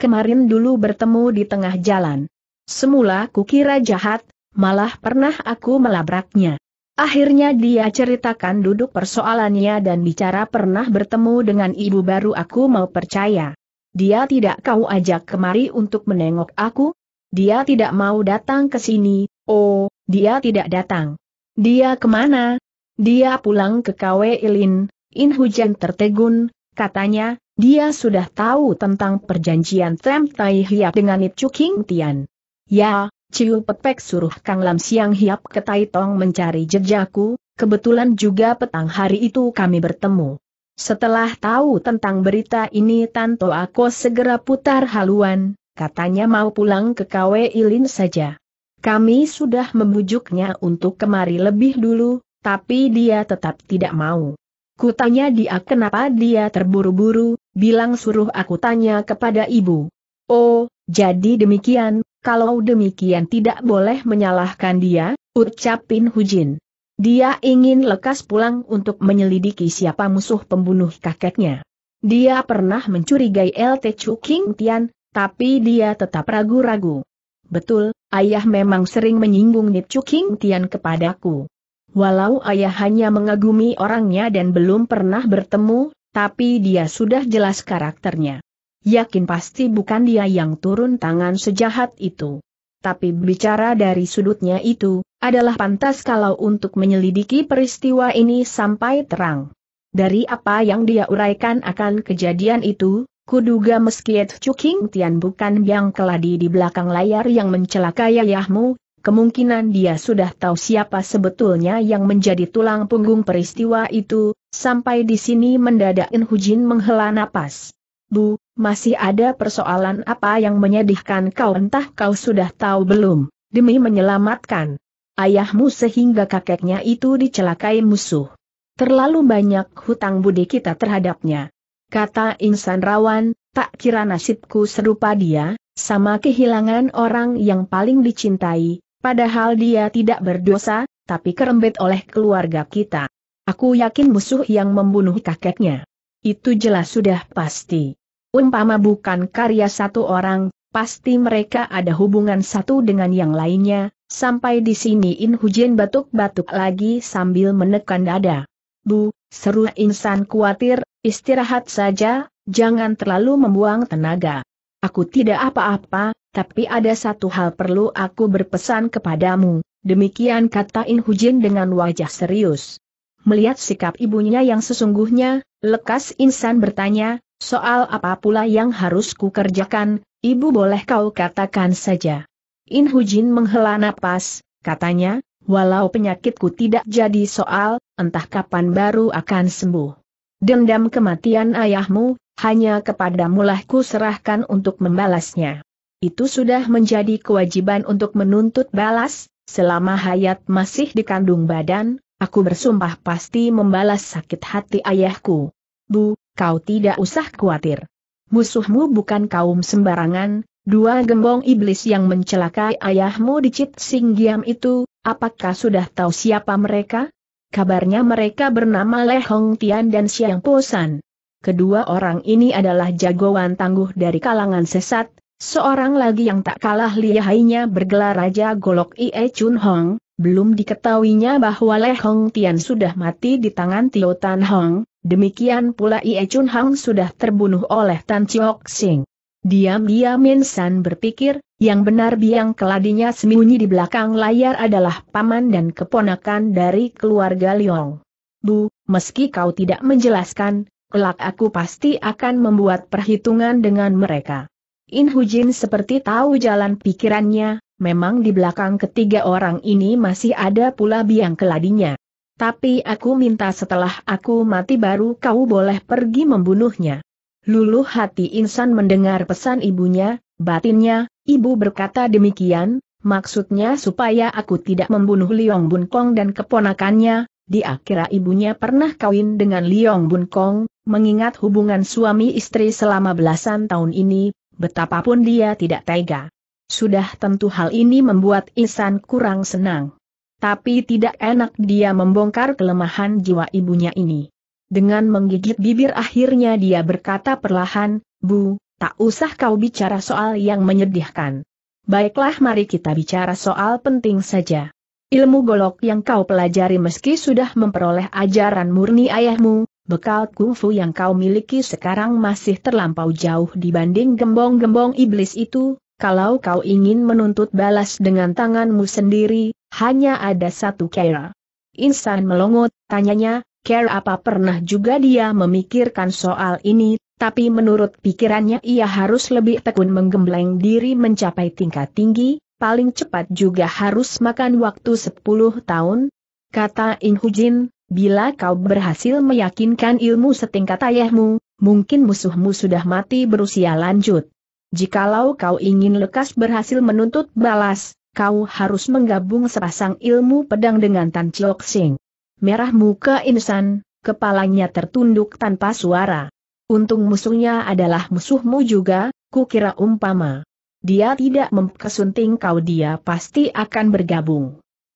Kemarin dulu bertemu di tengah jalan. Semula kukira jahat, malah pernah aku melabraknya. Akhirnya dia ceritakan duduk persoalannya dan bicara pernah bertemu dengan ibu baru aku mau percaya. Dia tidak kau ajak kemari untuk menengok aku? Dia tidak mau datang ke sini, oh, dia tidak datang. Dia kemana? Dia pulang ke Kwe Ilin, In Hujan tertegun, katanya, dia sudah tahu tentang perjanjian Tem Tai Hiap dengan Itchu King Tian. Ya, Ciu Pepek suruh Kang Lam Siang Hiap ke Tai Tong mencari jejakku, kebetulan juga petang hari itu kami bertemu. Setelah tahu tentang berita ini Tanto Ako segera putar haluan, katanya mau pulang ke Kwe Ilin saja. Kami sudah membujuknya untuk kemari lebih dulu, tapi dia tetap tidak mau. Kutanya dia kenapa dia terburu-buru, bilang suruh aku tanya kepada ibu. Oh, jadi demikian, kalau demikian tidak boleh menyalahkan dia, ucapin Hujin. Dia ingin lekas pulang untuk menyelidiki siapa musuh pembunuh kakeknya. Dia pernah mencurigai LT Chu King Tian, tapi dia tetap ragu-ragu. Betul, ayah memang sering menyinggung Nicu King Tian kepadaku. Walau ayah hanya mengagumi orangnya dan belum pernah bertemu, tapi dia sudah jelas karakternya. Yakin pasti bukan dia yang turun tangan sejahat itu. Tapi bicara dari sudutnya itu, adalah pantas kalau untuk menyelidiki peristiwa ini sampai terang. Dari apa yang dia uraikan akan kejadian itu, Kuduga meski Chuking Tian bukan yang keladi di belakang layar yang mencelakai ayahmu, kemungkinan dia sudah tahu siapa sebetulnya yang menjadi tulang punggung peristiwa itu, sampai di sini mendadak In Hujin menghela napas. Bu, masih ada persoalan apa yang menyedihkan kau entah kau sudah tahu belum, demi menyelamatkan ayahmu sehingga kakeknya itu dicelakai musuh. Terlalu banyak hutang budi kita terhadapnya kata insan rawan, tak kira nasibku serupa dia, sama kehilangan orang yang paling dicintai, padahal dia tidak berdosa, tapi kerembet oleh keluarga kita. Aku yakin musuh yang membunuh kakeknya. Itu jelas sudah pasti. Umpama bukan karya satu orang, pasti mereka ada hubungan satu dengan yang lainnya, sampai di sini In Hujin batuk-batuk lagi sambil menekan dada. Bu, seru insan khawatir, Istirahat saja, jangan terlalu membuang tenaga. Aku tidak apa-apa, tapi ada satu hal perlu aku berpesan kepadamu, demikian kata In Hujin dengan wajah serius. Melihat sikap ibunya yang sesungguhnya, lekas insan bertanya, soal apa pula yang harus kerjakan? ibu boleh kau katakan saja. In Hujin menghela napas, katanya, walau penyakitku tidak jadi soal, entah kapan baru akan sembuh. Dendam kematian ayahmu, hanya kepadamulah ku serahkan untuk membalasnya. Itu sudah menjadi kewajiban untuk menuntut balas, selama hayat masih dikandung badan, aku bersumpah pasti membalas sakit hati ayahku. Bu, kau tidak usah khawatir. Musuhmu bukan kaum sembarangan, dua gembong iblis yang mencelakai ayahmu di Cit Singgiam itu, apakah sudah tahu siapa mereka? Kabarnya mereka bernama Le Hong Tian dan Xiang San. Kedua orang ini adalah jagoan tangguh dari kalangan sesat, seorang lagi yang tak kalah lihainya bergelar Raja Golok Ie Chun Hong, belum diketahuinya bahwa Le Hong Tian sudah mati di tangan Tio Tan Hong, demikian pula Ie Chun Hong sudah terbunuh oleh Tan Chiok Sing. Diam-diam Min San berpikir, yang benar biang keladinya sembunyi di belakang layar adalah paman dan keponakan dari keluarga Liong. Bu, meski kau tidak menjelaskan, kelak aku pasti akan membuat perhitungan dengan mereka. In Hujin seperti tahu jalan pikirannya, memang di belakang ketiga orang ini masih ada pula biang keladinya. Tapi aku minta setelah aku mati baru kau boleh pergi membunuhnya. Luluh hati insan mendengar pesan ibunya, batinnya, Ibu berkata demikian, maksudnya supaya aku tidak membunuh Liong Bun Kong dan keponakannya, Di akhirnya ibunya pernah kawin dengan Liong Bun Kong, mengingat hubungan suami istri selama belasan tahun ini, betapapun dia tidak tega. Sudah tentu hal ini membuat Isan kurang senang. Tapi tidak enak dia membongkar kelemahan jiwa ibunya ini. Dengan menggigit bibir akhirnya dia berkata perlahan, Bu, Tak usah kau bicara soal yang menyedihkan. Baiklah mari kita bicara soal penting saja. Ilmu golok yang kau pelajari meski sudah memperoleh ajaran murni ayahmu, bekal kungfu yang kau miliki sekarang masih terlampau jauh dibanding gembong-gembong iblis itu, kalau kau ingin menuntut balas dengan tanganmu sendiri, hanya ada satu cara. Insan melongot, tanyanya, care apa pernah juga dia memikirkan soal ini, tapi menurut pikirannya ia harus lebih tekun menggembleng diri mencapai tingkat tinggi, paling cepat juga harus makan waktu 10 tahun. Kata In Hujin, bila kau berhasil meyakinkan ilmu setingkat ayahmu, mungkin musuhmu sudah mati berusia lanjut. Jikalau kau ingin lekas berhasil menuntut balas, kau harus menggabung sepasang ilmu pedang dengan Tan Chok Sing merah muka insan, kepalanya tertunduk tanpa suara. Untung musuhnya adalah musuhmu juga, kukira umpama. Dia tidak mempersunting kau dia pasti akan bergabung.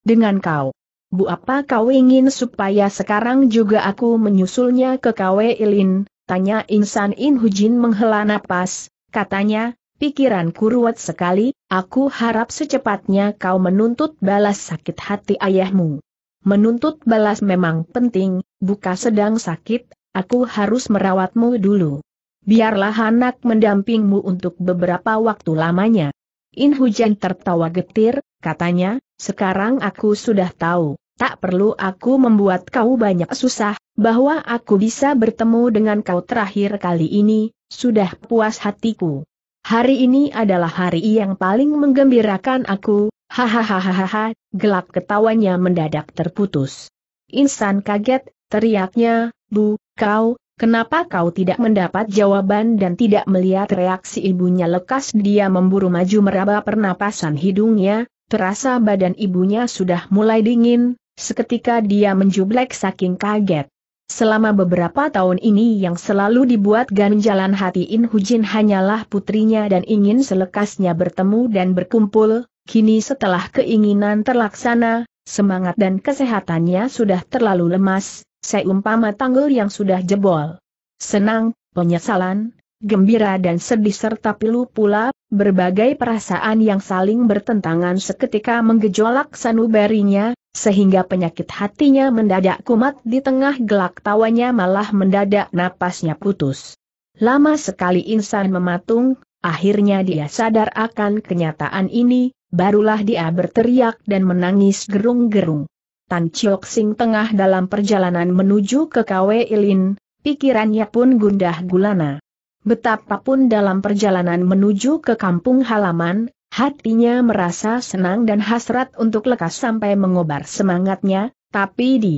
Dengan kau. Bu apa kau ingin supaya sekarang juga aku menyusulnya ke Kwe Ilin? Tanya Insan In Hujin menghela napas, katanya, pikiranku ruwet sekali, aku harap secepatnya kau menuntut balas sakit hati ayahmu. Menuntut balas memang penting, buka sedang sakit, aku harus merawatmu dulu. Biarlah anak mendampingmu untuk beberapa waktu lamanya. In Hujan tertawa getir, katanya, sekarang aku sudah tahu, tak perlu aku membuat kau banyak susah, bahwa aku bisa bertemu dengan kau terakhir kali ini, sudah puas hatiku. Hari ini adalah hari yang paling menggembirakan aku, Hahaha, gelak ketawanya mendadak terputus. Insan kaget, teriaknya, Bu, kau, kenapa kau tidak mendapat jawaban dan tidak melihat reaksi ibunya lekas dia memburu maju meraba pernapasan hidungnya, terasa badan ibunya sudah mulai dingin, seketika dia menjublek saking kaget. Selama beberapa tahun ini yang selalu dibuat ganjalan hati In Hujin hanyalah putrinya dan ingin selekasnya bertemu dan berkumpul, Kini setelah keinginan terlaksana, semangat dan kesehatannya sudah terlalu lemas, seumpama tanggul yang sudah jebol. Senang, penyesalan, gembira dan sedih serta pilu pula, berbagai perasaan yang saling bertentangan seketika menggejolak sanubarinya, sehingga penyakit hatinya mendadak kumat di tengah gelak tawanya malah mendadak napasnya putus. Lama sekali insan mematung, akhirnya dia sadar akan kenyataan ini, barulah dia berteriak dan menangis gerung-gerung. Tan Chiok Sing tengah dalam perjalanan menuju ke Kwe Ilin, pikirannya pun gundah gulana. Betapapun dalam perjalanan menuju ke kampung halaman, hatinya merasa senang dan hasrat untuk lekas sampai mengobar semangatnya, tapi di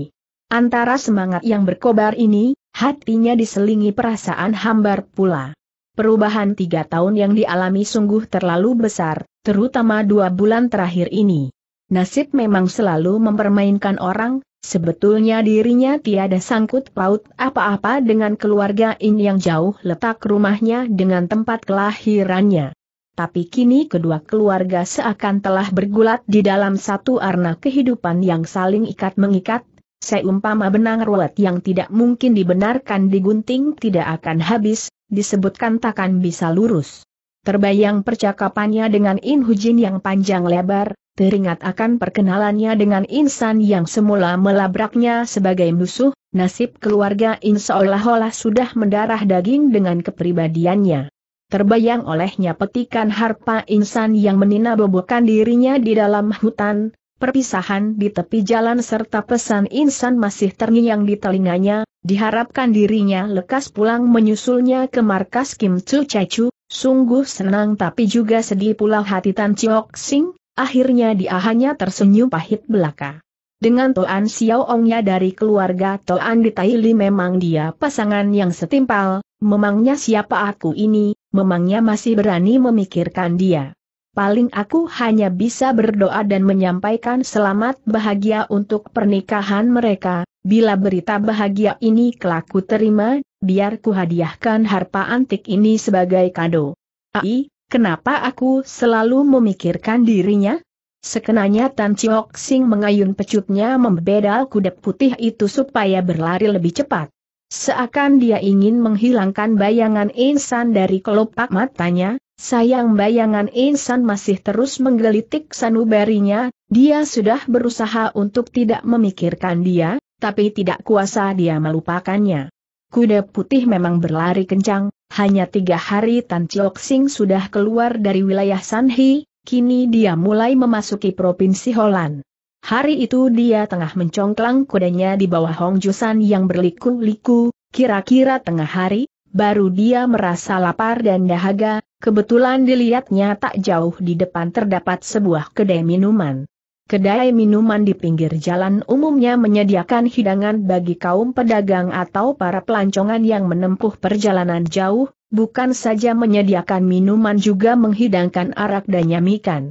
antara semangat yang berkobar ini, hatinya diselingi perasaan hambar pula. Perubahan tiga tahun yang dialami sungguh terlalu besar, terutama dua bulan terakhir ini. Nasib memang selalu mempermainkan orang, sebetulnya dirinya tiada sangkut paut apa-apa dengan keluarga ini yang jauh letak rumahnya dengan tempat kelahirannya. Tapi kini kedua keluarga seakan telah bergulat di dalam satu arna kehidupan yang saling ikat-mengikat, seumpama benang ruwet yang tidak mungkin dibenarkan digunting tidak akan habis, disebutkan takkan bisa lurus. Terbayang percakapannya dengan In Hujin yang panjang lebar, teringat akan perkenalannya dengan insan yang semula melabraknya sebagai musuh, nasib keluarga In seolah-olah sudah mendarah daging dengan kepribadiannya. Terbayang olehnya petikan harpa insan yang menina bobokan dirinya di dalam hutan, perpisahan di tepi jalan serta pesan insan masih terngiang di telinganya, diharapkan dirinya lekas pulang menyusulnya ke markas Kim Chu Chu, Sungguh senang tapi juga sedih pula hati Tan Chiok Sing, akhirnya dia hanya tersenyum pahit belaka. Dengan Toan Xiaoongnya dari keluarga Toan di Taili memang dia pasangan yang setimpal, memangnya siapa aku ini, memangnya masih berani memikirkan dia paling aku hanya bisa berdoa dan menyampaikan selamat bahagia untuk pernikahan mereka. Bila berita bahagia ini kelaku terima, biar ku hadiahkan harpa antik ini sebagai kado. Ai, kenapa aku selalu memikirkan dirinya? Sekenanya Tan Chiok Sing mengayun pecutnya membedal kuda putih itu supaya berlari lebih cepat. Seakan dia ingin menghilangkan bayangan insan dari kelopak matanya, Sayang bayangan insan masih terus menggelitik sanubarinya, dia sudah berusaha untuk tidak memikirkan dia, tapi tidak kuasa dia melupakannya. Kuda putih memang berlari kencang, hanya tiga hari Tan Chiok Sing sudah keluar dari wilayah Sanhi, kini dia mulai memasuki Provinsi Holland. Hari itu dia tengah mencongklang kudanya di bawah Hongjusan yang berliku-liku, kira-kira tengah hari, baru dia merasa lapar dan dahaga, kebetulan dilihatnya tak jauh di depan terdapat sebuah kedai minuman. Kedai minuman di pinggir jalan umumnya menyediakan hidangan bagi kaum pedagang atau para pelancongan yang menempuh perjalanan jauh, bukan saja menyediakan minuman juga menghidangkan arak dan nyamikan.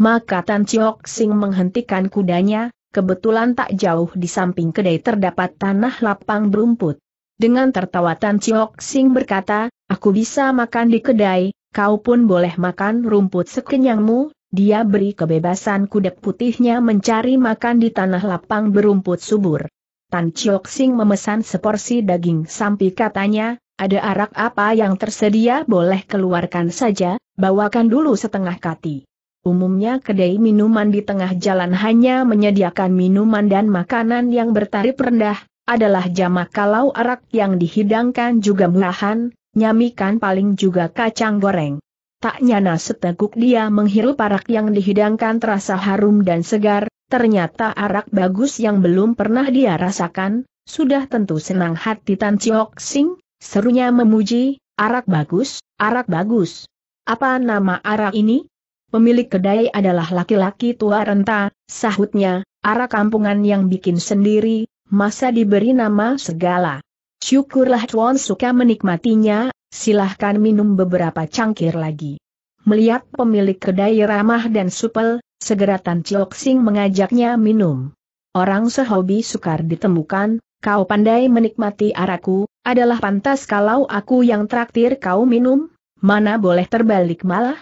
Maka Tan Chiok Sing menghentikan kudanya, kebetulan tak jauh di samping kedai terdapat tanah lapang berumput. Dengan tertawa Tan Chiok Sing berkata, aku bisa makan di kedai, kau pun boleh makan rumput sekenyangmu, dia beri kebebasan kuda putihnya mencari makan di tanah lapang berumput subur. Tan Chiok Sing memesan seporsi daging sampi katanya, ada arak apa yang tersedia boleh keluarkan saja, bawakan dulu setengah kati. Umumnya kedai minuman di tengah jalan hanya menyediakan minuman dan makanan yang bertarif rendah, adalah jamak kalau arak yang dihidangkan juga melahan nyamikan paling juga kacang goreng. Tak nyana seteguk dia menghirup arak yang dihidangkan terasa harum dan segar, ternyata arak bagus yang belum pernah dia rasakan, sudah tentu senang hati Tan Chiok Sing, serunya memuji, arak bagus, arak bagus. Apa nama arak ini? Pemilik kedai adalah laki-laki tua renta, sahutnya, arak kampungan yang bikin sendiri, masa diberi nama segala. Syukurlah Chuan suka menikmatinya, silahkan minum beberapa cangkir lagi. Melihat pemilik kedai ramah dan supel, segera Tan Chiok Sing mengajaknya minum. Orang sehobi sukar ditemukan, kau pandai menikmati araku, adalah pantas kalau aku yang traktir kau minum, mana boleh terbalik malah.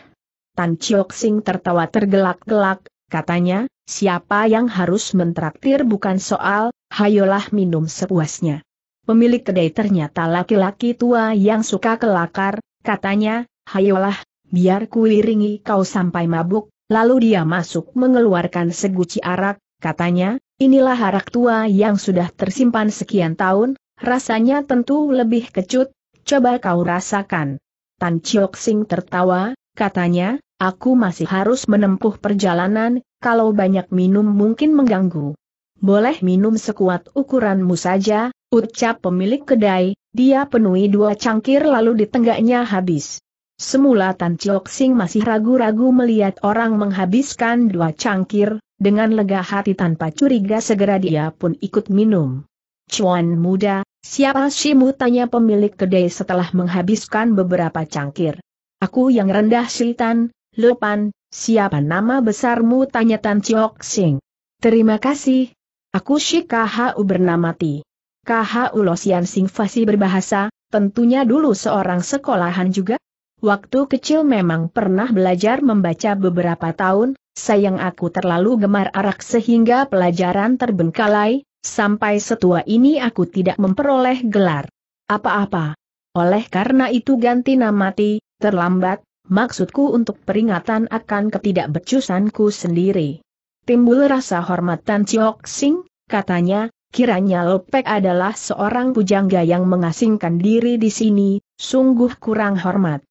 Tan Chiok Sing tertawa tergelak-gelak, Katanya, siapa yang harus mentraktir bukan soal, hayolah minum sepuasnya. Pemilik kedai ternyata laki-laki tua yang suka kelakar, katanya, hayolah, biar kuiringi kau sampai mabuk, lalu dia masuk mengeluarkan seguci arak, katanya, inilah arak tua yang sudah tersimpan sekian tahun, rasanya tentu lebih kecut, coba kau rasakan. Tan Chiok Sing tertawa, katanya, Aku masih harus menempuh perjalanan, kalau banyak minum mungkin mengganggu. Boleh minum sekuat ukuranmu saja, ucap pemilik kedai, dia penuhi dua cangkir lalu ditenggaknya habis. Semula Tan Chiok Sing masih ragu-ragu melihat orang menghabiskan dua cangkir, dengan lega hati tanpa curiga segera dia pun ikut minum. Cuan muda, siapa sih? tanya pemilik kedai setelah menghabiskan beberapa cangkir. Aku yang rendah sultan. Lupan, siapa nama besarmu? Tanya Tan Chiok Sing. Terima kasih. Aku Shi KHU bernama Ti. KHU Losian Sing Fasi berbahasa, tentunya dulu seorang sekolahan juga. Waktu kecil memang pernah belajar membaca beberapa tahun, sayang aku terlalu gemar arak sehingga pelajaran terbengkalai, sampai setua ini aku tidak memperoleh gelar apa-apa. Oleh karena itu ganti nama Ti, terlambat, maksudku untuk peringatan akan ketidakbecusanku sendiri. Timbul rasa hormat Tan Chiok Sing, katanya, kiranya Lopek adalah seorang pujangga yang mengasingkan diri di sini, sungguh kurang hormat.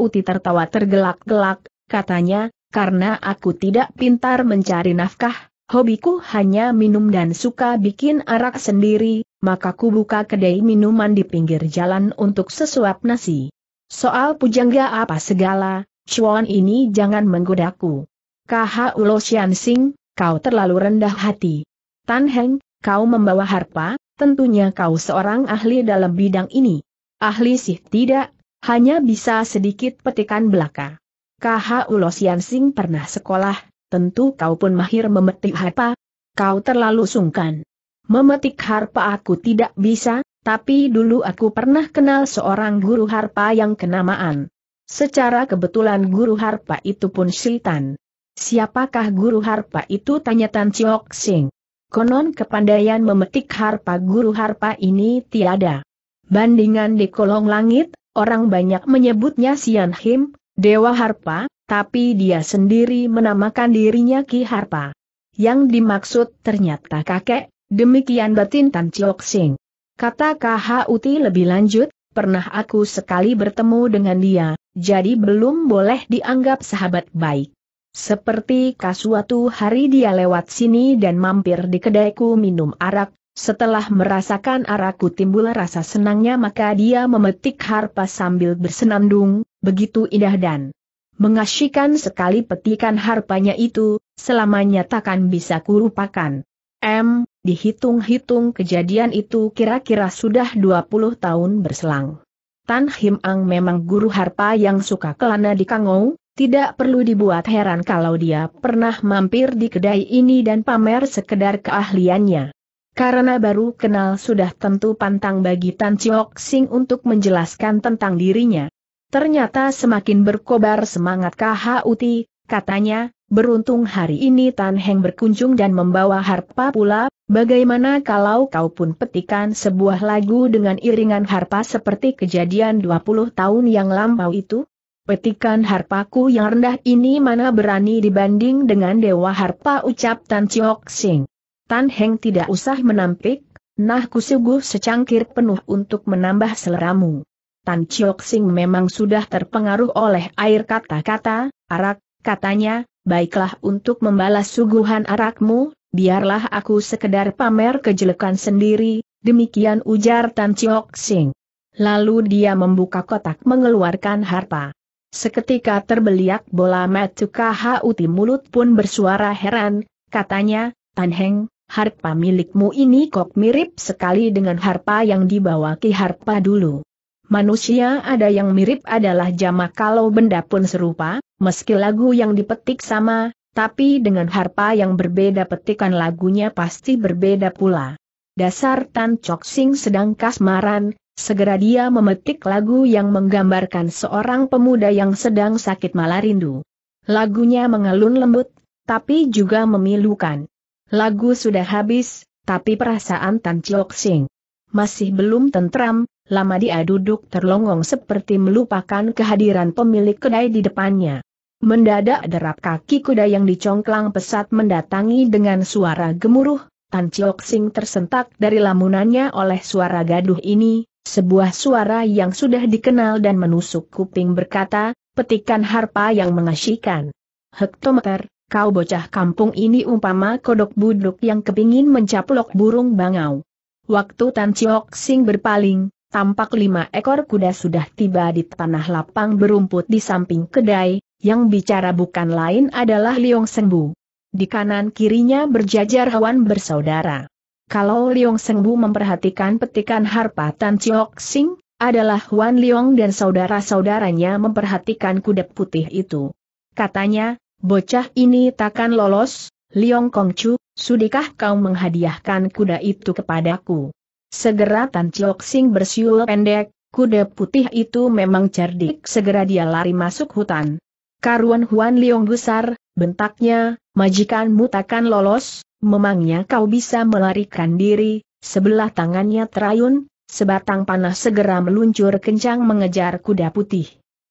Uti tertawa tergelak-gelak, katanya, karena aku tidak pintar mencari nafkah, hobiku hanya minum dan suka bikin arak sendiri, maka ku buka kedai minuman di pinggir jalan untuk sesuap nasi. Soal pujangga apa segala, cuan ini jangan menggodaku. KH Ulo Sing, kau terlalu rendah hati. Tan Heng, kau membawa harpa, tentunya kau seorang ahli dalam bidang ini. Ahli sih tidak, hanya bisa sedikit petikan belaka. KH Ulo Sing pernah sekolah, tentu kau pun mahir memetik harpa. Kau terlalu sungkan. Memetik harpa aku tidak bisa, tapi dulu aku pernah kenal seorang guru harpa yang kenamaan. Secara kebetulan guru harpa itu pun Siltan. Siapakah guru harpa itu tanya Tan Chiok Sing. Konon kepandaian memetik harpa guru harpa ini tiada. Bandingan di kolong langit, orang banyak menyebutnya Sian Him, Dewa Harpa, tapi dia sendiri menamakan dirinya Ki Harpa. Yang dimaksud ternyata kakek, demikian batin Tan Chiok Sing. Kata KHUT lebih lanjut, pernah aku sekali bertemu dengan dia, jadi belum boleh dianggap sahabat baik. Seperti kasuatu hari dia lewat sini dan mampir di kedaiku minum arak, setelah merasakan arakku timbul rasa senangnya maka dia memetik harpa sambil bersenandung, begitu indah dan mengasyikan sekali petikan harpanya itu, selamanya takkan bisa kulupakan. M. Dihitung-hitung kejadian itu kira-kira sudah 20 tahun berselang. Tan Him Ang memang guru harpa yang suka kelana di Kangou, tidak perlu dibuat heran kalau dia pernah mampir di kedai ini dan pamer sekedar keahliannya. Karena baru kenal sudah tentu pantang bagi Tan Chiok Sing untuk menjelaskan tentang dirinya. Ternyata semakin berkobar semangat KHUT, katanya, Beruntung hari ini Tan Heng berkunjung dan membawa harpa pula, bagaimana kalau kau pun petikan sebuah lagu dengan iringan harpa seperti kejadian 20 tahun yang lampau itu? Petikan harpaku yang rendah ini mana berani dibanding dengan dewa harpa ucap Tan Chiok Sing. Tan Heng tidak usah menampik, nah kusuguh secangkir penuh untuk menambah seleramu. Tan Chiok Sing memang sudah terpengaruh oleh air kata-kata, arak, katanya, baiklah untuk membalas suguhan arakmu, biarlah aku sekedar pamer kejelekan sendiri, demikian ujar Tan Chiok Sing. Lalu dia membuka kotak mengeluarkan harpa. Seketika terbeliak bola metu kahuti mulut pun bersuara heran, katanya, Tan Heng, harpa milikmu ini kok mirip sekali dengan harpa yang dibawa Ki Harpa dulu. Manusia ada yang mirip adalah jamak kalau benda pun serupa, meski lagu yang dipetik sama, tapi dengan harpa yang berbeda petikan lagunya pasti berbeda pula. Dasar Tan Chok Sing sedang kasmaran, segera dia memetik lagu yang menggambarkan seorang pemuda yang sedang sakit malah rindu. Lagunya mengelun lembut, tapi juga memilukan. Lagu sudah habis, tapi perasaan Tan Chok Sing masih belum tentram, Lama dia duduk terlongong seperti melupakan kehadiran pemilik kedai di depannya. Mendadak derap kaki kuda yang dicongklang pesat mendatangi dengan suara gemuruh, Tan Chiok Sing tersentak dari lamunannya oleh suara gaduh ini, sebuah suara yang sudah dikenal dan menusuk kuping berkata, petikan harpa yang mengasyikan. Hektometer, kau bocah kampung ini umpama kodok buduk yang kepingin mencaplok burung bangau. Waktu Tan Chiok Sing berpaling, tampak lima ekor kuda sudah tiba di tanah lapang berumput di samping kedai, yang bicara bukan lain adalah Liong Sengbu. Di kanan kirinya berjajar hewan bersaudara. Kalau Liong Sengbu memperhatikan petikan harpa Tan Chiok Sing, adalah Huan Liong dan saudara-saudaranya memperhatikan kuda putih itu. Katanya, bocah ini takkan lolos, Liong Kongcu, sudikah kau menghadiahkan kuda itu kepadaku? Segera Tan Chok Sing bersiul pendek, kuda putih itu memang cerdik. Segera dia lari masuk hutan. Karuan Huan Liong besar, bentaknya, majikan mutakan lolos, memangnya kau bisa melarikan diri, sebelah tangannya terayun, sebatang panah segera meluncur kencang mengejar kuda putih.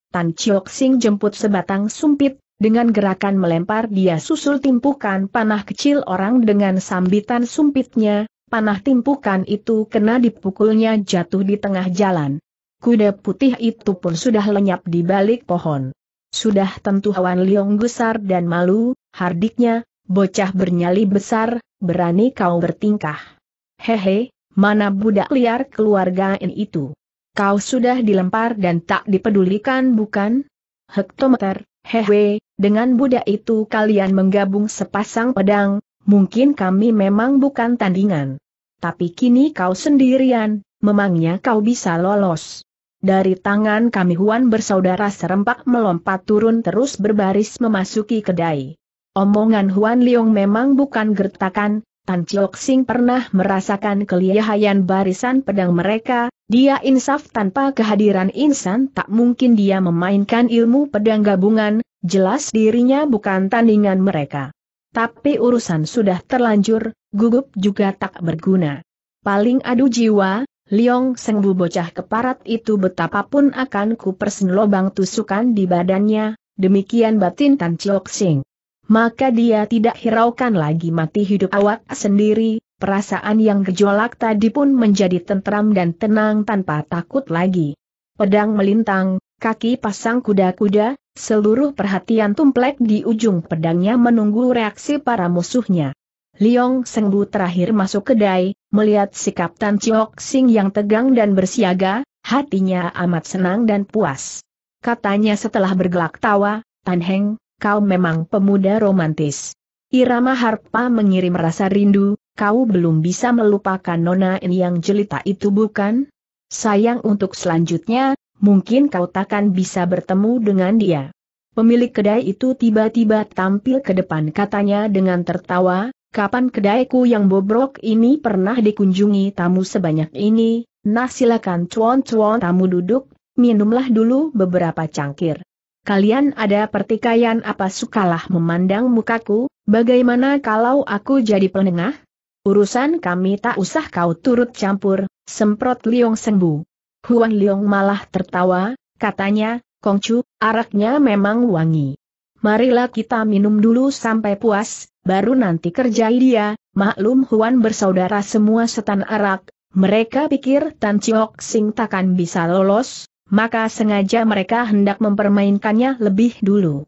Tan Chok Sing jemput sebatang sumpit, dengan gerakan melempar dia susul timpukan panah kecil orang dengan sambitan sumpitnya, panah timpukan itu kena dipukulnya jatuh di tengah jalan. Kuda putih itu pun sudah lenyap di balik pohon. Sudah tentu Hwan Liong besar dan malu, hardiknya, bocah bernyali besar, berani kau bertingkah. Hehe, mana budak liar keluarga ini itu? Kau sudah dilempar dan tak dipedulikan bukan? Hektometer, hehe, dengan budak itu kalian menggabung sepasang pedang, mungkin kami memang bukan tandingan. Tapi kini kau sendirian, memangnya kau bisa lolos. Dari tangan kami Huan bersaudara serempak melompat turun terus berbaris memasuki kedai. Omongan Huan Liong memang bukan gertakan, Tan Chiok Sing pernah merasakan kelihayan barisan pedang mereka, dia insaf tanpa kehadiran insan tak mungkin dia memainkan ilmu pedang gabungan, jelas dirinya bukan tandingan mereka. Tapi urusan sudah terlanjur, gugup juga tak berguna. Paling adu jiwa, Liong Sengbu bocah keparat itu betapapun akan kupersen lobang tusukan di badannya, demikian batin Tan Chiok Sing. Maka dia tidak hiraukan lagi mati hidup awak sendiri, perasaan yang gejolak tadi pun menjadi tentram dan tenang tanpa takut lagi. Pedang melintang, kaki pasang kuda-kuda, Seluruh perhatian tumplek di ujung pedangnya menunggu reaksi para musuhnya. Liong Sengbu terakhir masuk kedai, melihat sikap Tan Chiok Sing yang tegang dan bersiaga, hatinya amat senang dan puas. Katanya setelah bergelak tawa, Tan Heng, kau memang pemuda romantis. Irama harpa mengirim rasa rindu, kau belum bisa melupakan nona In yang jelita itu bukan? Sayang untuk selanjutnya, mungkin kau takkan bisa bertemu dengan dia. Pemilik kedai itu tiba-tiba tampil ke depan katanya dengan tertawa, kapan kedaiku yang bobrok ini pernah dikunjungi tamu sebanyak ini, nah silakan cuan-cuan tamu duduk, minumlah dulu beberapa cangkir. Kalian ada pertikaian apa sukalah memandang mukaku, bagaimana kalau aku jadi penengah? Urusan kami tak usah kau turut campur, semprot Liong sembuh. Huan Liong malah tertawa, katanya, Kongcu, araknya memang wangi. Marilah kita minum dulu sampai puas, baru nanti kerjai dia, maklum Huan bersaudara semua setan arak, mereka pikir Tan Chiok Sing takkan bisa lolos, maka sengaja mereka hendak mempermainkannya lebih dulu.